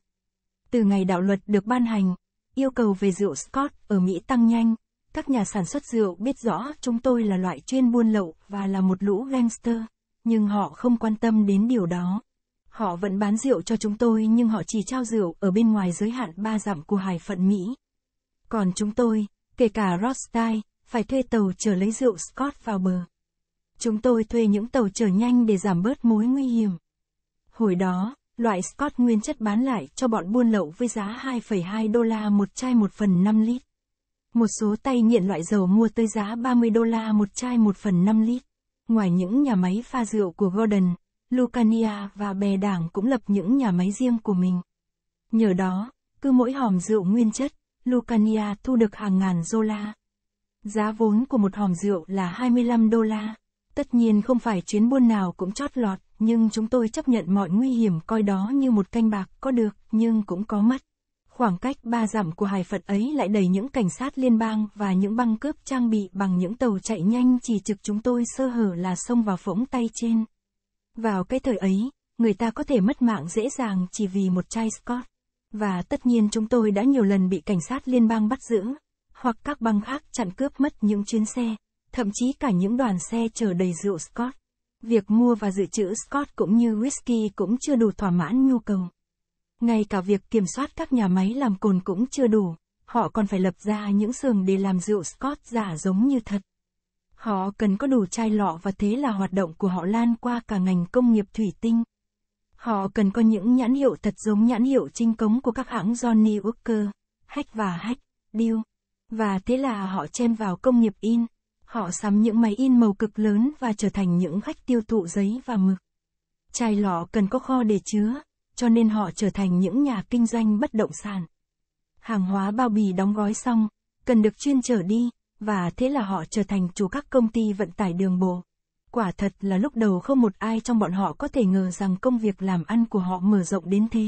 Từ ngày đạo luật được ban hành, yêu cầu về rượu scotch ở Mỹ tăng nhanh, các nhà sản xuất rượu biết rõ chúng tôi là loại chuyên buôn lậu và là một lũ gangster, nhưng họ không quan tâm đến điều đó. Họ vẫn bán rượu cho chúng tôi nhưng họ chỉ trao rượu ở bên ngoài giới hạn ba dặm của hải phận Mỹ. Còn chúng tôi, kể cả Rothstein, phải thuê tàu chở lấy rượu Scott vào bờ. Chúng tôi thuê những tàu chở nhanh để giảm bớt mối nguy hiểm. Hồi đó, loại Scott nguyên chất bán lại cho bọn buôn lậu với giá 2,2 đô la một chai một phần 5 lít. Một số tay nghiện loại dầu mua tới giá 30 đô la một chai 1 phần 5 lít. Ngoài những nhà máy pha rượu của Gordon, Lucania và bè đảng cũng lập những nhà máy riêng của mình. Nhờ đó, cứ mỗi hòm rượu nguyên chất, Lucania thu được hàng ngàn đô la. Giá vốn của một hòm rượu là 25 đô la. Tất nhiên không phải chuyến buôn nào cũng chót lọt, nhưng chúng tôi chấp nhận mọi nguy hiểm coi đó như một canh bạc có được, nhưng cũng có mất. Khoảng cách ba dặm của hải Phật ấy lại đầy những cảnh sát liên bang và những băng cướp trang bị bằng những tàu chạy nhanh chỉ trực chúng tôi sơ hở là xông vào phỗng tay trên. Vào cái thời ấy, người ta có thể mất mạng dễ dàng chỉ vì một chai Scott. Và tất nhiên chúng tôi đã nhiều lần bị cảnh sát liên bang bắt giữ, hoặc các băng khác chặn cướp mất những chuyến xe, thậm chí cả những đoàn xe chở đầy rượu Scott. Việc mua và dự trữ Scott cũng như whisky cũng chưa đủ thỏa mãn nhu cầu. Ngay cả việc kiểm soát các nhà máy làm cồn cũng chưa đủ, họ còn phải lập ra những xưởng để làm rượu Scott giả giống như thật. Họ cần có đủ chai lọ và thế là hoạt động của họ lan qua cả ngành công nghiệp thủy tinh. Họ cần có những nhãn hiệu thật giống nhãn hiệu trinh cống của các hãng Johnny Walker, Hack và Hack, Deal. Và thế là họ chen vào công nghiệp in. Họ sắm những máy in màu cực lớn và trở thành những khách tiêu thụ giấy và mực. Chai lọ cần có kho để chứa, cho nên họ trở thành những nhà kinh doanh bất động sản. Hàng hóa bao bì đóng gói xong, cần được chuyên trở đi, và thế là họ trở thành chủ các công ty vận tải đường bộ. Quả thật là lúc đầu không một ai trong bọn họ có thể ngờ rằng công việc làm ăn của họ mở rộng đến thế.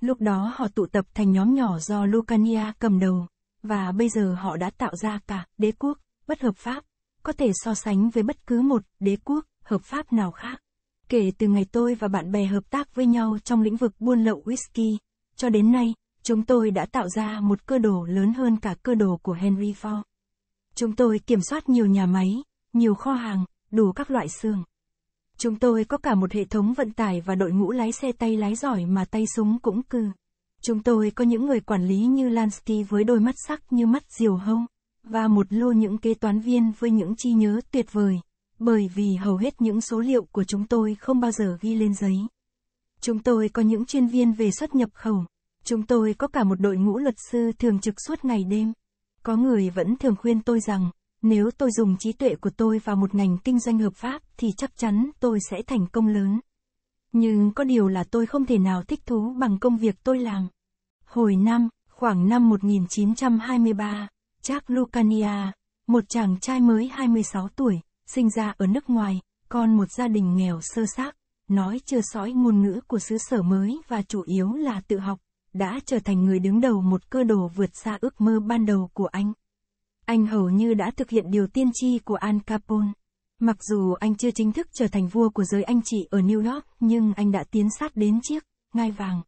Lúc đó họ tụ tập thành nhóm nhỏ do Lucania cầm đầu, và bây giờ họ đã tạo ra cả đế quốc bất hợp pháp, có thể so sánh với bất cứ một đế quốc hợp pháp nào khác. Kể từ ngày tôi và bạn bè hợp tác với nhau trong lĩnh vực buôn lậu whisky, cho đến nay, chúng tôi đã tạo ra một cơ đồ lớn hơn cả cơ đồ của Henry Ford. Chúng tôi kiểm soát nhiều nhà máy, nhiều kho hàng, đủ các loại xương. Chúng tôi có cả một hệ thống vận tải và đội ngũ lái xe tay lái giỏi mà tay súng cũng cư. Chúng tôi có những người quản lý như Lansky với đôi mắt sắc như mắt diều hâu, và một lô những kế toán viên với những chi nhớ tuyệt vời bởi vì hầu hết những số liệu của chúng tôi không bao giờ ghi lên giấy. Chúng tôi có những chuyên viên về xuất nhập khẩu, chúng tôi có cả một đội ngũ luật sư thường trực suốt ngày đêm. Có người vẫn thường khuyên tôi rằng, nếu tôi dùng trí tuệ của tôi vào một ngành kinh doanh hợp pháp thì chắc chắn tôi sẽ thành công lớn. Nhưng có điều là tôi không thể nào thích thú bằng công việc tôi làm. Hồi năm, khoảng năm 1923, Jack Lucania, một chàng trai mới 26 tuổi, sinh ra ở nước ngoài, con một gia đình nghèo sơ xác, nói chưa sói ngôn ngữ của xứ sở mới và chủ yếu là tự học, đã trở thành người đứng đầu một cơ đồ vượt xa ước mơ ban đầu của anh. Anh hầu như đã thực hiện điều tiên tri của Al Capone. Mặc dù anh chưa chính thức trở thành vua của giới anh chị ở New York, nhưng anh đã tiến sát đến chiếc ngai vàng.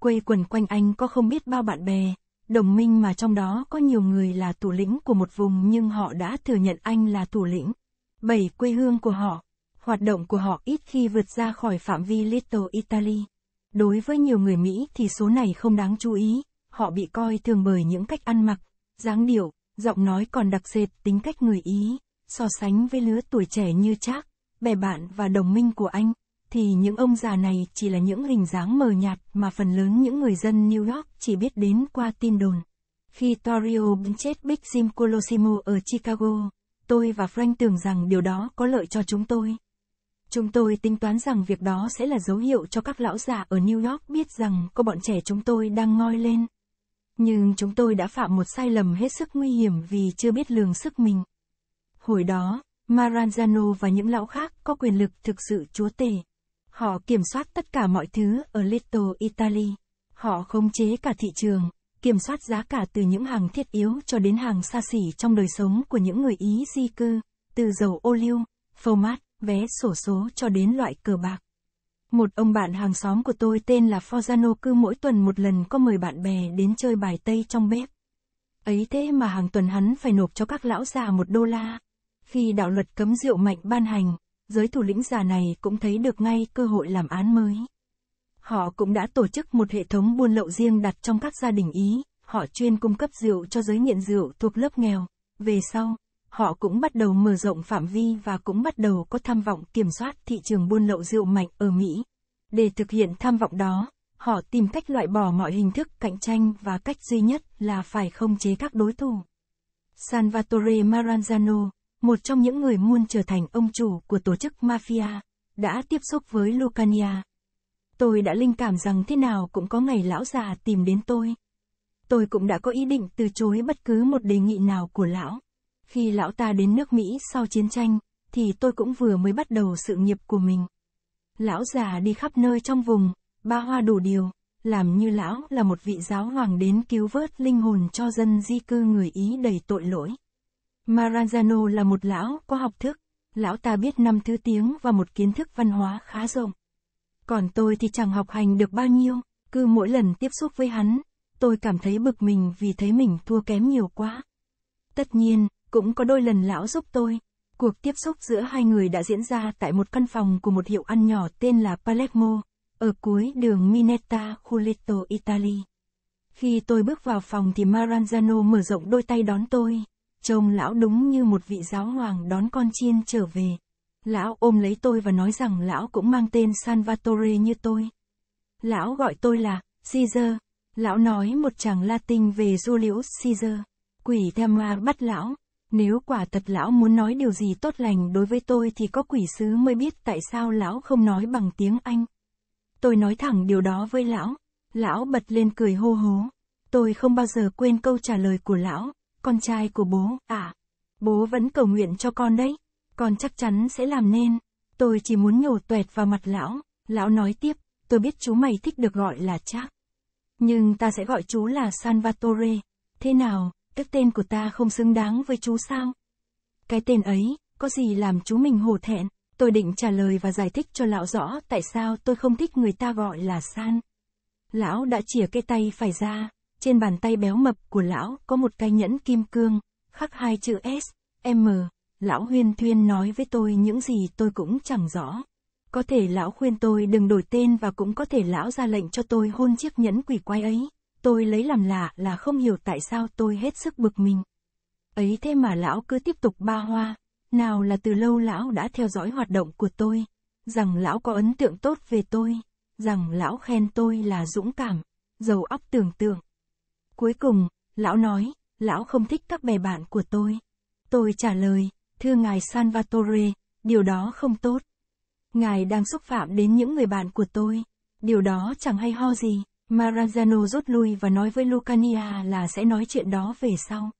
Quây quần quanh anh có không biết bao bạn bè, đồng minh mà trong đó có nhiều người là thủ lĩnh của một vùng nhưng họ đã thừa nhận anh là thủ lĩnh. 7. Quê hương của họ. Hoạt động của họ ít khi vượt ra khỏi phạm vi Little Italy. Đối với nhiều người Mỹ thì số này không đáng chú ý, họ bị coi thường bởi những cách ăn mặc, dáng điệu, giọng nói còn đặc sệt tính cách người Ý, so sánh với lứa tuổi trẻ như Trác, bè bạn và đồng minh của anh, thì những ông già này chỉ là những hình dáng mờ nhạt mà phần lớn những người dân New York chỉ biết đến qua tin đồn. Khi Torrio bắn chết Big Jim Colosimo ở Chicago, tôi và Frank tưởng rằng điều đó có lợi cho chúng tôi. Chúng tôi tính toán rằng việc đó sẽ là dấu hiệu cho các lão già ở New York biết rằng có bọn trẻ chúng tôi đang ngoi lên. Nhưng chúng tôi đã phạm một sai lầm hết sức nguy hiểm vì chưa biết lường sức mình. Hồi đó, Maranzano và những lão khác có quyền lực thực sự chúa tể. Họ kiểm soát tất cả mọi thứ ở Little Italy. Họ khống chế cả thị trường kiểm soát giá cả từ những hàng thiết yếu cho đến hàng xa xỉ trong đời sống của những người Ý di cư, từ dầu ô liu, phô mát, vé sổ số cho đến loại cờ bạc. Một ông bạn hàng xóm của tôi tên là Forzano cứ mỗi tuần một lần có mời bạn bè đến chơi bài Tây trong bếp. Ấy thế mà hàng tuần hắn phải nộp cho các lão già một đô la. Khi đạo luật cấm rượu mạnh ban hành, giới thủ lĩnh già này cũng thấy được ngay cơ hội làm án mới. Họ cũng đã tổ chức một hệ thống buôn lậu riêng đặt trong các gia đình Ý, họ chuyên cung cấp rượu cho giới nghiện rượu thuộc lớp nghèo. Về sau, họ cũng bắt đầu mở rộng phạm vi và cũng bắt đầu có tham vọng kiểm soát thị trường buôn lậu rượu mạnh ở Mỹ. Để thực hiện tham vọng đó, họ tìm cách loại bỏ mọi hình thức cạnh tranh và cách duy nhất là phải không chế các đối thủ. Salvatore Maranzano, một trong những người muốn trở thành ông chủ của tổ chức mafia, đã tiếp xúc với Lucania, Tôi đã linh cảm rằng thế nào cũng có ngày lão già tìm đến tôi. Tôi cũng đã có ý định từ chối bất cứ một đề nghị nào của lão. Khi lão ta đến nước Mỹ sau chiến tranh, thì tôi cũng vừa mới bắt đầu sự nghiệp của mình. Lão già đi khắp nơi trong vùng, ba hoa đủ điều, làm như lão là một vị giáo hoàng đến cứu vớt linh hồn cho dân di cư người Ý đầy tội lỗi. Maranzano là một lão có học thức, lão ta biết năm thứ tiếng và một kiến thức văn hóa khá rộng. Còn tôi thì chẳng học hành được bao nhiêu, cứ mỗi lần tiếp xúc với hắn, tôi cảm thấy bực mình vì thấy mình thua kém nhiều quá. Tất nhiên, cũng có đôi lần lão giúp tôi. Cuộc tiếp xúc giữa hai người đã diễn ra tại một căn phòng của một hiệu ăn nhỏ tên là Palermo, ở cuối đường Minetta, Culeto, Italy. Khi tôi bước vào phòng thì Maranzano mở rộng đôi tay đón tôi, trông lão đúng như một vị giáo hoàng đón con chiên trở về. Lão ôm lấy tôi và nói rằng lão cũng mang tên Salvatore như tôi. Lão gọi tôi là Caesar. Lão nói một chàng Latin về Julius Caesar. Quỷ ma bắt lão. Nếu quả thật lão muốn nói điều gì tốt lành đối với tôi thì có quỷ sứ mới biết tại sao lão không nói bằng tiếng Anh. Tôi nói thẳng điều đó với lão. Lão bật lên cười hô hố. Tôi không bao giờ quên câu trả lời của lão, con trai của bố, à. Bố vẫn cầu nguyện cho con đấy con chắc chắn sẽ làm nên. Tôi chỉ muốn nhổ tuẹt vào mặt lão. Lão nói tiếp, tôi biết chú mày thích được gọi là chắc. Nhưng ta sẽ gọi chú là Salvatore. Thế nào, cái tên của ta không xứng đáng với chú sao? Cái tên ấy, có gì làm chú mình hổ thẹn? Tôi định trả lời và giải thích cho lão rõ tại sao tôi không thích người ta gọi là San. Lão đã chìa cái tay phải ra, trên bàn tay béo mập của lão có một cái nhẫn kim cương, khắc hai chữ S, M, lão huyên thuyên nói với tôi những gì tôi cũng chẳng rõ. Có thể lão khuyên tôi đừng đổi tên và cũng có thể lão ra lệnh cho tôi hôn chiếc nhẫn quỷ quay ấy. Tôi lấy làm lạ là không hiểu tại sao tôi hết sức bực mình. Ấy thế mà lão cứ tiếp tục ba hoa. Nào là từ lâu lão đã theo dõi hoạt động của tôi. Rằng lão có ấn tượng tốt về tôi. Rằng lão khen tôi là dũng cảm, giàu óc tưởng tượng. Cuối cùng, lão nói, lão không thích các bè bạn của tôi. Tôi trả lời, Thưa ngài Salvatore, điều đó không tốt. Ngài đang xúc phạm đến những người bạn của tôi. Điều đó chẳng hay ho gì. Maranzano rút lui và nói với Lucania là sẽ nói chuyện đó về sau.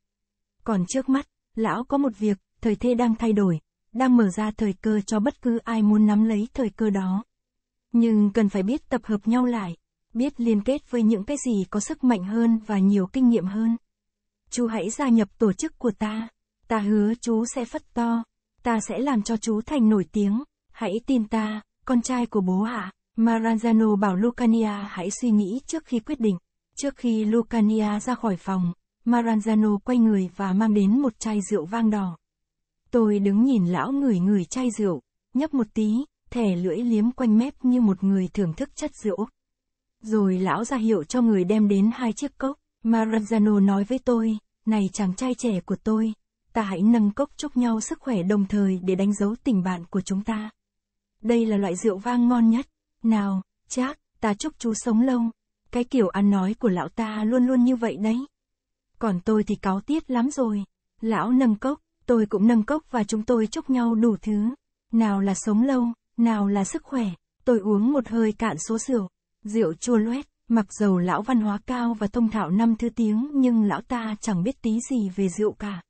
Còn trước mắt, lão có một việc, thời thế đang thay đổi, đang mở ra thời cơ cho bất cứ ai muốn nắm lấy thời cơ đó. Nhưng cần phải biết tập hợp nhau lại, biết liên kết với những cái gì có sức mạnh hơn và nhiều kinh nghiệm hơn. Chú hãy gia nhập tổ chức của ta. Ta hứa chú sẽ phất to. Ta sẽ làm cho chú thành nổi tiếng. Hãy tin ta, con trai của bố ạ. Maranzano bảo Lucania hãy suy nghĩ trước khi quyết định. Trước khi Lucania ra khỏi phòng, Maranzano quay người và mang đến một chai rượu vang đỏ. Tôi đứng nhìn lão ngửi ngửi chai rượu, nhấp một tí, thẻ lưỡi liếm quanh mép như một người thưởng thức chất rượu. Rồi lão ra hiệu cho người đem đến hai chiếc cốc. Maranzano nói với tôi, này chàng trai trẻ của tôi, ta hãy nâng cốc chúc nhau sức khỏe đồng thời để đánh dấu tình bạn của chúng ta. Đây là loại rượu vang ngon nhất. Nào, chắc ta chúc chú sống lâu. Cái kiểu ăn nói của lão ta luôn luôn như vậy đấy. Còn tôi thì cáo tiết lắm rồi. Lão nâng cốc, tôi cũng nâng cốc và chúng tôi chúc nhau đủ thứ. Nào là sống lâu, nào là sức khỏe. Tôi uống một hơi cạn số rượu. Rượu chua loét, mặc dầu lão văn hóa cao và thông thạo năm thứ tiếng nhưng lão ta chẳng biết tí gì về rượu cả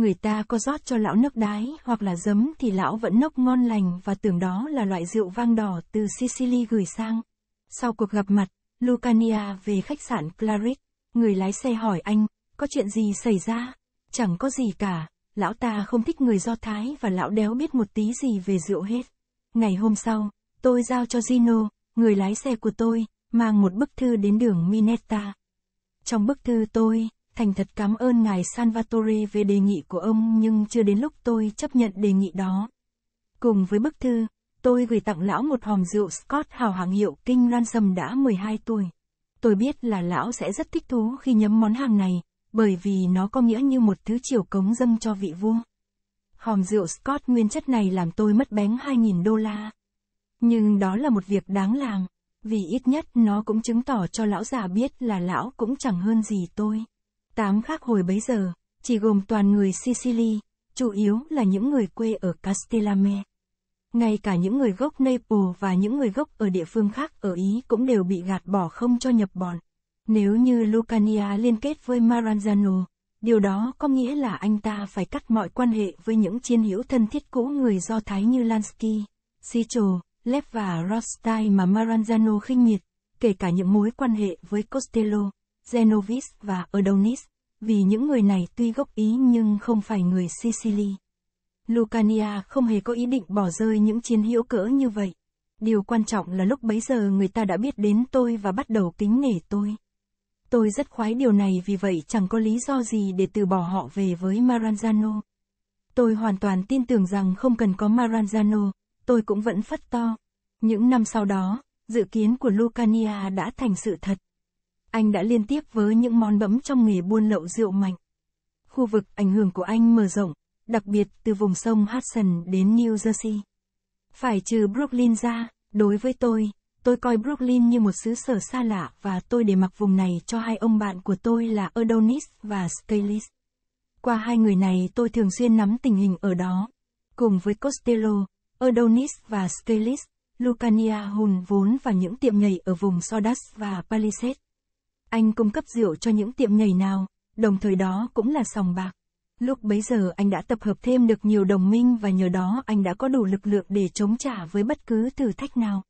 người ta có rót cho lão nước đái hoặc là giấm thì lão vẫn nốc ngon lành và tưởng đó là loại rượu vang đỏ từ Sicily gửi sang. Sau cuộc gặp mặt, Lucania về khách sạn Clarit, người lái xe hỏi anh, có chuyện gì xảy ra? Chẳng có gì cả, lão ta không thích người Do Thái và lão đéo biết một tí gì về rượu hết. Ngày hôm sau, tôi giao cho Gino, người lái xe của tôi, mang một bức thư đến đường Minetta. Trong bức thư tôi, thành thật cảm ơn ngài Salvatore về đề nghị của ông nhưng chưa đến lúc tôi chấp nhận đề nghị đó. Cùng với bức thư, tôi gửi tặng lão một hòm rượu Scott hào hàng hiệu King Ransom đã 12 tuổi. Tôi biết là lão sẽ rất thích thú khi nhấm món hàng này, bởi vì nó có nghĩa như một thứ chiều cống dâng cho vị vua. Hòm rượu Scott nguyên chất này làm tôi mất bén 2.000 đô la. Nhưng đó là một việc đáng làm, vì ít nhất nó cũng chứng tỏ cho lão già biết là lão cũng chẳng hơn gì tôi. Tám khác hồi bấy giờ, chỉ gồm toàn người Sicily, chủ yếu là những người quê ở Castellame. Ngay cả những người gốc Naples và những người gốc ở địa phương khác ở Ý cũng đều bị gạt bỏ không cho nhập bọn. Nếu như Lucania liên kết với Maranzano, điều đó có nghĩa là anh ta phải cắt mọi quan hệ với những chiến hữu thân thiết cũ người Do Thái như Lansky, Sichel, Lev và Rothstein mà Maranzano khinh miệt, kể cả những mối quan hệ với Costello, Genovis và Adonis vì những người này tuy gốc Ý nhưng không phải người Sicily. Lucania không hề có ý định bỏ rơi những chiến hữu cỡ như vậy. Điều quan trọng là lúc bấy giờ người ta đã biết đến tôi và bắt đầu kính nể tôi. Tôi rất khoái điều này vì vậy chẳng có lý do gì để từ bỏ họ về với Maranzano. Tôi hoàn toàn tin tưởng rằng không cần có Maranzano, tôi cũng vẫn phất to. Những năm sau đó, dự kiến của Lucania đã thành sự thật anh đã liên tiếp với những món bấm trong nghề buôn lậu rượu mạnh. Khu vực ảnh hưởng của anh mở rộng, đặc biệt từ vùng sông Hudson đến New Jersey. Phải trừ Brooklyn ra, đối với tôi, tôi coi Brooklyn như một xứ sở xa lạ và tôi để mặc vùng này cho hai ông bạn của tôi là Adonis và Scalis. Qua hai người này tôi thường xuyên nắm tình hình ở đó. Cùng với Costello, Adonis và Scalis, Lucania hùn vốn vào những tiệm nhảy ở vùng Sawdust và Palisades. Anh cung cấp rượu cho những tiệm nhảy nào, đồng thời đó cũng là sòng bạc. Lúc bấy giờ anh đã tập hợp thêm được nhiều đồng minh và nhờ đó anh đã có đủ lực lượng để chống trả với bất cứ thử thách nào.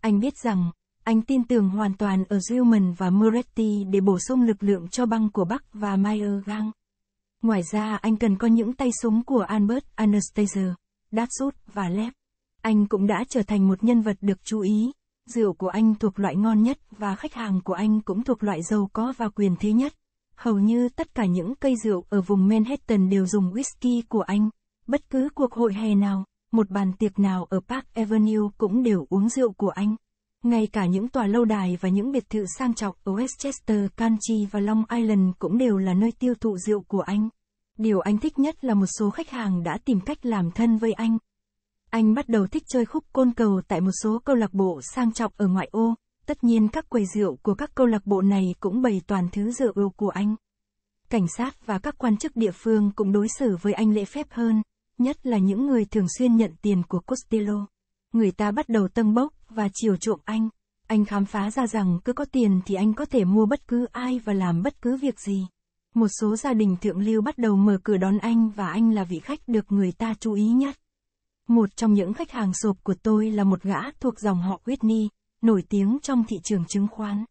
Anh biết rằng, anh tin tưởng hoàn toàn ở Gilman và Moretti để bổ sung lực lượng cho băng của Bắc và Meyer Gang. Ngoài ra anh cần có những tay súng của Albert Anastasia, Datsut và Lev. Anh cũng đã trở thành một nhân vật được chú ý, Rượu của anh thuộc loại ngon nhất và khách hàng của anh cũng thuộc loại giàu có và quyền thế nhất. Hầu như tất cả những cây rượu ở vùng Manhattan đều dùng whisky của anh. Bất cứ cuộc hội hè nào, một bàn tiệc nào ở Park Avenue cũng đều uống rượu của anh. Ngay cả những tòa lâu đài và những biệt thự sang trọng ở Westchester, Kanchi và Long Island cũng đều là nơi tiêu thụ rượu của anh. Điều anh thích nhất là một số khách hàng đã tìm cách làm thân với anh, anh bắt đầu thích chơi khúc côn cầu tại một số câu lạc bộ sang trọng ở ngoại ô. Tất nhiên các quầy rượu của các câu lạc bộ này cũng bày toàn thứ rượu của anh. Cảnh sát và các quan chức địa phương cũng đối xử với anh lễ phép hơn, nhất là những người thường xuyên nhận tiền của Costello. Người ta bắt đầu tâng bốc và chiều chuộng anh. Anh khám phá ra rằng cứ có tiền thì anh có thể mua bất cứ ai và làm bất cứ việc gì. Một số gia đình thượng lưu bắt đầu mở cửa đón anh và anh là vị khách được người ta chú ý nhất. Một trong những khách hàng sộp của tôi là một gã thuộc dòng họ Whitney, nổi tiếng trong thị trường chứng khoán.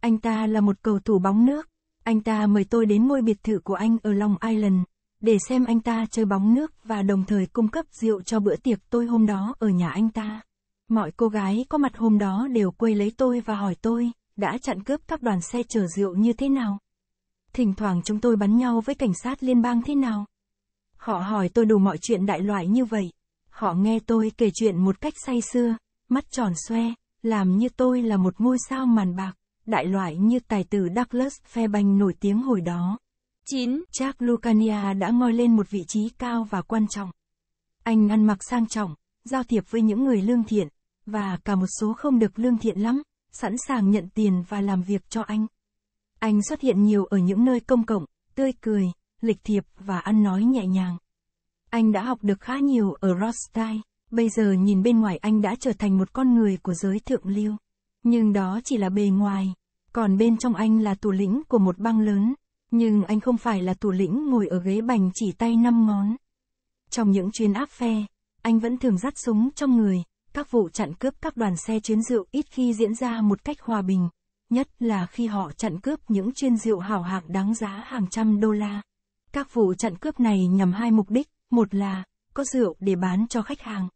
Anh ta là một cầu thủ bóng nước. Anh ta mời tôi đến ngôi biệt thự của anh ở Long Island, để xem anh ta chơi bóng nước và đồng thời cung cấp rượu cho bữa tiệc tôi hôm đó ở nhà anh ta. Mọi cô gái có mặt hôm đó đều quay lấy tôi và hỏi tôi, đã chặn cướp các đoàn xe chở rượu như thế nào? Thỉnh thoảng chúng tôi bắn nhau với cảnh sát liên bang thế nào? Họ hỏi tôi đủ mọi chuyện đại loại như vậy. Họ nghe tôi kể chuyện một cách say sưa, mắt tròn xoe, làm như tôi là một ngôi sao màn bạc, đại loại như tài tử Douglas Fairbanks nổi tiếng hồi đó. 9. Jack Lucania đã ngồi lên một vị trí cao và quan trọng. Anh ăn mặc sang trọng, giao thiệp với những người lương thiện, và cả một số không được lương thiện lắm, sẵn sàng nhận tiền và làm việc cho anh. Anh xuất hiện nhiều ở những nơi công cộng, tươi cười, lịch thiệp và ăn nói nhẹ nhàng. Anh đã học được khá nhiều ở rostai bây giờ nhìn bên ngoài anh đã trở thành một con người của giới thượng lưu. Nhưng đó chỉ là bề ngoài, còn bên trong anh là tù lĩnh của một bang lớn, nhưng anh không phải là tù lĩnh ngồi ở ghế bành chỉ tay năm ngón. Trong những chuyến áp phe, anh vẫn thường dắt súng trong người, các vụ chặn cướp các đoàn xe chuyến rượu ít khi diễn ra một cách hòa bình, nhất là khi họ chặn cướp những chuyên rượu hảo hạng đáng giá hàng trăm đô la. Các vụ chặn cướp này nhằm hai mục đích, một là, có rượu để bán cho khách hàng.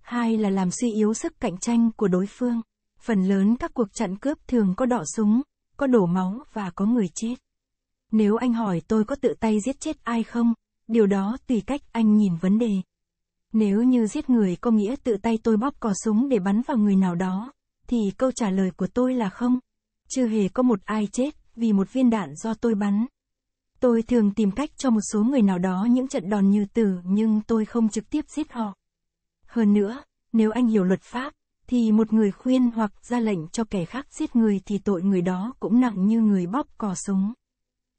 Hai là làm suy yếu sức cạnh tranh của đối phương. Phần lớn các cuộc chặn cướp thường có đỏ súng, có đổ máu và có người chết. Nếu anh hỏi tôi có tự tay giết chết ai không, điều đó tùy cách anh nhìn vấn đề. Nếu như giết người có nghĩa tự tay tôi bóp cò súng để bắn vào người nào đó, thì câu trả lời của tôi là không. Chưa hề có một ai chết vì một viên đạn do tôi bắn. Tôi thường tìm cách cho một số người nào đó những trận đòn như tử nhưng tôi không trực tiếp giết họ. Hơn nữa, nếu anh hiểu luật pháp, thì một người khuyên hoặc ra lệnh cho kẻ khác giết người thì tội người đó cũng nặng như người bóp cò súng.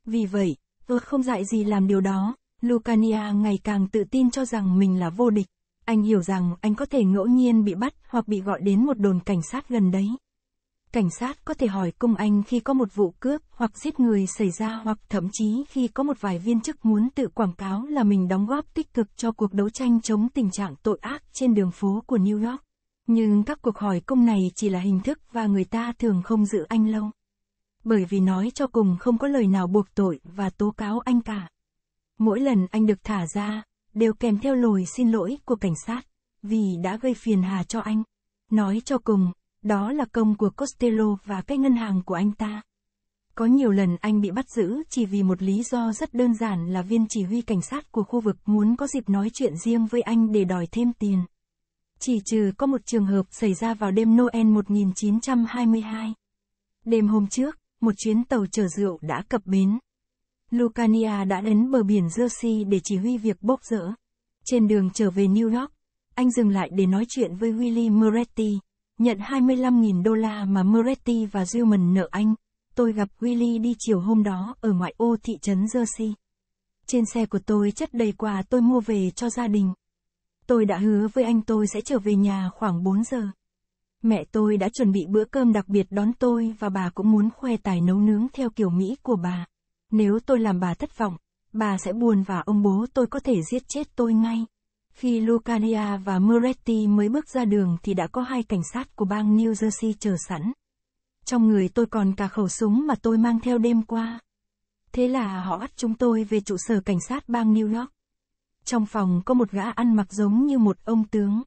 Vì vậy, tôi không dạy gì làm điều đó, Lucania ngày càng tự tin cho rằng mình là vô địch. Anh hiểu rằng anh có thể ngẫu nhiên bị bắt hoặc bị gọi đến một đồn cảnh sát gần đấy cảnh sát có thể hỏi công anh khi có một vụ cướp hoặc giết người xảy ra hoặc thậm chí khi có một vài viên chức muốn tự quảng cáo là mình đóng góp tích cực cho cuộc đấu tranh chống tình trạng tội ác trên đường phố của New York. Nhưng các cuộc hỏi công này chỉ là hình thức và người ta thường không giữ anh lâu. Bởi vì nói cho cùng không có lời nào buộc tội và tố cáo anh cả. Mỗi lần anh được thả ra, đều kèm theo lời xin lỗi của cảnh sát, vì đã gây phiền hà cho anh. Nói cho cùng, đó là công của Costello và cái ngân hàng của anh ta. Có nhiều lần anh bị bắt giữ chỉ vì một lý do rất đơn giản là viên chỉ huy cảnh sát của khu vực muốn có dịp nói chuyện riêng với anh để đòi thêm tiền. Chỉ trừ có một trường hợp xảy ra vào đêm Noel 1922. Đêm hôm trước, một chuyến tàu chở rượu đã cập bến. Lucania đã đến bờ biển Jersey để chỉ huy việc bốc rỡ. Trên đường trở về New York, anh dừng lại để nói chuyện với Willie Moretti nhận 25.000 đô la mà Moretti và Gilman nợ anh. Tôi gặp Willy đi chiều hôm đó ở ngoại ô thị trấn Jersey. Trên xe của tôi chất đầy quà tôi mua về cho gia đình. Tôi đã hứa với anh tôi sẽ trở về nhà khoảng 4 giờ. Mẹ tôi đã chuẩn bị bữa cơm đặc biệt đón tôi và bà cũng muốn khoe tài nấu nướng theo kiểu Mỹ của bà. Nếu tôi làm bà thất vọng, bà sẽ buồn và ông bố tôi có thể giết chết tôi ngay. Khi Lucania và Moretti mới bước ra đường thì đã có hai cảnh sát của bang New Jersey chờ sẵn. Trong người tôi còn cả khẩu súng mà tôi mang theo đêm qua. Thế là họ bắt chúng tôi về trụ sở cảnh sát bang New York. Trong phòng có một gã ăn mặc giống như một ông tướng.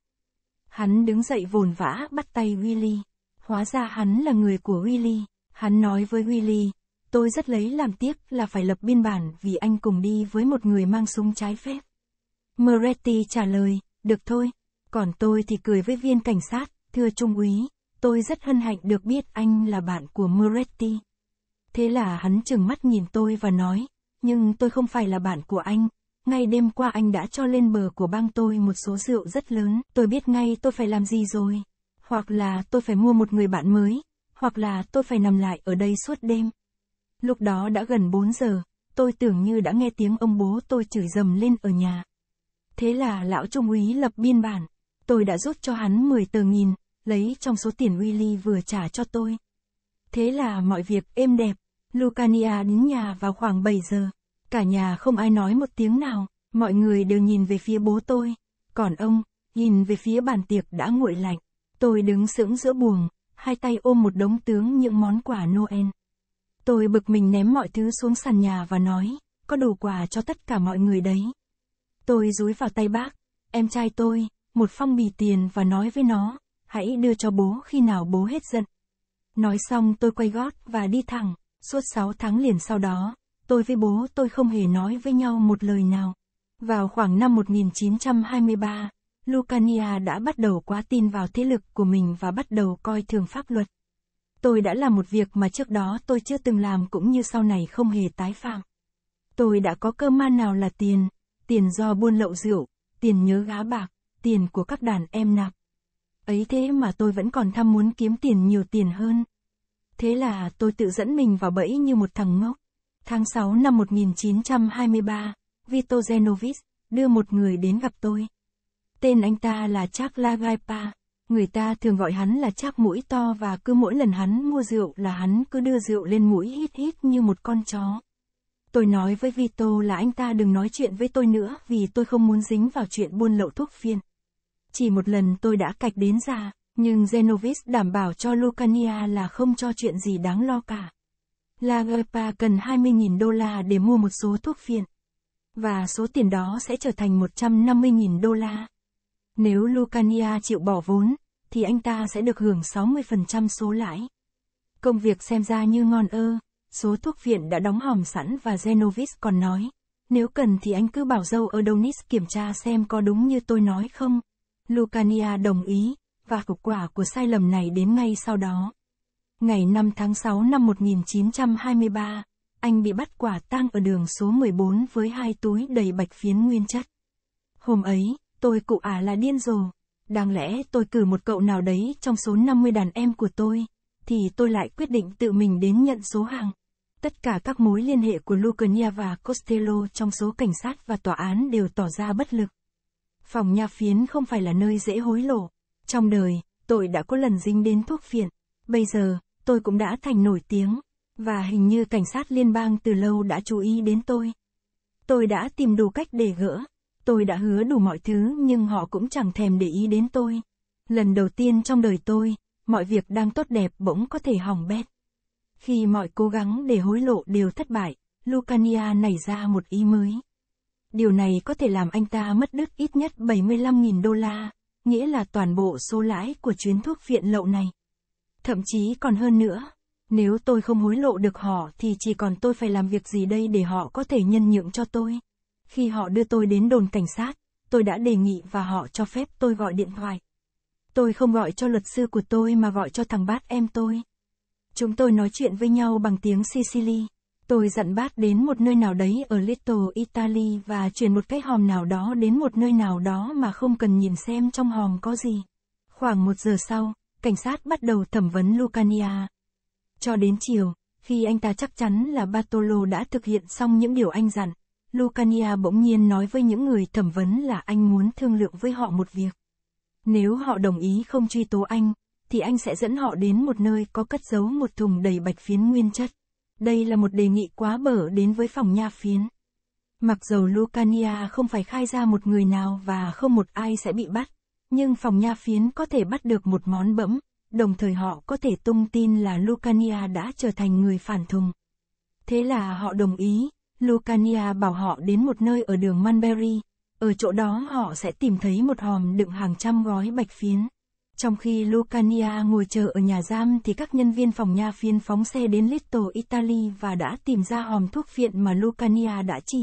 Hắn đứng dậy vồn vã bắt tay Willy. Hóa ra hắn là người của Willy. Hắn nói với Willy, tôi rất lấy làm tiếc là phải lập biên bản vì anh cùng đi với một người mang súng trái phép. Moretti trả lời, được thôi. Còn tôi thì cười với viên cảnh sát, thưa Trung úy, tôi rất hân hạnh được biết anh là bạn của Moretti. Thế là hắn chừng mắt nhìn tôi và nói, nhưng tôi không phải là bạn của anh. Ngay đêm qua anh đã cho lên bờ của bang tôi một số rượu rất lớn, tôi biết ngay tôi phải làm gì rồi. Hoặc là tôi phải mua một người bạn mới, hoặc là tôi phải nằm lại ở đây suốt đêm. Lúc đó đã gần 4 giờ, tôi tưởng như đã nghe tiếng ông bố tôi chửi dầm lên ở nhà. Thế là lão trung úy lập biên bản. Tôi đã rút cho hắn 10 tờ nghìn, lấy trong số tiền Willy vừa trả cho tôi. Thế là mọi việc êm đẹp. Lucania đến nhà vào khoảng 7 giờ. Cả nhà không ai nói một tiếng nào, mọi người đều nhìn về phía bố tôi. Còn ông, nhìn về phía bàn tiệc đã nguội lạnh. Tôi đứng sững giữa buồng, hai tay ôm một đống tướng những món quà Noel. Tôi bực mình ném mọi thứ xuống sàn nhà và nói, có đủ quà cho tất cả mọi người đấy. Tôi dúi vào tay bác, em trai tôi, một phong bì tiền và nói với nó, hãy đưa cho bố khi nào bố hết giận. Nói xong tôi quay gót và đi thẳng, suốt 6 tháng liền sau đó, tôi với bố tôi không hề nói với nhau một lời nào. Vào khoảng năm 1923, Lucania đã bắt đầu quá tin vào thế lực của mình và bắt đầu coi thường pháp luật. Tôi đã làm một việc mà trước đó tôi chưa từng làm cũng như sau này không hề tái phạm. Tôi đã có cơ man nào là tiền, tiền do buôn lậu rượu, tiền nhớ gá bạc, tiền của các đàn em nạp. Ấy thế mà tôi vẫn còn tham muốn kiếm tiền nhiều tiền hơn. Thế là tôi tự dẫn mình vào bẫy như một thằng ngốc. Tháng 6 năm 1923, Vito Zenovic đưa một người đến gặp tôi. Tên anh ta là Chak Lagaipa. Người ta thường gọi hắn là Chak mũi to và cứ mỗi lần hắn mua rượu là hắn cứ đưa rượu lên mũi hít hít như một con chó. Tôi nói với Vito là anh ta đừng nói chuyện với tôi nữa vì tôi không muốn dính vào chuyện buôn lậu thuốc phiên. Chỉ một lần tôi đã cạch đến ra, nhưng Genovis đảm bảo cho Lucania là không cho chuyện gì đáng lo cả. Lagerpa cần 20.000 đô la để mua một số thuốc phiện. Và số tiền đó sẽ trở thành 150.000 đô la. Nếu Lucania chịu bỏ vốn, thì anh ta sẽ được hưởng 60% số lãi. Công việc xem ra như ngon ơ, số thuốc viện đã đóng hòm sẵn và Genovis còn nói, nếu cần thì anh cứ bảo dâu ở Donis kiểm tra xem có đúng như tôi nói không. Lucania đồng ý, và hậu quả của sai lầm này đến ngay sau đó. Ngày 5 tháng 6 năm 1923, anh bị bắt quả tang ở đường số 14 với hai túi đầy bạch phiến nguyên chất. Hôm ấy, tôi cụ à là điên rồ. Đáng lẽ tôi cử một cậu nào đấy trong số 50 đàn em của tôi, thì tôi lại quyết định tự mình đến nhận số hàng. Tất cả các mối liên hệ của Lucania và Costello trong số cảnh sát và tòa án đều tỏ ra bất lực. Phòng nha phiến không phải là nơi dễ hối lộ. Trong đời, tôi đã có lần dính đến thuốc phiện. Bây giờ, tôi cũng đã thành nổi tiếng. Và hình như cảnh sát liên bang từ lâu đã chú ý đến tôi. Tôi đã tìm đủ cách để gỡ. Tôi đã hứa đủ mọi thứ nhưng họ cũng chẳng thèm để ý đến tôi. Lần đầu tiên trong đời tôi, mọi việc đang tốt đẹp bỗng có thể hỏng bét. Khi mọi cố gắng để hối lộ đều thất bại, Lucania nảy ra một ý mới. Điều này có thể làm anh ta mất đứt ít nhất 75.000 đô la, nghĩa là toàn bộ số lãi của chuyến thuốc viện lậu này. Thậm chí còn hơn nữa, nếu tôi không hối lộ được họ thì chỉ còn tôi phải làm việc gì đây để họ có thể nhân nhượng cho tôi. Khi họ đưa tôi đến đồn cảnh sát, tôi đã đề nghị và họ cho phép tôi gọi điện thoại. Tôi không gọi cho luật sư của tôi mà gọi cho thằng bát em tôi. Chúng tôi nói chuyện với nhau bằng tiếng Sicily. Tôi dặn bác đến một nơi nào đấy ở Little Italy và chuyển một cái hòm nào đó đến một nơi nào đó mà không cần nhìn xem trong hòm có gì. Khoảng một giờ sau, cảnh sát bắt đầu thẩm vấn Lucania. Cho đến chiều, khi anh ta chắc chắn là Bartolo đã thực hiện xong những điều anh dặn, Lucania bỗng nhiên nói với những người thẩm vấn là anh muốn thương lượng với họ một việc. Nếu họ đồng ý không truy tố anh, thì anh sẽ dẫn họ đến một nơi có cất giấu một thùng đầy bạch phiến nguyên chất. Đây là một đề nghị quá bở đến với phòng nha phiến. Mặc dầu Lucania không phải khai ra một người nào và không một ai sẽ bị bắt, nhưng phòng nha phiến có thể bắt được một món bẫm, đồng thời họ có thể tung tin là Lucania đã trở thành người phản thùng. Thế là họ đồng ý, Lucania bảo họ đến một nơi ở đường Manberry, ở chỗ đó họ sẽ tìm thấy một hòm đựng hàng trăm gói bạch phiến. Trong khi Lucania ngồi chờ ở nhà giam thì các nhân viên phòng nha phiên phóng xe đến Little Italy và đã tìm ra hòm thuốc viện mà Lucania đã chỉ.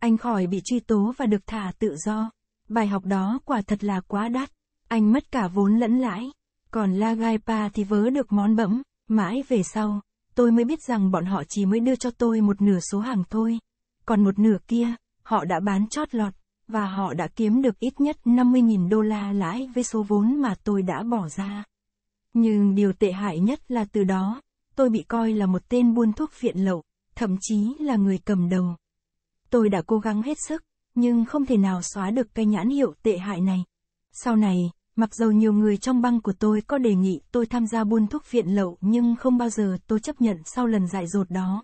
Anh khỏi bị truy tố và được thả tự do. Bài học đó quả thật là quá đắt. Anh mất cả vốn lẫn lãi. Còn La Gaipa thì vớ được món bẫm. Mãi về sau, tôi mới biết rằng bọn họ chỉ mới đưa cho tôi một nửa số hàng thôi. Còn một nửa kia, họ đã bán chót lọt và họ đã kiếm được ít nhất 50.000 đô la lãi với số vốn mà tôi đã bỏ ra. Nhưng điều tệ hại nhất là từ đó, tôi bị coi là một tên buôn thuốc phiện lậu, thậm chí là người cầm đầu. Tôi đã cố gắng hết sức, nhưng không thể nào xóa được cái nhãn hiệu tệ hại này. Sau này, mặc dù nhiều người trong băng của tôi có đề nghị tôi tham gia buôn thuốc phiện lậu nhưng không bao giờ tôi chấp nhận sau lần dại dột đó.